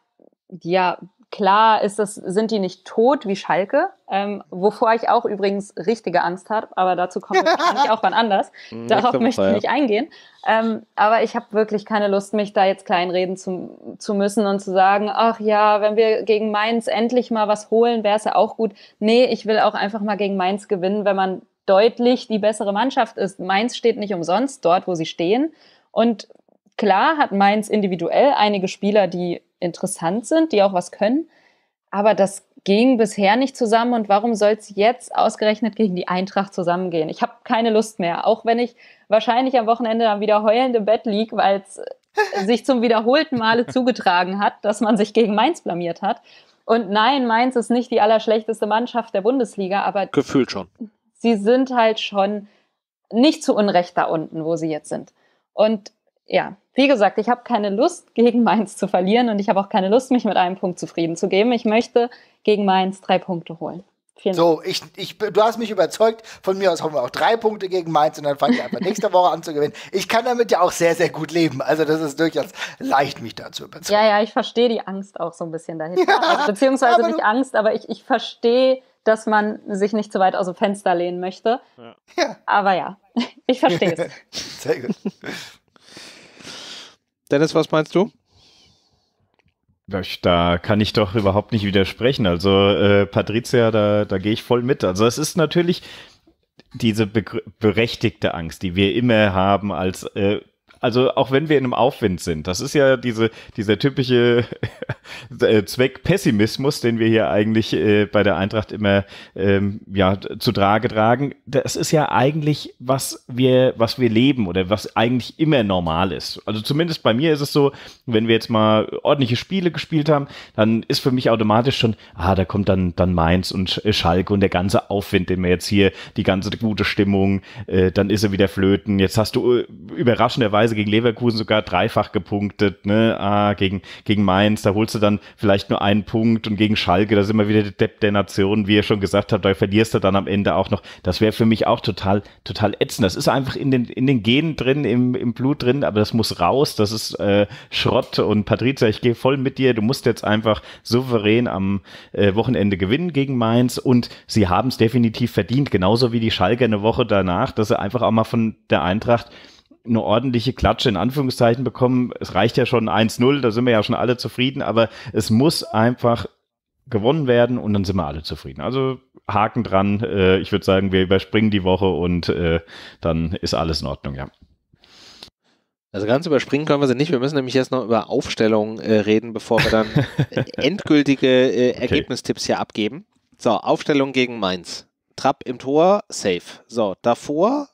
ja, klar ist das, sind die nicht tot wie Schalke, ähm, wovor ich auch übrigens richtige Angst habe, aber dazu kommen wir wahrscheinlich auch wann anders. Hm, Darauf ich möchte ich nicht eingehen. Ähm, aber ich habe wirklich keine Lust, mich da jetzt kleinreden zu, zu müssen und zu sagen, ach ja, wenn wir gegen Mainz endlich mal was holen, wäre es ja auch gut. Nee, ich will auch einfach mal gegen Mainz gewinnen, wenn man deutlich die bessere Mannschaft ist. Mainz steht nicht umsonst dort, wo sie stehen. Und Klar hat Mainz individuell einige Spieler, die interessant sind, die auch was können, aber das ging bisher nicht zusammen und warum soll es jetzt ausgerechnet gegen die Eintracht zusammengehen? Ich habe keine Lust mehr, auch wenn ich wahrscheinlich am Wochenende dann wieder heulend im Bett liege, weil es sich zum wiederholten Male zugetragen hat, dass man sich gegen Mainz blamiert hat. Und nein, Mainz ist nicht die allerschlechteste Mannschaft der Bundesliga, aber gefühlt schon. Sie sind halt schon nicht zu Unrecht da unten, wo sie jetzt sind. Und ja, wie gesagt, ich habe keine Lust, gegen Mainz zu verlieren und ich habe auch keine Lust, mich mit einem Punkt zufrieden zu geben. Ich möchte gegen Mainz drei Punkte holen. Vielen so, Dank. ich, ich, du hast mich überzeugt. Von mir aus haben wir auch drei Punkte gegen Mainz und dann fange ich einfach nächste Woche an zu gewinnen. Ich kann damit ja auch sehr, sehr gut leben. Also, das ist durchaus leicht, mich dazu überzeugen. Ja, ja, ich verstehe die Angst auch so ein bisschen dahinter. Ja, also, beziehungsweise nicht Angst, aber ich, ich verstehe, dass man sich nicht zu weit aus dem Fenster lehnen möchte. Ja. Aber ja, ich verstehe es. sehr gut. Dennis, was meinst du? Da kann ich doch überhaupt nicht widersprechen. Also äh, Patricia, da, da gehe ich voll mit. Also es ist natürlich diese berechtigte Angst, die wir immer haben als äh, also auch wenn wir in einem Aufwind sind, das ist ja diese, dieser typische äh, Zweckpessimismus, den wir hier eigentlich äh, bei der Eintracht immer ähm, ja, zu Trage tragen. Das ist ja eigentlich, was wir, was wir leben oder was eigentlich immer normal ist. Also zumindest bei mir ist es so, wenn wir jetzt mal ordentliche Spiele gespielt haben, dann ist für mich automatisch schon, ah, da kommt dann, dann Mainz und Schalke und der ganze Aufwind, den wir jetzt hier, die ganze gute Stimmung, äh, dann ist er wieder flöten. Jetzt hast du äh, überraschenderweise Weise gegen Leverkusen sogar dreifach gepunktet, ne? Ah, gegen, gegen Mainz, da holst du dann vielleicht nur einen Punkt und gegen Schalke, das ist immer wieder der Depp der Nation, wie ihr schon gesagt habt, da verlierst du dann am Ende auch noch. Das wäre für mich auch total, total ätzend. Das ist einfach in den, in den Genen drin, im, im Blut drin, aber das muss raus, das ist äh, Schrott. Und Patrizia, ich gehe voll mit dir, du musst jetzt einfach souverän am äh, Wochenende gewinnen gegen Mainz und sie haben es definitiv verdient, genauso wie die Schalke eine Woche danach, dass sie einfach auch mal von der Eintracht eine ordentliche Klatsche in Anführungszeichen bekommen. Es reicht ja schon 1-0, da sind wir ja schon alle zufrieden, aber es muss einfach gewonnen werden und dann sind wir alle zufrieden. Also Haken dran. Äh, ich würde sagen, wir überspringen die Woche und äh, dann ist alles in Ordnung, ja. Also ganz überspringen können wir sie nicht. Wir müssen nämlich jetzt noch über Aufstellungen äh, reden, bevor wir dann äh, endgültige äh, Ergebnistipps hier abgeben. So, Aufstellung gegen Mainz. Trapp im Tor, safe. So, davor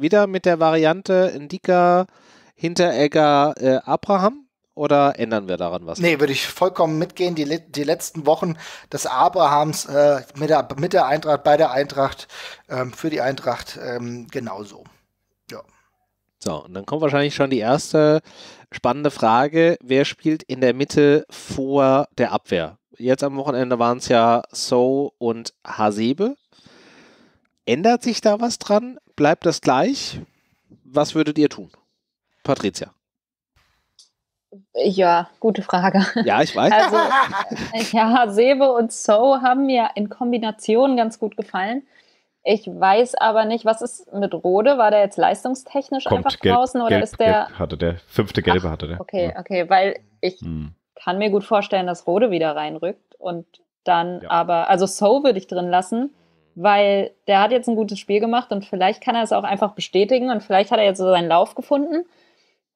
wieder mit der Variante Indika, Hinteregger, äh, Abraham? Oder ändern wir daran was? Nee, würde ich vollkommen mitgehen. Die, die letzten Wochen des Abrahams äh, mit, der, mit der Eintracht, bei der Eintracht, ähm, für die Eintracht ähm, genauso. Ja. So, und dann kommt wahrscheinlich schon die erste spannende Frage. Wer spielt in der Mitte vor der Abwehr? Jetzt am Wochenende waren es ja So und Hasebe. Ändert sich da was dran? bleibt das gleich. Was würdet ihr tun? Patricia. Ja, gute Frage. Ja, ich weiß. Also, ja, Sebe und So haben mir in Kombination ganz gut gefallen. Ich weiß aber nicht, was ist mit Rode? War der jetzt leistungstechnisch Kommt, einfach gelb, draußen oder gelb, ist der. hatte der. Fünfte gelbe Ach, hatte der. Okay, ja. okay, weil ich hm. kann mir gut vorstellen, dass Rode wieder reinrückt und dann ja. aber, also So würde ich drin lassen weil der hat jetzt ein gutes Spiel gemacht und vielleicht kann er es auch einfach bestätigen und vielleicht hat er jetzt so seinen Lauf gefunden.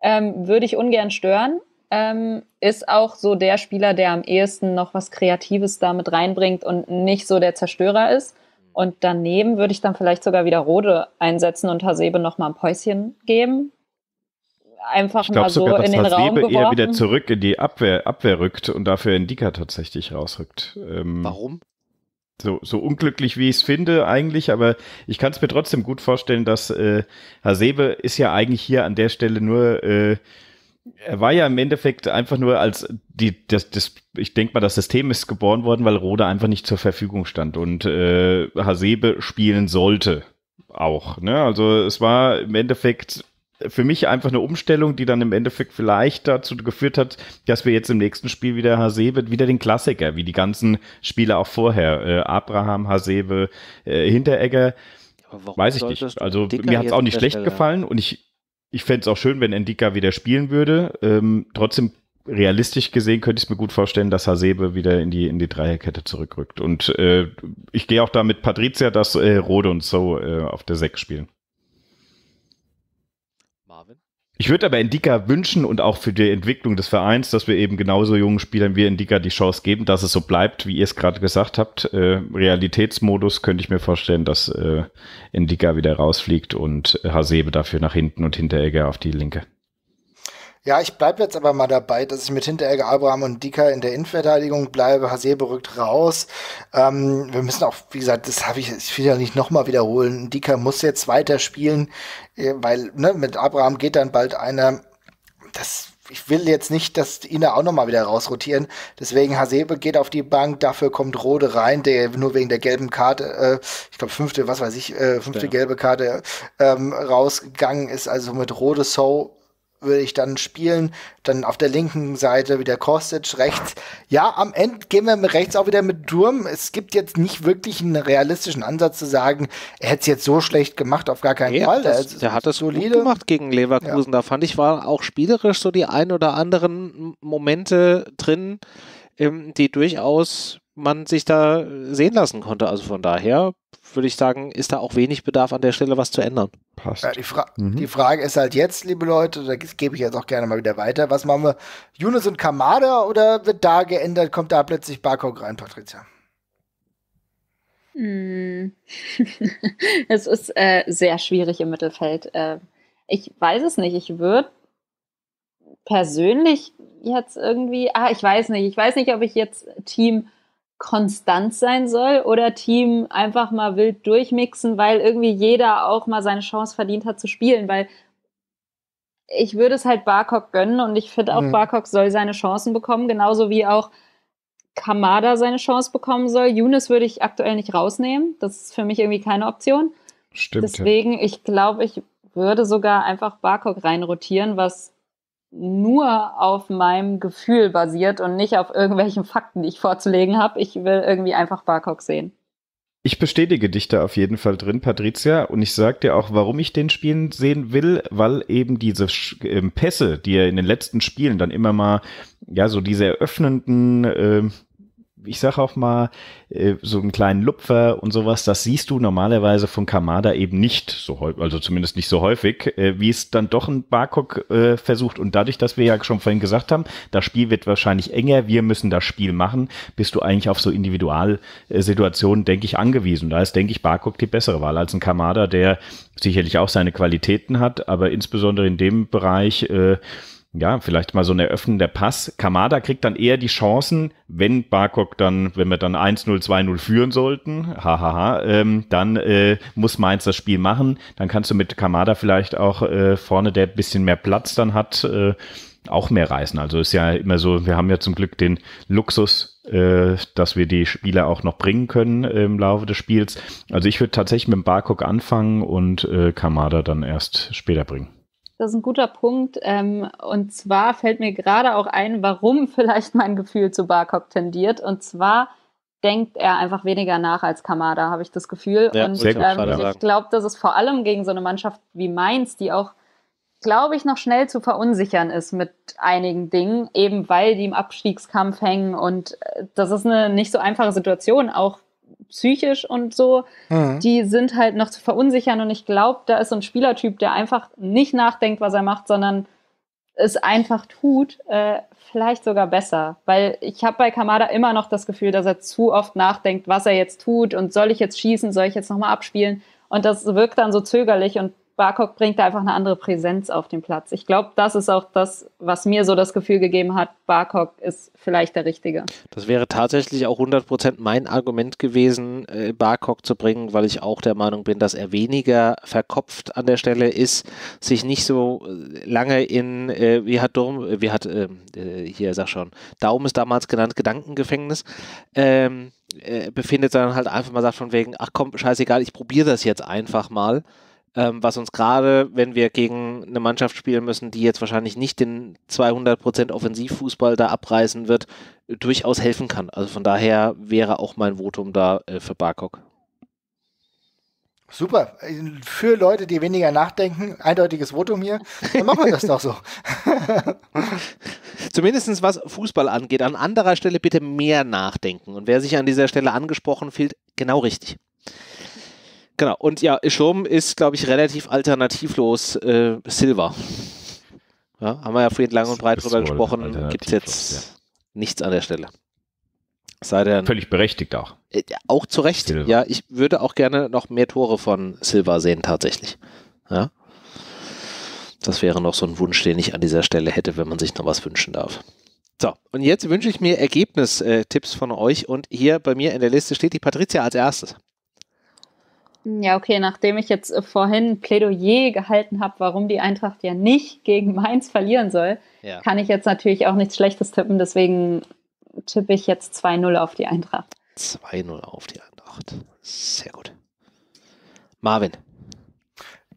Ähm, würde ich ungern stören. Ähm, ist auch so der Spieler, der am ehesten noch was Kreatives damit reinbringt und nicht so der Zerstörer ist. Und daneben würde ich dann vielleicht sogar wieder Rode einsetzen und Hasebe nochmal ein Päuschen geben. Einfach ich mal so sogar, in den Hasebe Raum geworfen. eher wieder zurück in die Abwehr, Abwehr rückt und dafür in Indika tatsächlich rausrückt. Hm. Ähm, Warum? so, so unglücklich, wie ich es finde, eigentlich, aber ich kann es mir trotzdem gut vorstellen, dass äh, Hasebe ist ja eigentlich hier an der Stelle nur, äh, er war ja im Endeffekt einfach nur als die, das, das, ich denke mal, das System ist geboren worden, weil Rode einfach nicht zur Verfügung stand und äh, Hasebe spielen sollte auch. Ne? Also es war im Endeffekt für mich einfach eine Umstellung, die dann im Endeffekt vielleicht dazu geführt hat, dass wir jetzt im nächsten Spiel wieder Hasebe, wieder den Klassiker, wie die ganzen Spiele auch vorher, äh, Abraham, Hasebe, äh, Hinteregger, weiß ich nicht. Also mir hat es auch nicht schlecht Stelle. gefallen und ich, ich fände es auch schön, wenn Endika wieder spielen würde. Ähm, trotzdem realistisch gesehen könnte ich mir gut vorstellen, dass Hasebe wieder in die, in die Dreierkette zurückrückt. Und äh, ich gehe auch da mit Patricia, dass äh, Rode und So äh, auf der 6 spielen. Ich würde aber Indika wünschen und auch für die Entwicklung des Vereins, dass wir eben genauso jungen Spielern wie Indika die Chance geben, dass es so bleibt, wie ihr es gerade gesagt habt. Äh, Realitätsmodus könnte ich mir vorstellen, dass äh, Indika wieder rausfliegt und Hasebe dafür nach hinten und Hinteregger auf die linke. Ja, ich bleibe jetzt aber mal dabei, dass ich mit Hinteregger, Abraham und Dika in der Innenverteidigung bleibe. Hasebe rückt raus. Ähm, wir müssen auch, wie gesagt, das habe ich, ich will ja nicht nochmal wiederholen. Dika muss jetzt weiter spielen, äh, weil ne, mit Abraham geht dann bald einer. Das, ich will jetzt nicht, dass ihn da auch nochmal wieder rausrotieren. Deswegen Hasebe geht auf die Bank, dafür kommt Rode rein, der nur wegen der gelben Karte, äh, ich glaube fünfte, was weiß ich, äh, fünfte ja. gelbe Karte ähm, rausgegangen ist. Also mit Rode So würde ich dann spielen. Dann auf der linken Seite wieder Kostic, rechts. Ja, am Ende gehen wir mit rechts auch wieder mit Durm. Es gibt jetzt nicht wirklich einen realistischen Ansatz zu sagen, er hätte es jetzt so schlecht gemacht, auf gar keinen nee, Fall. Das, also, der, hat es solide gut gemacht gegen Leverkusen. Ja. Da fand ich, waren auch spielerisch so die ein oder anderen Momente drin, ähm, die durchaus man sich da sehen lassen konnte. Also von daher würde ich sagen, ist da auch wenig Bedarf an der Stelle, was zu ändern. Passt. Ja, die, Fra mhm. die, Frage ist halt jetzt, liebe Leute, da gebe ich jetzt auch gerne mal wieder weiter. Was machen wir? Yunus und Kamada oder wird da geändert? Kommt da plötzlich Barkok rein, Patricia? Hm. es ist äh, sehr schwierig im Mittelfeld. Äh, ich weiß es nicht. Ich würde persönlich jetzt irgendwie, ah, ich weiß nicht, ich weiß nicht, ob ich jetzt Team konstant sein soll oder Team einfach mal wild durchmixen, weil irgendwie jeder auch mal seine Chance verdient hat zu spielen, weil ich würde es halt Barcock gönnen und ich finde auch, mhm. Barkok soll seine Chancen bekommen, genauso wie auch Kamada seine Chance bekommen soll. Younes würde ich aktuell nicht rausnehmen. Das ist für mich irgendwie keine Option. Stimmt. Deswegen, ich glaube, ich würde sogar einfach Barcock reinrotieren, was nur auf meinem Gefühl basiert und nicht auf irgendwelchen Fakten, die ich vorzulegen habe. Ich will irgendwie einfach Barcock sehen. Ich bestätige dich da auf jeden Fall drin, Patricia, und ich sag dir auch, warum ich den spielen sehen will, weil eben diese Sch äh, Pässe, die er in den letzten Spielen dann immer mal, ja, so diese eröffnenden äh, ich sag auch mal, äh, so einen kleinen Lupfer und sowas, das siehst du normalerweise von Kamada eben nicht so häufig, also zumindest nicht so häufig, äh, wie es dann doch ein Barkok äh, versucht. Und dadurch, dass wir ja schon vorhin gesagt haben, das Spiel wird wahrscheinlich enger, wir müssen das Spiel machen, bist du eigentlich auf so Individualsituationen, denke ich, angewiesen. Da ist, denke ich, Barcock die bessere Wahl als ein Kamada, der sicherlich auch seine Qualitäten hat, aber insbesondere in dem Bereich äh, ja, vielleicht mal so ein eröffnender Pass. Kamada kriegt dann eher die Chancen, wenn Barkok dann, wenn wir dann 1-0, 2-0 führen sollten, hahaha, ha, ha, ähm, dann äh, muss Mainz das Spiel machen. Dann kannst du mit Kamada vielleicht auch äh, vorne, der ein bisschen mehr Platz dann hat, äh, auch mehr reißen. Also ist ja immer so, wir haben ja zum Glück den Luxus, äh, dass wir die Spieler auch noch bringen können im Laufe des Spiels. Also ich würde tatsächlich mit dem Barkok anfangen und äh, Kamada dann erst später bringen. Das ist ein guter Punkt. Ähm, und zwar fällt mir gerade auch ein, warum vielleicht mein Gefühl zu Barcock tendiert. Und zwar denkt er einfach weniger nach als Kamada, habe ich das Gefühl. Ja, und sehr gut, ähm, ich glaube, das ist vor allem gegen so eine Mannschaft wie Mainz, die auch, glaube ich, noch schnell zu verunsichern ist mit einigen Dingen, eben weil die im Abstiegskampf hängen. Und äh, das ist eine nicht so einfache Situation, auch psychisch und so, mhm. die sind halt noch zu verunsichern. Und ich glaube, da ist so ein Spielertyp, der einfach nicht nachdenkt, was er macht, sondern es einfach tut, äh, vielleicht sogar besser. Weil ich habe bei Kamada immer noch das Gefühl, dass er zu oft nachdenkt, was er jetzt tut und soll ich jetzt schießen, soll ich jetzt nochmal abspielen. Und das wirkt dann so zögerlich und Barkok bringt da einfach eine andere Präsenz auf den Platz. Ich glaube, das ist auch das, was mir so das Gefühl gegeben hat, Barkok ist vielleicht der Richtige. Das wäre tatsächlich auch 100% mein Argument gewesen, äh, Barkok zu bringen, weil ich auch der Meinung bin, dass er weniger verkopft an der Stelle ist, sich nicht so äh, lange in, äh, wie hat Durm, wie hat, ähm, hier sag schon, Daum ist damals genannt, Gedankengefängnis, ähm, befindet, sondern halt einfach mal sagt von wegen, ach komm, scheißegal, ich probiere das jetzt einfach mal ähm, was uns gerade, wenn wir gegen eine Mannschaft spielen müssen, die jetzt wahrscheinlich nicht den 200% Offensivfußball da abreißen wird, durchaus helfen kann. Also von daher wäre auch mein Votum da äh, für Barkok. Super. Für Leute, die weniger nachdenken, eindeutiges Votum hier, dann machen wir das doch so. Zumindest was Fußball angeht. An anderer Stelle bitte mehr nachdenken. Und wer sich an dieser Stelle angesprochen fühlt, genau richtig. Genau, und ja, Schurm ist, glaube ich, relativ alternativlos äh, Silver. Ja, haben wir ja vorhin lang und breit drüber gesprochen. Gibt es jetzt ja. nichts an der Stelle. Sei denn, Völlig berechtigt auch. Äh, auch zu Recht. Silver. Ja, ich würde auch gerne noch mehr Tore von Silver sehen, tatsächlich. Ja. Das wäre noch so ein Wunsch, den ich an dieser Stelle hätte, wenn man sich noch was wünschen darf. So, und jetzt wünsche ich mir Ergebnistipps äh, von euch. Und hier bei mir in der Liste steht die Patricia als erstes. Ja, okay, nachdem ich jetzt äh, vorhin ein Plädoyer gehalten habe, warum die Eintracht ja nicht gegen Mainz verlieren soll, ja. kann ich jetzt natürlich auch nichts Schlechtes tippen. Deswegen tippe ich jetzt 2-0 auf die Eintracht. 2-0 auf die Eintracht. Sehr gut. Marvin.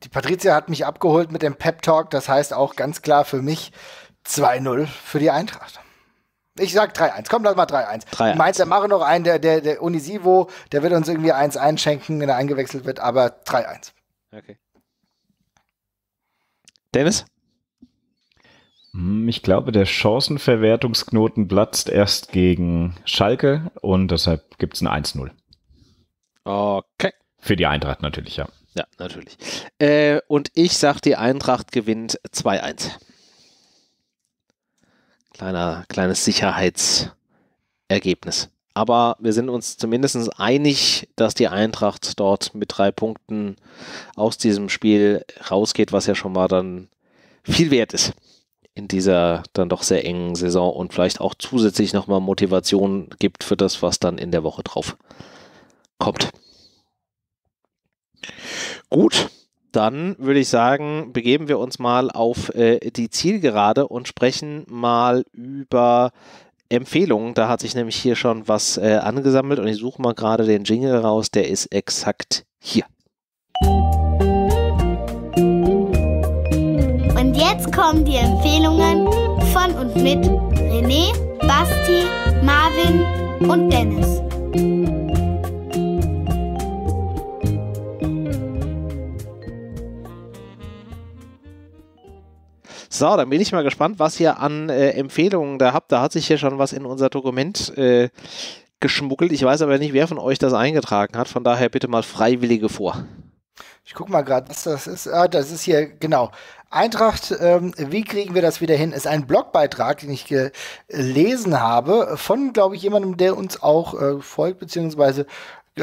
Die Patricia hat mich abgeholt mit dem Pep Talk. Das heißt auch ganz klar für mich 2-0 für die Eintracht. Ich sag 3-1. Komm, lass mal 3-1. Mainz, wir machen noch einen, der, der, der Unisivo, der wird uns irgendwie eins einschenken, wenn er eingewechselt wird, aber 3-1. Okay. Dennis? Hm, ich glaube, der Chancenverwertungsknoten platzt erst gegen Schalke und deshalb gibt es ein 1-0. Okay. Für die Eintracht natürlich, ja. Ja, natürlich. Äh, und ich sag, die Eintracht gewinnt 2-1. Kleiner, kleines Sicherheitsergebnis. Aber wir sind uns zumindest einig, dass die Eintracht dort mit drei Punkten aus diesem Spiel rausgeht, was ja schon mal dann viel wert ist in dieser dann doch sehr engen Saison und vielleicht auch zusätzlich nochmal Motivation gibt für das, was dann in der Woche drauf kommt. Gut, dann würde ich sagen, begeben wir uns mal auf äh, die Zielgerade und sprechen mal über Empfehlungen. Da hat sich nämlich hier schon was äh, angesammelt und ich suche mal gerade den Jingle raus, der ist exakt hier. Und jetzt kommen die Empfehlungen von und mit René, Basti, Marvin und Dennis. So, dann bin ich mal gespannt, was ihr an äh, Empfehlungen da habt. Da hat sich hier schon was in unser Dokument äh, geschmuggelt. Ich weiß aber nicht, wer von euch das eingetragen hat. Von daher bitte mal Freiwillige vor. Ich guck mal gerade, was das ist. Ah, das ist hier, genau. Eintracht, ähm, wie kriegen wir das wieder hin? Ist ein Blogbeitrag, den ich gelesen habe, von, glaube ich, jemandem, der uns auch äh, folgt, beziehungsweise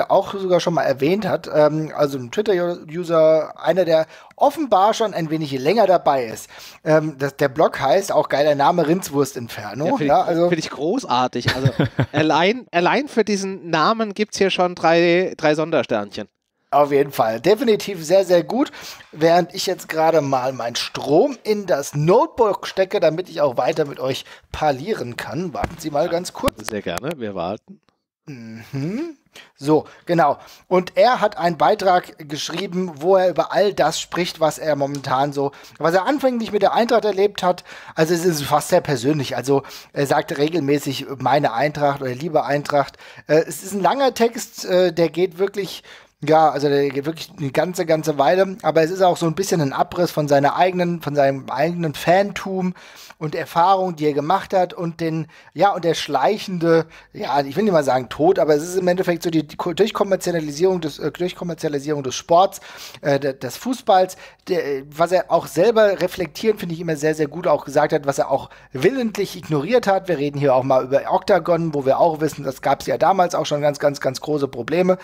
auch sogar schon mal erwähnt hat. Ähm, also ein Twitter-User, einer, der offenbar schon ein wenig länger dabei ist. Ähm, das, der Blog heißt auch geiler Name Rindswurst Inferno. Ja, Finde ja, ich, also find ich großartig. Also allein, allein für diesen Namen gibt es hier schon drei, drei Sondersternchen. Auf jeden Fall. Definitiv sehr, sehr gut. Während ich jetzt gerade mal meinen Strom in das Notebook stecke, damit ich auch weiter mit euch parlieren kann. Warten Sie mal ganz kurz. Sehr gerne, wir warten. Mhm. So, genau. Und er hat einen Beitrag geschrieben, wo er über all das spricht, was er momentan so, was er anfänglich mit der Eintracht erlebt hat. Also es ist fast sehr persönlich. Also er sagt regelmäßig meine Eintracht oder liebe Eintracht. Äh, es ist ein langer Text, äh, der geht wirklich ja, also der geht wirklich eine ganze, ganze Weile, aber es ist auch so ein bisschen ein Abriss von seiner eigenen, von seinem eigenen Fantum, und Erfahrungen, die er gemacht hat und den, ja, und der schleichende, ja, also ich will nicht mal sagen Tod, aber es ist im Endeffekt so die, die Durchkommerzialisierung des, äh, Durchkommerzialisierung des Sports, äh, des Fußballs, der, was er auch selber reflektieren, finde ich immer sehr, sehr gut auch gesagt hat, was er auch willentlich ignoriert hat. Wir reden hier auch mal über Octagon, wo wir auch wissen, das gab es ja damals auch schon ganz, ganz, ganz große Probleme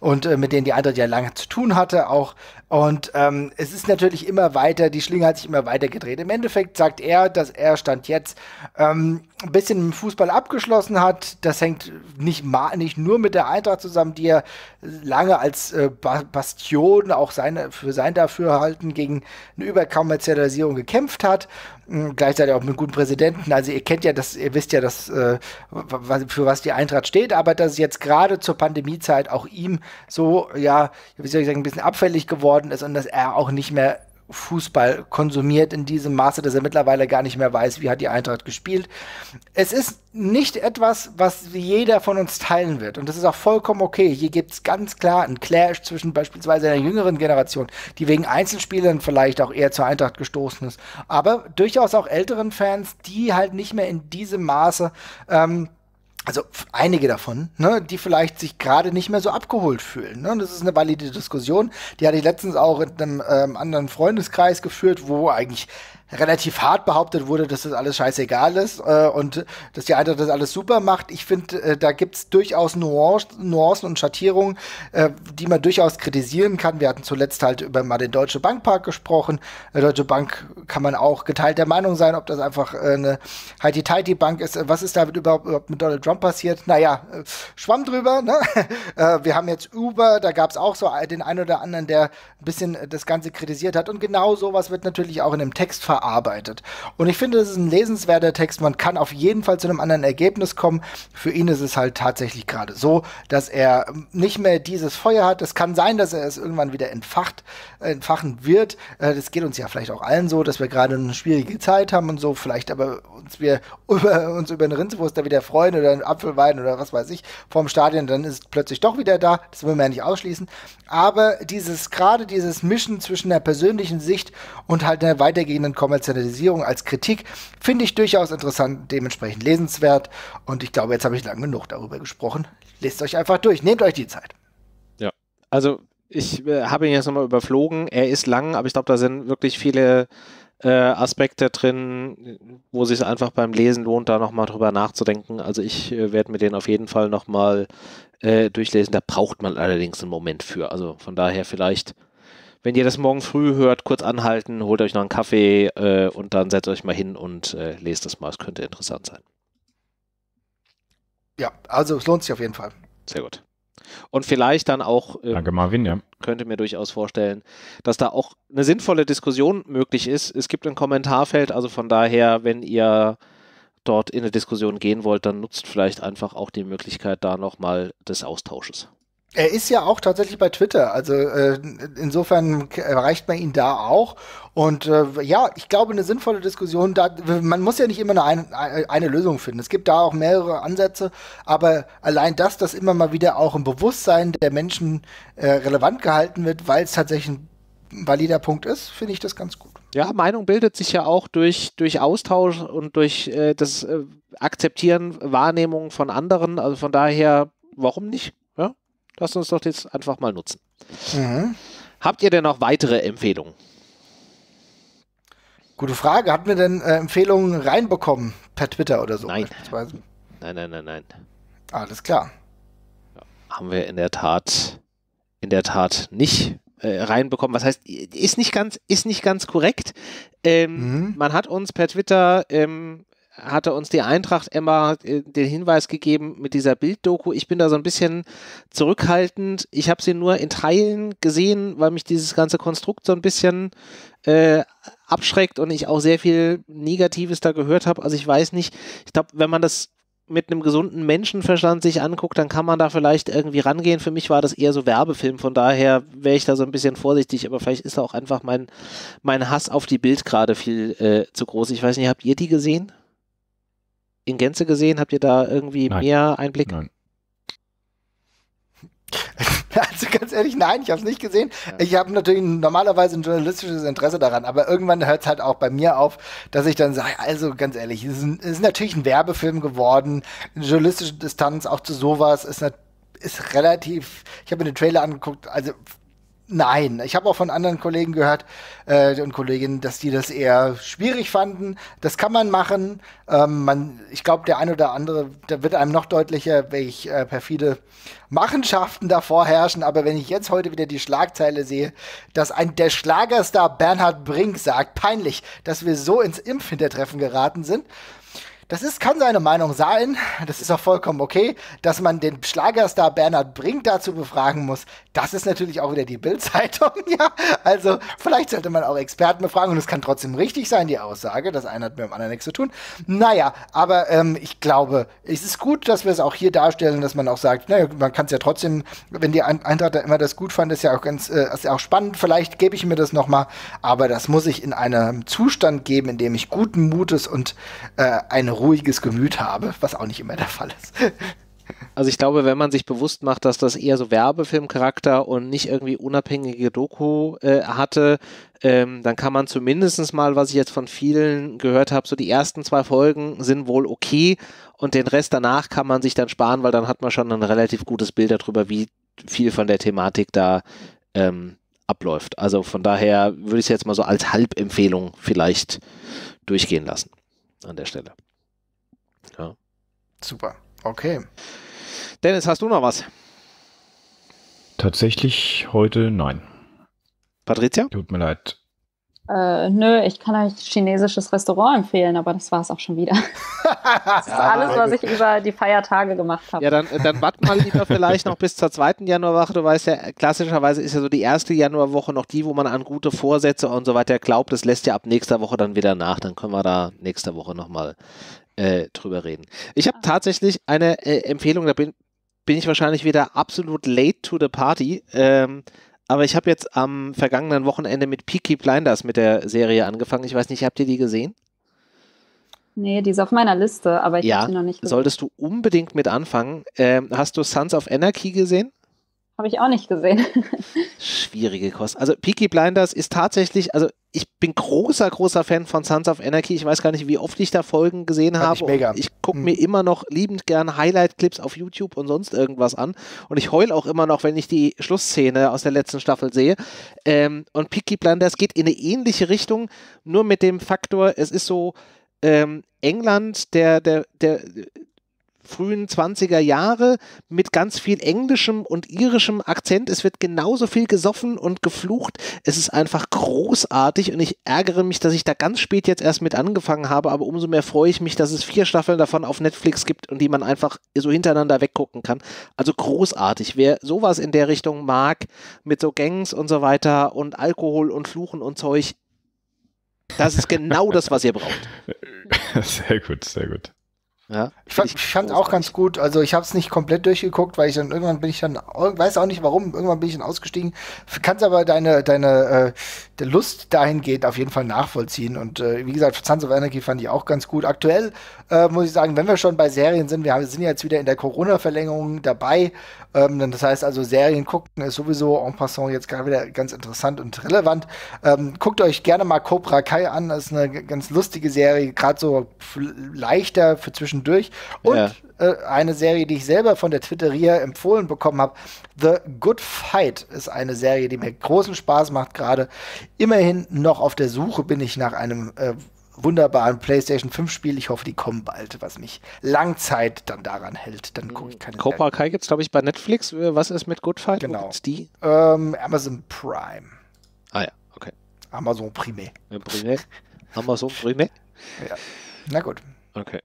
und äh, mit denen die Eintracht ja lange zu tun hatte, auch und ähm, es ist natürlich immer weiter, die Schlinge hat sich immer weiter gedreht. Im Endeffekt sagt er, dass er Stand jetzt ähm, ein bisschen im Fußball abgeschlossen hat. Das hängt nicht, nicht nur mit der Eintracht zusammen, die er lange als äh, Bastion auch seine, für sein Dafürhalten gegen eine Überkommerzialisierung gekämpft hat mh, gleichzeitig auch mit einem guten Präsidenten. Also ihr kennt ja das, ihr wisst ja, dass, äh, für was die Eintracht steht, aber dass es jetzt gerade zur Pandemiezeit auch ihm so, ja, wie soll ich sagen, ein bisschen abfällig geworden ist und dass er auch nicht mehr Fußball konsumiert in diesem Maße, dass er mittlerweile gar nicht mehr weiß, wie hat die Eintracht gespielt. Es ist nicht etwas, was jeder von uns teilen wird. Und das ist auch vollkommen okay. Hier gibt es ganz klar einen Clash zwischen beispielsweise einer jüngeren Generation, die wegen Einzelspielern vielleicht auch eher zur Eintracht gestoßen ist, aber durchaus auch älteren Fans, die halt nicht mehr in diesem Maße ähm, also einige davon, ne, die vielleicht sich gerade nicht mehr so abgeholt fühlen. Ne? Das ist eine valide Diskussion. Die hatte ich letztens auch in einem ähm, anderen Freundeskreis geführt, wo eigentlich relativ hart behauptet wurde, dass das alles scheißegal ist äh, und dass die Eintracht das alles super macht. Ich finde, äh, da gibt es durchaus Nuancen, Nuancen und Schattierungen, äh, die man durchaus kritisieren kann. Wir hatten zuletzt halt über mal den Deutsche Bankpark gesprochen. Der Deutsche Bank kann man auch geteilter Meinung sein, ob das einfach äh, eine heidi bank ist. Was ist damit überhaupt, überhaupt mit Donald Trump passiert? Naja, äh, schwamm drüber. Ne? Äh, wir haben jetzt Uber, da gab es auch so äh, den einen oder anderen, der ein bisschen das Ganze kritisiert hat. Und genau sowas wird natürlich auch in einem Text verarbeitet verarbeitet. Und ich finde, das ist ein lesenswerter Text. Man kann auf jeden Fall zu einem anderen Ergebnis kommen. Für ihn ist es halt tatsächlich gerade so, dass er nicht mehr dieses Feuer hat. Es kann sein, dass er es irgendwann wieder entfacht entfachen wird. Äh, das geht uns ja vielleicht auch allen so, dass wir gerade eine schwierige Zeit haben und so, vielleicht aber uns wir über, uns über einen Rindswurst da wieder freuen oder einen Apfelwein oder was weiß ich vom Stadion, dann ist es plötzlich doch wieder da. Das will man ja nicht ausschließen. Aber dieses, gerade dieses Mischen zwischen der persönlichen Sicht und halt einer weitergehenden Kommerzialisierung als Kritik finde ich durchaus interessant, dementsprechend lesenswert. Und ich glaube, jetzt habe ich lang genug darüber gesprochen. Lest euch einfach durch, nehmt euch die Zeit. Ja, also ich äh, habe ihn jetzt nochmal überflogen. Er ist lang, aber ich glaube, da sind wirklich viele äh, Aspekte drin, wo sich einfach beim Lesen lohnt, da nochmal drüber nachzudenken. Also ich äh, werde mir den auf jeden Fall nochmal äh, durchlesen. Da braucht man allerdings einen Moment für. Also von daher vielleicht, wenn ihr das morgen früh hört, kurz anhalten, holt euch noch einen Kaffee äh, und dann setzt euch mal hin und äh, lest das mal. Es könnte interessant sein. Ja, also es lohnt sich auf jeden Fall. Sehr gut. Und vielleicht dann auch, ähm, Danke Marvin, ja. könnte mir durchaus vorstellen, dass da auch eine sinnvolle Diskussion möglich ist. Es gibt ein Kommentarfeld, also von daher, wenn ihr dort in eine Diskussion gehen wollt, dann nutzt vielleicht einfach auch die Möglichkeit da nochmal des Austausches. Er ist ja auch tatsächlich bei Twitter, also äh, insofern erreicht man ihn da auch. Und äh, ja, ich glaube, eine sinnvolle Diskussion, da, man muss ja nicht immer eine, eine, eine Lösung finden. Es gibt da auch mehrere Ansätze, aber allein das, dass immer mal wieder auch im Bewusstsein der Menschen äh, relevant gehalten wird, weil es tatsächlich ein valider Punkt ist, finde ich das ganz gut. Ja, Meinung bildet sich ja auch durch, durch Austausch und durch äh, das äh, Akzeptieren, Wahrnehmung von anderen. Also von daher, warum nicht? Lasst uns doch jetzt einfach mal nutzen. Mhm. Habt ihr denn noch weitere Empfehlungen? Gute Frage. Hatten wir denn äh, Empfehlungen reinbekommen per Twitter oder so? Nein. Nein, nein, nein, nein. Alles klar. haben wir in der Tat, in der Tat nicht äh, reinbekommen. Was heißt, ist nicht ganz, ist nicht ganz korrekt. Ähm, mhm. Man hat uns per Twitter ähm, hatte uns die Eintracht immer äh, den Hinweis gegeben mit dieser Bilddoku. Ich bin da so ein bisschen zurückhaltend. Ich habe sie nur in Teilen gesehen, weil mich dieses ganze Konstrukt so ein bisschen äh, abschreckt und ich auch sehr viel Negatives da gehört habe. Also ich weiß nicht, ich glaube, wenn man das mit einem gesunden Menschenverstand sich anguckt, dann kann man da vielleicht irgendwie rangehen. Für mich war das eher so Werbefilm, von daher wäre ich da so ein bisschen vorsichtig, aber vielleicht ist auch einfach mein, mein Hass auf die Bild gerade viel äh, zu groß. Ich weiß nicht, habt ihr die gesehen? in Gänze gesehen? Habt ihr da irgendwie Nein. mehr Einblick? Nein. Also ganz ehrlich, nein, ich habe es nicht gesehen. Ja. Ich habe natürlich normalerweise ein journalistisches Interesse daran, aber irgendwann hört es halt auch bei mir auf, dass ich dann sage, also ganz ehrlich, es ist, ein, es ist natürlich ein Werbefilm geworden. Eine journalistische Distanz auch zu sowas ist, ist relativ, ich habe mir den Trailer angeguckt, also Nein, ich habe auch von anderen Kollegen gehört äh, und Kolleginnen, dass die das eher schwierig fanden. Das kann man machen. Ähm, man, ich glaube, der ein oder andere, da wird einem noch deutlicher, welche äh, perfide Machenschaften da vorherrschen. Aber wenn ich jetzt heute wieder die Schlagzeile sehe, dass ein der Schlagerstar Bernhard Brink sagt, peinlich, dass wir so ins Impfhintertreffen geraten sind, das ist, kann seine Meinung sein, das ist auch vollkommen okay. Dass man den Schlagerstar Bernhard Brink dazu befragen muss, das ist natürlich auch wieder die Bildzeitung, ja. Also vielleicht sollte man auch Experten befragen und es kann trotzdem richtig sein, die Aussage. Das eine hat mit dem anderen nichts zu tun. Naja, aber ähm, ich glaube, es ist gut, dass wir es auch hier darstellen, dass man auch sagt, naja, man kann es ja trotzdem, wenn die Eintracht da immer das gut fand, ist ja auch ganz, äh, ist ja auch spannend. Vielleicht gebe ich mir das nochmal, aber das muss ich in einem Zustand geben, in dem ich guten Mutes und äh, eine ruhiges Gemüt habe, was auch nicht immer der Fall ist. Also ich glaube, wenn man sich bewusst macht, dass das eher so Werbefilmcharakter und nicht irgendwie unabhängige Doku äh, hatte, ähm, dann kann man zumindest mal, was ich jetzt von vielen gehört habe, so die ersten zwei Folgen sind wohl okay und den Rest danach kann man sich dann sparen, weil dann hat man schon ein relativ gutes Bild darüber, wie viel von der Thematik da ähm, abläuft. Also von daher würde ich es jetzt mal so als Halbempfehlung vielleicht durchgehen lassen an der Stelle. Super, okay. Dennis, hast du noch was? Tatsächlich heute nein. Patricia? Tut mir leid. Äh, nö, ich kann euch chinesisches Restaurant empfehlen, aber das war es auch schon wieder. das ist alles, was ich über die Feiertage gemacht habe. Ja, dann, dann wart mal lieber vielleicht noch bis zur zweiten Januarwoche. Du weißt ja, klassischerweise ist ja so die erste Januarwoche noch die, wo man an gute Vorsätze und so weiter glaubt. Das lässt ja ab nächster Woche dann wieder nach. Dann können wir da nächste Woche nochmal äh, drüber reden. Ich habe ah. tatsächlich eine äh, Empfehlung, da bin, bin ich wahrscheinlich wieder absolut late to the party. Ähm, aber ich habe jetzt am vergangenen Wochenende mit Peaky Blinders mit der Serie angefangen. Ich weiß nicht, habt ihr die gesehen? Nee, die ist auf meiner Liste, aber ich ja, habe sie noch nicht gesehen. Solltest du unbedingt mit anfangen. Ähm, hast du Sons of Anarchy gesehen? Habe ich auch nicht gesehen. Schwierige Kost. Also Peaky Blinders ist tatsächlich, also ich bin großer, großer Fan von Sons of Anarchy. Ich weiß gar nicht, wie oft ich da Folgen gesehen Fand habe. Ich, ich gucke hm. mir immer noch liebend gern Highlight-Clips auf YouTube und sonst irgendwas an. Und ich heule auch immer noch, wenn ich die Schlussszene aus der letzten Staffel sehe. Ähm, und Peaky Blinders geht in eine ähnliche Richtung, nur mit dem Faktor, es ist so, ähm, England, der, der, der, frühen 20er Jahre mit ganz viel englischem und irischem Akzent. Es wird genauso viel gesoffen und geflucht. Es ist einfach großartig und ich ärgere mich, dass ich da ganz spät jetzt erst mit angefangen habe, aber umso mehr freue ich mich, dass es vier Staffeln davon auf Netflix gibt und die man einfach so hintereinander weggucken kann. Also großartig. Wer sowas in der Richtung mag, mit so Gangs und so weiter und Alkohol und Fluchen und Zeug, das ist genau das, was ihr braucht. Sehr gut, sehr gut. Ja, ich fand, ich fand auch ganz gut, also ich habe es nicht komplett durchgeguckt, weil ich dann irgendwann bin ich dann, weiß auch nicht warum, irgendwann bin ich dann ausgestiegen. Kannst aber deine, deine äh, Lust dahingehend auf jeden Fall nachvollziehen. Und äh, wie gesagt, Sons of Energy fand ich auch ganz gut. Aktuell äh, muss ich sagen, wenn wir schon bei Serien sind, wir haben, sind jetzt wieder in der Corona-Verlängerung dabei. Ähm, das heißt also, Serien gucken ist sowieso en passant jetzt gerade wieder ganz interessant und relevant. Ähm, guckt euch gerne mal Cobra Kai an, das ist eine ganz lustige Serie, gerade so leichter für zwischen zwischendurch. Und ja. äh, eine Serie, die ich selber von der Twitteria empfohlen bekommen habe, The Good Fight ist eine Serie, die mir großen Spaß macht gerade. Immerhin noch auf der Suche bin ich nach einem äh, wunderbaren PlayStation 5 Spiel. Ich hoffe, die kommen bald, was mich Langzeit dann daran hält. Dann gucke ich keine Copa Kai gibt es, glaube ich, bei Netflix. Äh, was ist mit Good Fight? Genau. die? Ähm, Amazon Prime. Ah ja, okay. Amazon Prime. Prime. Amazon Prime? Ja. Na gut. Okay.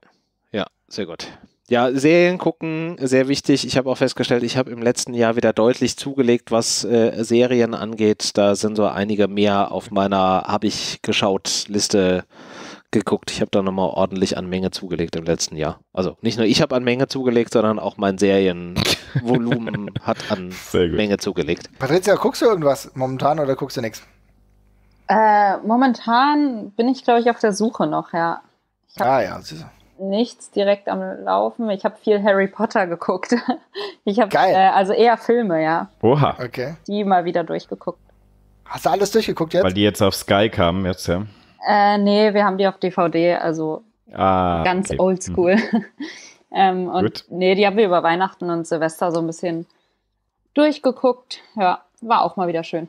Sehr gut. Ja, Serien gucken, sehr wichtig. Ich habe auch festgestellt, ich habe im letzten Jahr wieder deutlich zugelegt, was äh, Serien angeht. Da sind so einige mehr auf meiner habe ich geschaut Liste geguckt. Ich habe da nochmal ordentlich an Menge zugelegt im letzten Jahr. Also nicht nur ich habe an Menge zugelegt, sondern auch mein Serienvolumen hat an Menge zugelegt. Patricia, guckst du irgendwas momentan oder guckst du nichts? Äh, momentan bin ich, glaube ich, auf der Suche noch, ja. ah ja, siehst du nichts direkt am Laufen. Ich habe viel Harry Potter geguckt. Ich habe äh, also eher Filme, ja. Oha. Okay. Die mal wieder durchgeguckt. Hast du alles durchgeguckt jetzt? Weil die jetzt auf Sky kamen jetzt, ja. Äh, nee, wir haben die auf DVD, also ah, ganz okay. oldschool. Hm. ähm, und Gut. nee, die haben wir über Weihnachten und Silvester so ein bisschen durchgeguckt. Ja, war auch mal wieder schön.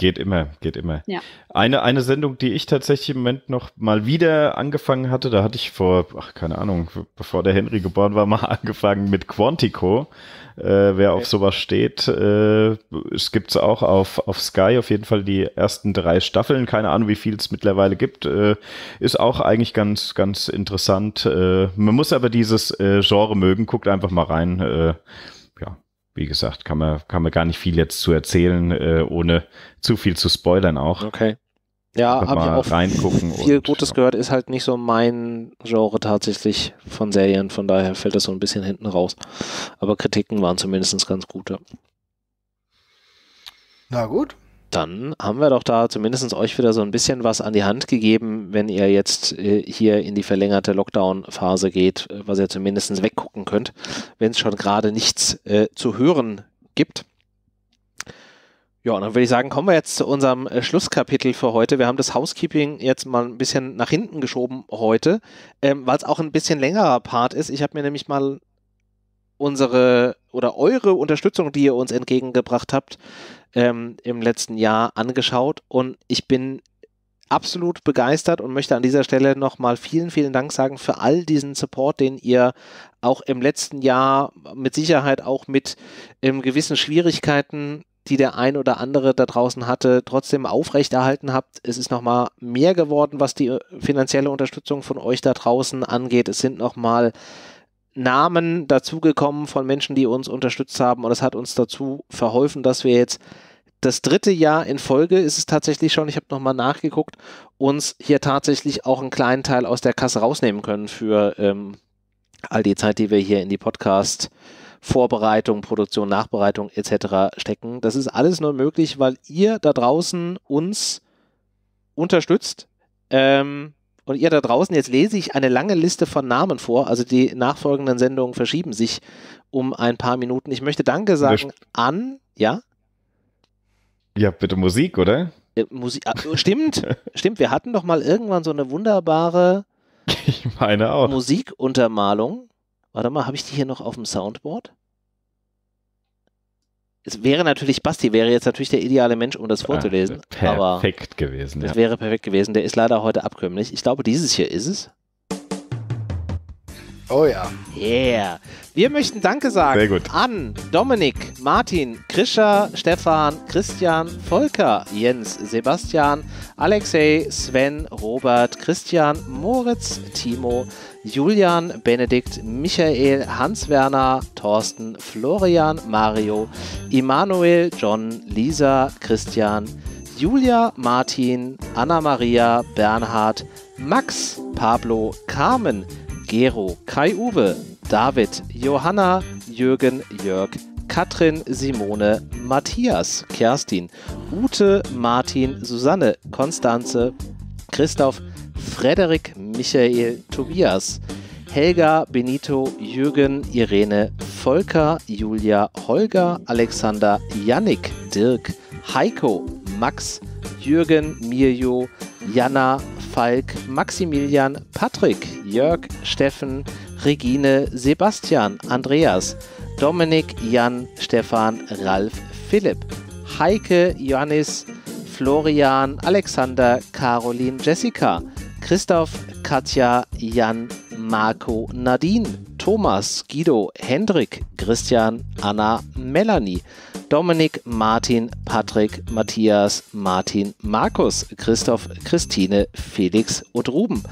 Geht immer, geht immer. Ja. Eine, eine Sendung, die ich tatsächlich im Moment noch mal wieder angefangen hatte, da hatte ich vor, ach, keine Ahnung, bevor der Henry geboren war, mal angefangen mit Quantico. Äh, wer okay. auf sowas steht, äh, es gibt's auch auf, auf Sky, auf jeden Fall die ersten drei Staffeln. Keine Ahnung, wie viel es mittlerweile gibt. Äh, ist auch eigentlich ganz, ganz interessant. Äh, man muss aber dieses äh, Genre mögen. Guckt einfach mal rein Äh, wie gesagt, kann man, kann man gar nicht viel jetzt zu erzählen, äh, ohne zu viel zu spoilern auch. Okay. Ja, habe ich auch reingucken viel und, Gutes gehört, ist halt nicht so mein Genre tatsächlich von Serien, von daher fällt das so ein bisschen hinten raus. Aber Kritiken waren zumindest ganz gute. Na gut, dann haben wir doch da zumindest euch wieder so ein bisschen was an die Hand gegeben, wenn ihr jetzt äh, hier in die verlängerte Lockdown-Phase geht, äh, was ihr zumindest weggucken könnt, wenn es schon gerade nichts äh, zu hören gibt. Ja, und dann würde ich sagen, kommen wir jetzt zu unserem äh, Schlusskapitel für heute. Wir haben das Housekeeping jetzt mal ein bisschen nach hinten geschoben heute, ähm, weil es auch ein bisschen längerer Part ist. Ich habe mir nämlich mal unsere oder eure Unterstützung, die ihr uns entgegengebracht habt, ähm, im letzten Jahr angeschaut und ich bin absolut begeistert und möchte an dieser Stelle nochmal vielen, vielen Dank sagen für all diesen Support, den ihr auch im letzten Jahr mit Sicherheit auch mit ähm, gewissen Schwierigkeiten die der ein oder andere da draußen hatte, trotzdem aufrechterhalten habt. Es ist nochmal mehr geworden, was die äh, finanzielle Unterstützung von euch da draußen angeht. Es sind nochmal Namen dazugekommen von Menschen, die uns unterstützt haben und es hat uns dazu verholfen, dass wir jetzt das dritte Jahr in Folge ist es tatsächlich schon, ich habe nochmal nachgeguckt, uns hier tatsächlich auch einen kleinen Teil aus der Kasse rausnehmen können für ähm, all die Zeit, die wir hier in die Podcast Vorbereitung, Produktion, Nachbereitung etc. stecken. Das ist alles nur möglich, weil ihr da draußen uns unterstützt. Ähm, und ihr da draußen, jetzt lese ich eine lange Liste von Namen vor. Also die nachfolgenden Sendungen verschieben sich um ein paar Minuten. Ich möchte Danke sagen an, ja? Ja, bitte Musik, oder? Äh, Musik, ah, stimmt, stimmt. Wir hatten doch mal irgendwann so eine wunderbare ich meine auch. Musikuntermalung. Warte mal, habe ich die hier noch auf dem Soundboard? es wäre natürlich, Basti wäre jetzt natürlich der ideale Mensch, um das ah, vorzulesen. Ah, aber perfekt gewesen. Das ja. wäre perfekt gewesen. Der ist leider heute abkömmlich. Ich glaube, dieses hier ist es. Oh ja. Yeah. Wir möchten Danke sagen an Dominik, Martin, Krischer, Stefan, Christian, Volker, Jens, Sebastian, Alexei, Sven, Robert, Christian, Moritz, Timo, Julian, Benedikt, Michael, Hans-Werner, Thorsten, Florian, Mario, Immanuel, John, Lisa, Christian, Julia, Martin, Anna-Maria, Bernhard, Max, Pablo, Carmen, Gero, Kai-Uwe, David, Johanna, Jürgen, Jörg, Katrin, Simone, Matthias, Kerstin, Ute, Martin, Susanne, Konstanze, Christoph, Frederik Michael Tobias, Helga Benito Jürgen Irene Volker Julia Holger Alexander Jannik Dirk Heiko Max Jürgen Mirjo Jana Falk Maximilian Patrick Jörg Steffen Regine Sebastian Andreas Dominik Jan Stefan Ralf Philipp Heike Johannes Florian Alexander Caroline Jessica Christoph, Katja, Jan, Marco, Nadine, Thomas, Guido, Hendrik, Christian, Anna, Melanie, Dominik, Martin, Patrick, Matthias, Martin, Markus, Christoph, Christine, Felix und Ruben.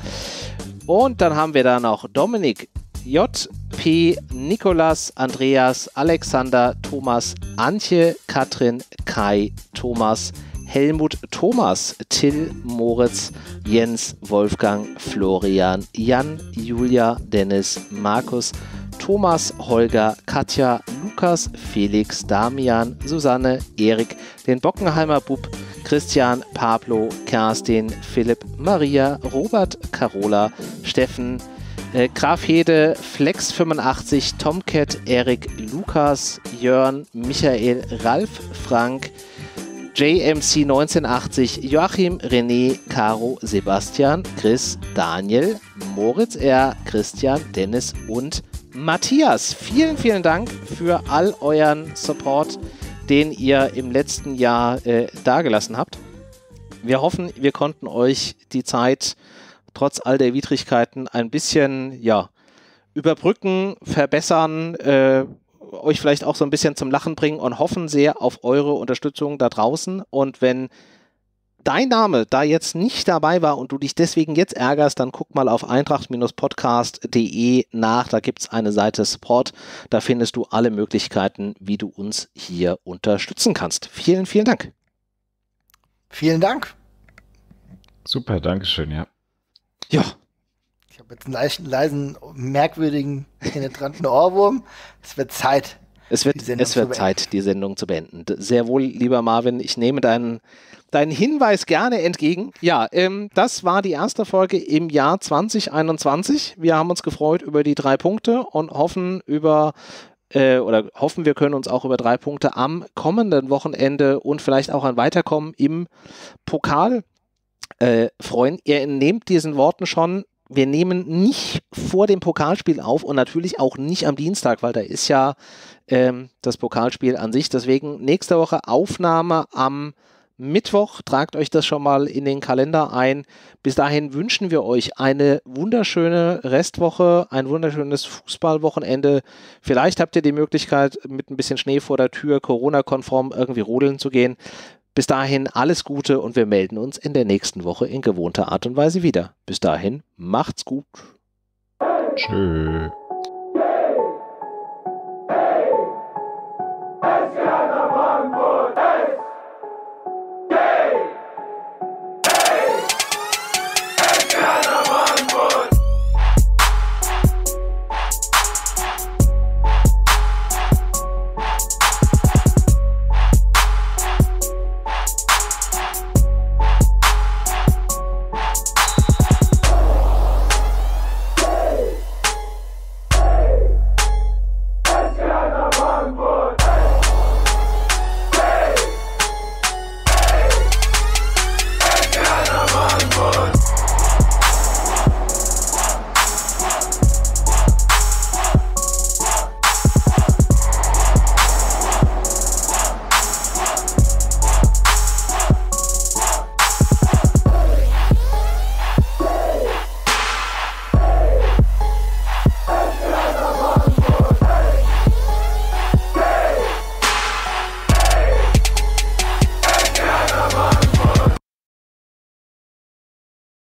Und dann haben wir da noch Dominik, J, P, Nikolas, Andreas, Alexander, Thomas, Antje, Katrin, Kai, Thomas, Helmut Thomas, Till, Moritz, Jens, Wolfgang, Florian, Jan, Julia, Dennis, Markus, Thomas, Holger, Katja, Lukas, Felix, Damian, Susanne, Erik, den Bockenheimer Bub, Christian, Pablo, Kerstin, Philipp, Maria, Robert, Carola, Steffen, äh, Graf Hede, Flex85, Tomcat, Erik, Lukas, Jörn, Michael, Ralf, Frank, JMC 1980, Joachim, René, Caro, Sebastian, Chris, Daniel, Moritz R., Christian, Dennis und Matthias. Vielen, vielen Dank für all euren Support, den ihr im letzten Jahr äh, dagelassen habt. Wir hoffen, wir konnten euch die Zeit trotz all der Widrigkeiten ein bisschen ja, überbrücken, verbessern. Äh, euch vielleicht auch so ein bisschen zum Lachen bringen und hoffen sehr auf eure Unterstützung da draußen. Und wenn dein Name da jetzt nicht dabei war und du dich deswegen jetzt ärgerst, dann guck mal auf eintracht-podcast.de nach. Da gibt es eine Seite Support. Da findest du alle Möglichkeiten, wie du uns hier unterstützen kannst. Vielen, vielen Dank. Vielen Dank. Super, Dankeschön, ja. Ja, mit einem leichten, leisen, leisen, merkwürdigen, penetranten Ohrwurm. Es wird Zeit. Es wird, es wird Zeit, die Sendung zu beenden. Sehr wohl, lieber Marvin, ich nehme deinen, deinen Hinweis gerne entgegen. Ja, ähm, das war die erste Folge im Jahr 2021. Wir haben uns gefreut über die drei Punkte und hoffen über äh, oder hoffen, wir können uns auch über drei Punkte am kommenden Wochenende und vielleicht auch ein Weiterkommen im Pokal äh, freuen. Ihr entnehmt diesen Worten schon, wir nehmen nicht vor dem Pokalspiel auf und natürlich auch nicht am Dienstag, weil da ist ja ähm, das Pokalspiel an sich. Deswegen nächste Woche Aufnahme am Mittwoch. Tragt euch das schon mal in den Kalender ein. Bis dahin wünschen wir euch eine wunderschöne Restwoche, ein wunderschönes Fußballwochenende. Vielleicht habt ihr die Möglichkeit, mit ein bisschen Schnee vor der Tür, Corona-konform irgendwie rodeln zu gehen. Bis dahin alles Gute und wir melden uns in der nächsten Woche in gewohnter Art und Weise wieder. Bis dahin, macht's gut. Tschö. Hey, hey, hey,